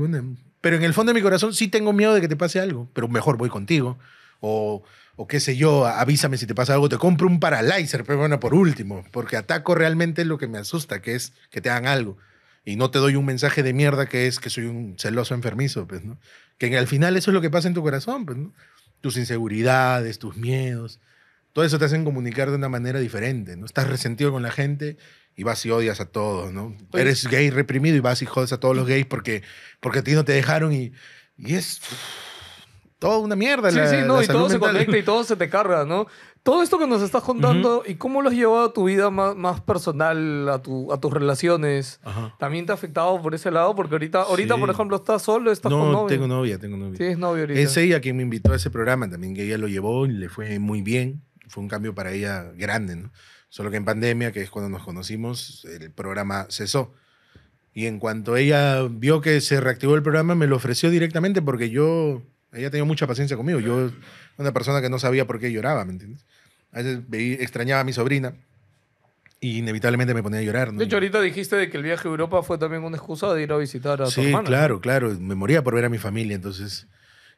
S1: Pero en el fondo de mi corazón sí tengo miedo de que te pase algo. Pero mejor voy contigo. O, qué sé yo, avísame si te pasa algo. Te compro un paralizer, pero pues, bueno, por último. Porque ataco realmente lo que me asusta, que es que te hagan algo. Y no te doy un mensaje de mierda que es que soy un celoso enfermizo, pues, ¿no? Que al final eso es lo que pasa en tu corazón, pues, Tus inseguridades, tus miedos todo eso te hacen comunicar de una manera diferente, ¿no? Estás resentido con la gente y vas y odias a todos, ¿no? Eres gay reprimido y vas y jodes a todos los gays porque, porque a ti no te dejaron y, y es toda una mierda. Sí, la, sí, no, y todo se conecta
S3: y todo se te carga, ¿no? Todo esto que nos estás contando y cómo lo has llevado a tu vida más, más personal, a, tu, a tus relaciones, también te ha afectado por ese lado, porque ahorita, ahorita por ejemplo, estás solo, estás con novia. No, tengo
S1: novia, tengo novia.
S3: Sí, es novia ahorita. Es
S1: ella quien me invitó a ese programa también, que ella lo llevó y le fue muy bien. Fue un cambio para ella grande, ¿no? Solo que en pandemia, que es cuando nos conocimos, el programa cesó. Y en cuanto ella vio que se reactivó el programa, me lo ofreció directamente porque yo, ella tenía mucha paciencia conmigo. Yo, una persona que no sabía por qué lloraba, ¿me entiendes? A veces extrañaba a mi sobrina y inevitablemente me ponía a llorar. ¿no?
S3: De hecho, ahorita dijiste de que el viaje a Europa fue también una excusa de ir a visitar a tu hermana. Sí, claro,
S1: claro. Me moría por ver a mi familia, entonces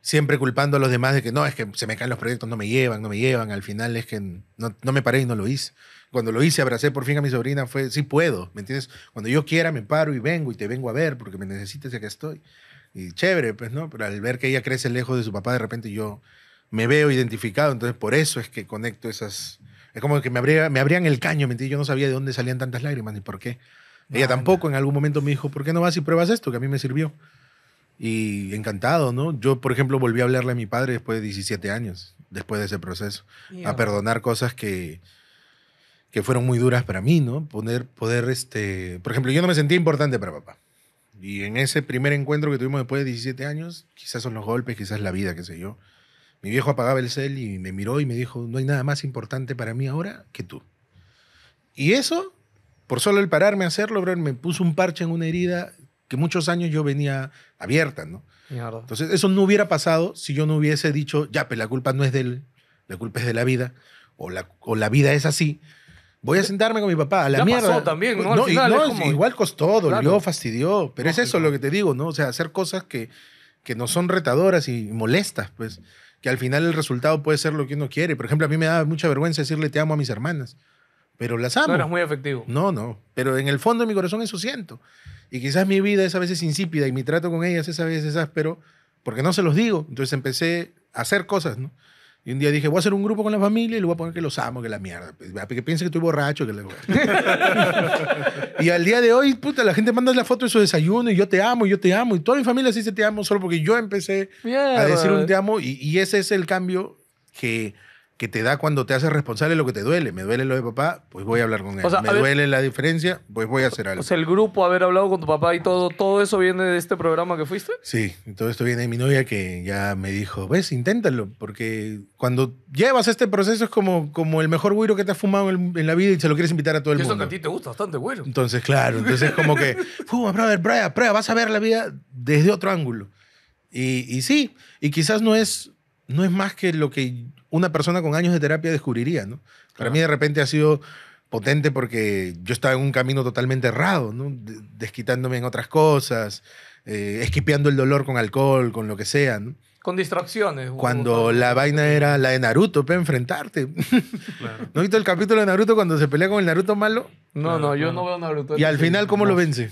S1: siempre culpando a los demás de que no, es que se me caen los proyectos, no me llevan, no me llevan. Al final es que no, no me paré y no lo hice. Cuando lo hice, abracé por fin a mi sobrina, fue, sí puedo, ¿me entiendes? Cuando yo quiera, me paro y vengo y te vengo a ver porque me necesitas y acá estoy. Y chévere, pues, ¿no? Pero al ver que ella crece lejos de su papá, de repente yo me veo identificado, entonces por eso es que conecto esas... Es como que me, me abrían el caño, ¿me entiendes? Yo no sabía de dónde salían tantas lágrimas ni por qué. Ella tampoco en algún momento me dijo, ¿por qué no vas y pruebas esto? Que a mí me sirvió. Y encantado, ¿no? Yo, por ejemplo, volví a hablarle a mi padre después de 17 años, después de ese proceso, a perdonar cosas que, que fueron muy duras para mí, ¿no? Poder, poder, este, por ejemplo, yo no me sentía importante para papá. Y en ese primer encuentro que tuvimos después de 17 años, quizás son los golpes, quizás la vida, qué sé yo, mi viejo apagaba el cel y me miró y me dijo, no hay nada más importante para mí ahora que tú. Y eso, por solo el pararme a hacerlo, me puso un parche en una herida que muchos años yo venía abierta, ¿no? Entonces, eso no hubiera pasado si yo no hubiese dicho, ya, pues la culpa no es de él, la culpa es de la vida, o la, o la vida es así voy a sentarme con mi papá. A la ya mierda. Pasó también, ¿no? Igual costó, dolió, fastidió. Pero es eso lo que te digo, ¿no? O sea, hacer cosas que, que no son retadoras y molestas, pues. Que al final el resultado puede ser lo que uno quiere. Por ejemplo, a mí me da mucha vergüenza decirle te amo a mis hermanas. Pero las amo. No muy efectivo. No, no. Pero en el fondo de mi corazón eso siento. Y quizás mi vida es a veces insípida y mi trato con ellas es a veces áspero porque no se los digo. Entonces empecé a hacer cosas, ¿no? Y un día dije, voy a hacer un grupo con la familia y le voy a poner que los amo, que la mierda. Pues, que piense que estoy borracho. Que [laughs] y al día de hoy, puta, la gente manda la foto de su desayuno y yo te amo, yo te amo. Y toda mi familia dice te amo solo porque yo empecé a decir un te amo. Y, y ese es el cambio que que te da cuando te haces responsable lo que te duele. Me duele lo de papá, pues voy a hablar con él. me duele la diferencia, pues voy a hacer algo. O el grupo, haber hablado con tu
S3: papá y todo, ¿todo eso viene de este programa que fuiste?
S1: Sí, todo esto viene de mi novia que ya me dijo, ves, inténtalo, porque cuando llevas este proceso es como, como el mejor güiro que te has fumado en, la vida y se lo quieres invitar a todo el mundo. Eso a ti te gusta bastante, güero. Entonces, claro, entonces es como que, [laughs] fuma, prueba, prueba, vas a ver la vida desde otro ángulo. Y, sí, y quizás no es, no es más que lo que una persona con años de terapia descubriría, ¿no? Para mí de repente ha sido potente porque yo estaba en un camino totalmente errado, ¿no? Desquitándome en otras cosas, eh, esquipeando el dolor con alcohol, con lo que sea, ¿no?
S3: Con distracciones. Cuando
S1: la vaina era la de Naruto, para enfrentarte. [laughs] Claro. ¿No viste el capítulo de Naruto cuando se pelea con el Naruto malo? No, no, yo no, veo Naruto. ¿Y al final cómo lo vence?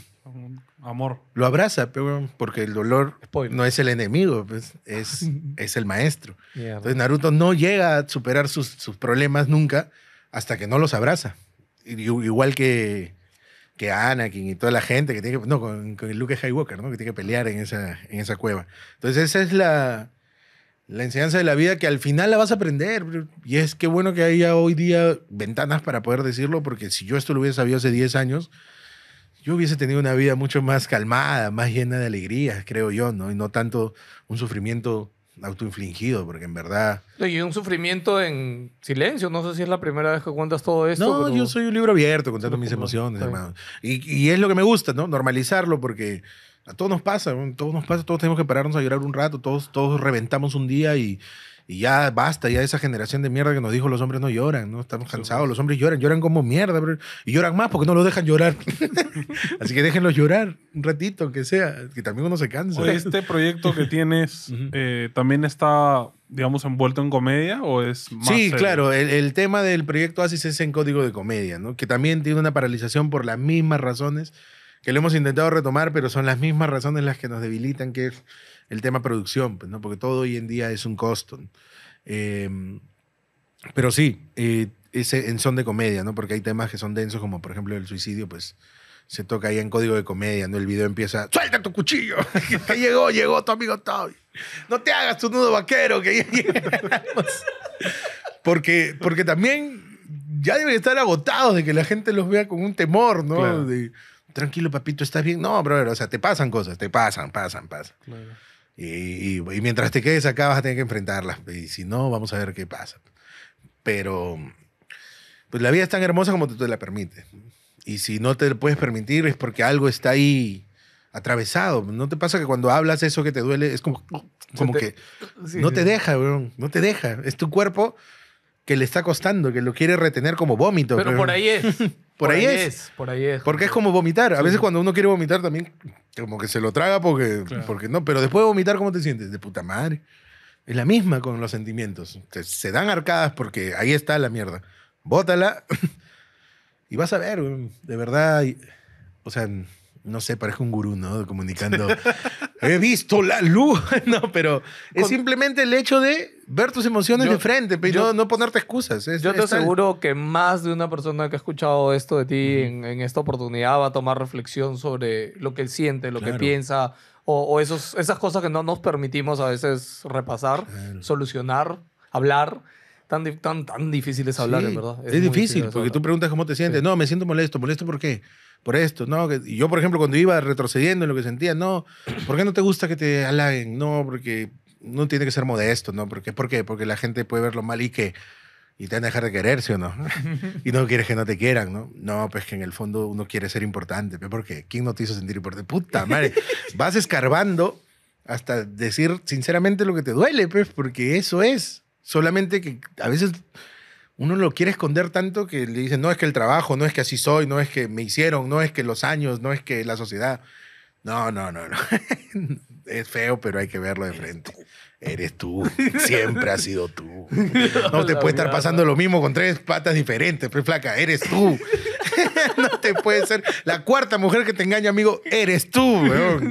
S1: Amor. Lo abraza, porque el dolor no es el enemigo, pues, [laughs] es, es el maestro. Entonces Naruto no llega a superar sus, sus, problemas nunca hasta que no los abraza. Igual que, que Anakin y toda la gente que tiene que, no, con, Luke Skywalker, ¿no? que tiene que pelear en esa, en esa cueva. Entonces esa es la, la enseñanza de la vida que al final la vas a aprender. Y es que bueno que haya hoy día ventanas para poder decirlo, porque si yo esto lo hubiera sabido hace 10 años, yo hubiese tenido una vida mucho más calmada, más llena de alegrías, creo yo, ¿no? Y no tanto un sufrimiento autoinfligido, porque en verdad...
S3: Y un sufrimiento en silencio, no sé si es la primera vez que cuentas
S1: todo esto. No, yo soy un libro abierto contando mis emociones, hermano. Y, y, es lo que me gusta, ¿no? Normalizarlo, porque a todos nos pasa, todos nos pasa, todos tenemos que pararnos a llorar un rato, todos, todos reventamos un día y y ya basta, ya esa generación de mierda que nos dijo los hombres no lloran, ¿no? Estamos cansados, los hombres lloran, lloran como mierda, y lloran más porque no los dejan llorar. [laughs] Así que déjenlos llorar un ratito, que sea, que también uno se cansa. ¿Este
S2: proyecto que [laughs] tienes eh, también está, digamos, envuelto en comedia o es más Sí, claro,
S1: el, tema del proyecto ASIS es en código de comedia, ¿no? Que también tiene una paralización por las mismas razones que lo hemos intentado retomar, pero son las mismas razones las que nos debilitan, que es el tema producción, pues, ¿no? porque todo hoy en día es un costo. Em, pero sí, eh, en son de comedia, ¿no? porque hay temas que son densos, como por ejemplo el suicidio, pues se toca ahí en código de comedia, ¿no? El video empieza, suelta tu cuchillo, [laughs] llegó, llegó tu amigo Toby. No te hagas tu nudo vaquero, que porque, porque también ya deben estar agotados de que la gente los vea con un temor, ¿no? tranquilo, papito, ¿estás bien? No, brother, o sea, te pasan cosas, te pasan, pasan, pasan. Y, y, mientras te quedes acá vas a tener que enfrentarlas. Y si no, vamos a ver qué pasa. Pero, pues la vida es tan hermosa como te la permite. Y si no te lo puedes permitir es porque algo está ahí atravesado. ¿No te pasa que cuando hablas eso que te duele es como, como que no te deja, bro, no te deja? Es tu cuerpo que le está costando, que lo quiere retener como vómito. Pero, por ahí es. [laughs] por, ahí, es. Por ahí es. Porque es como vomitar. A veces cuando uno quiere vomitar también, como que se lo traga porque, porque no. Pero después de vomitar, ¿cómo te sientes? De puta madre. Es la misma con los sentimientos. se dan arcadas porque ahí está la mierda. Bótala [laughs] y vas a ver, de verdad. o sea, no sé, parece un gurú, ¿no? Comunicando. [laughs] He visto la luz. no, pero es simplemente el hecho de ver tus emociones de frente, pero no, no, ponerte excusas. yo te aseguro
S3: que más de una persona que ha escuchado esto de ti en, esta oportunidad va a tomar reflexión sobre lo que él siente, lo que piensa, o, esos, esas cosas que no nos permitimos a veces repasar, solucionar, hablar. Tan, tan, tan difícil es hablar, verdad. Es, difícil, porque tú
S1: preguntas cómo te sientes. No, me siento molesto. ¿Molesto por qué? por esto, ¿no? yo, por ejemplo, cuando iba retrocediendo en lo que sentía, no, ¿por qué no te gusta que te halaguen? No, porque no tiene que ser modesto, ¿no? Porque, ¿Por qué? Porque la gente puede verlo mal y que y te van a dejar de quererse o no. [laughs] y no quieres que no te quieran, ¿no? No, pues que en el fondo uno quiere ser importante, porque ¿quién no te hizo sentir importante? Puta madre, [laughs] vas escarbando hasta decir sinceramente lo que te duele, pues, porque eso es. Solamente que a veces uno lo quiere esconder tanto que le dicen, no es que el trabajo, no es que así soy, no es que me hicieron, no es que los años, no es que la sociedad. No, no, no, no. [laughs] es feo, pero hay que verlo de frente. Eres tú, [laughs] siempre has sido tú. No te puede estar pasando lo mismo con tres patas diferentes, pues flaca, eres tú. [laughs] No te puede ser la cuarta mujer que te engaña, amigo, eres tú,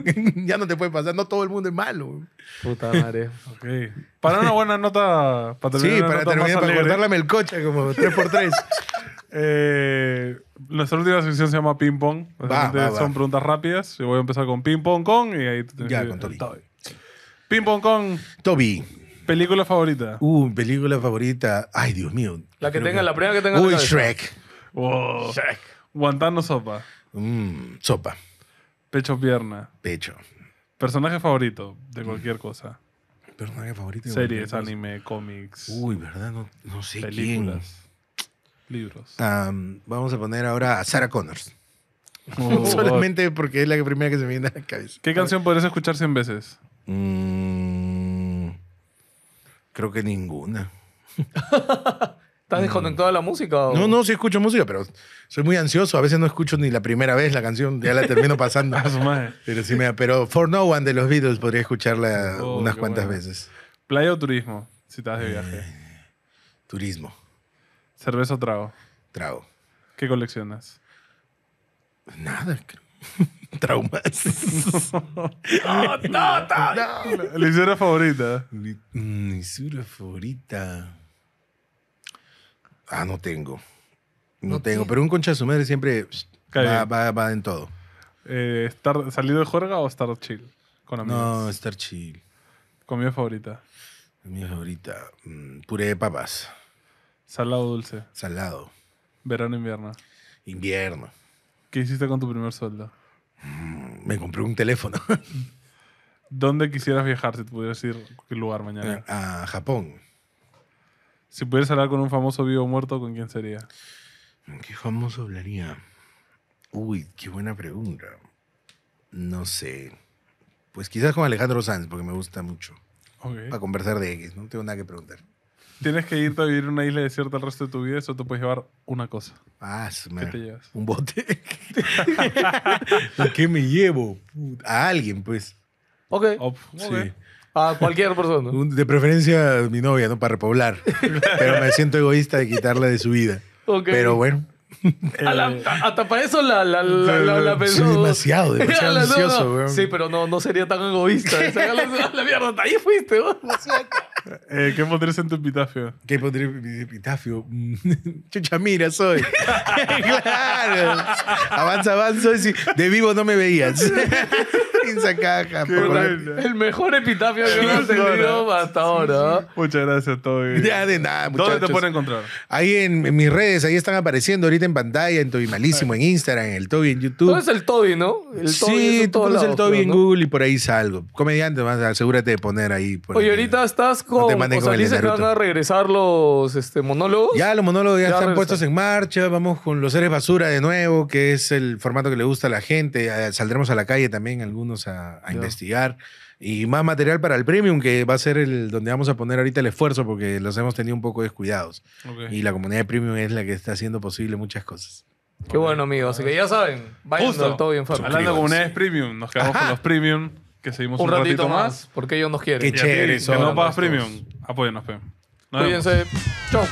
S1: [laughs] Ya no te puede pasar, no todo el mundo es malo. Puta madre.
S2: Para una buena nota, para terminar. Sí, para terminar, para cortar el coche como 3x3. Eh, nuestra última sección se llama Ping Pong. son preguntas rápidas. Yo voy a empezar con Ping Pong con y ahí Ya, con Toby. Ping Pong con Toby.
S1: ¿Película favorita? Uh, película favorita. Ay, Dios mío.
S2: La que tenga, la primera que tenga. Uy, Shrek. Shrek. Guantano sopa.
S1: Mm, sopa. Pecho
S2: pierna. Pecho. Personaje favorito de cualquier cosa. Personaje favorito. Series, anime, cómics. Uy, ¿verdad? No, no sé películas. Libros.
S1: vamos a poner ahora a Sarah Connors. Oh, [laughs] Solamente porque es la primera que se me viene a la cabeza. ¿Qué canción podrías escuchar 100 veces? Mm,
S2: creo que ninguna. [laughs]
S3: ¿Estás desconectado de la música? No,
S1: no, sí escucho música, pero soy muy ansioso. A veces no escucho ni la primera vez la canción, ya la termino pasando. [laughs] Ah, pero sí me Pero For No One de los Beatles podría escucharla oh, unas cuantas veces. ¿Playa
S2: o turismo? Si estás de viaje. Eh,
S1: turismo. ¿Cerveza o trago?
S2: Trago. ¿Qué coleccionas? Nada, creo. [laughs] Traumas. [laughs] no, no, no! ¿Lisura favorita?
S1: Lisura mm, favorita. Ah, no tengo. No, tengo, pero un concha de su madre siempre va, en todo.
S2: Eh, ¿Salido de jorga o estar chill? Con amigos. No, estar chill. ¿Comida favorita? Comida favorita.
S1: Mm, puré de papas.
S2: Salado dulce. Salado. Verano, invierno. Invierno. ¿Qué hiciste con tu primer sueldo? Mm, me
S1: compré un teléfono. [laughs]
S2: ¿Dónde quisieras viajar si te pudieras ir a cualquier lugar mañana? A Japón. Si pudieras hablar con un famoso vivo o muerto, ¿con quién sería?
S1: ¿Qué famoso hablaría? Uy, qué buena pregunta. No sé. Pues quizás con Alejandro Sanz, porque me gusta mucho.
S2: Okay. Para conversar de
S1: X, no tengo nada que preguntar.
S2: Tienes que irte a vivir en una isla desierta el resto de tu vida, eso te puedes llevar una
S1: cosa. Ah, ¿Qué te llevas? Un bote. [laughs] ¿A qué me llevo? A alguien, pues. Ok. Sí.
S3: A cualquier persona.
S1: De preferencia mi novia, ¿no? Para repoblar. Pero me siento egoísta de quitarla de su vida.
S3: ¿Ok? Pero bueno. [laughs] Eh, hasta para eso la, la, la, pensó. demasiado, [laughs] demasiado ansioso, Sí, pero no, no sería tan egoísta. la mierda, ahí fuiste, vos.
S2: Eh, ¿Qué pondrías en tu epitafio? ¿Qué pondría en mi epitafio? Mm, [laughs]
S1: chucha, mira, soy. [laughs] claro. Avanza, avanza. de vivo no me veías. [laughs] Esa caja. El mejor epitafio que hemos tenido hasta ahora. Muchas gracias, Toby. Ya de nada, muchachos. ¿Dónde te pueden encontrar? Ahí en, mis redes, ahí están apareciendo ahorita en pantalla, en Toby Malísimo, en Instagram, en el Toby, en YouTube. Tú es
S3: el Toby, ¿no? El Toby sí, tú pones el Toby en Google
S1: y por ahí salgo. Comediante, asegúrate de poner ahí. Por
S3: Oye, ahorita estás con, a regresar los este, monólogos. Ya los monólogos ya, están puestos en
S1: marcha. Vamos con los seres basura de nuevo, que es el formato que le gusta a la gente. Eh, saldremos a la calle también algunos a, a investigar. Y más material para el premium, que va a ser el donde vamos a poner ahorita el esfuerzo, porque los hemos tenido un poco descuidados. Y la comunidad de premium es la que está haciendo posible muchas cosas.
S3: Qué bueno, amigos. Así que ya saben, vayan todo bien Hablando de comunidades
S1: premium,
S2: nos quedamos con los premium que seguimos un, ratito, más, porque ellos nos quieren. chévere. Que no pagas premium. Apóyanos, ah, pues, pe. Cuídense.
S3: Chao.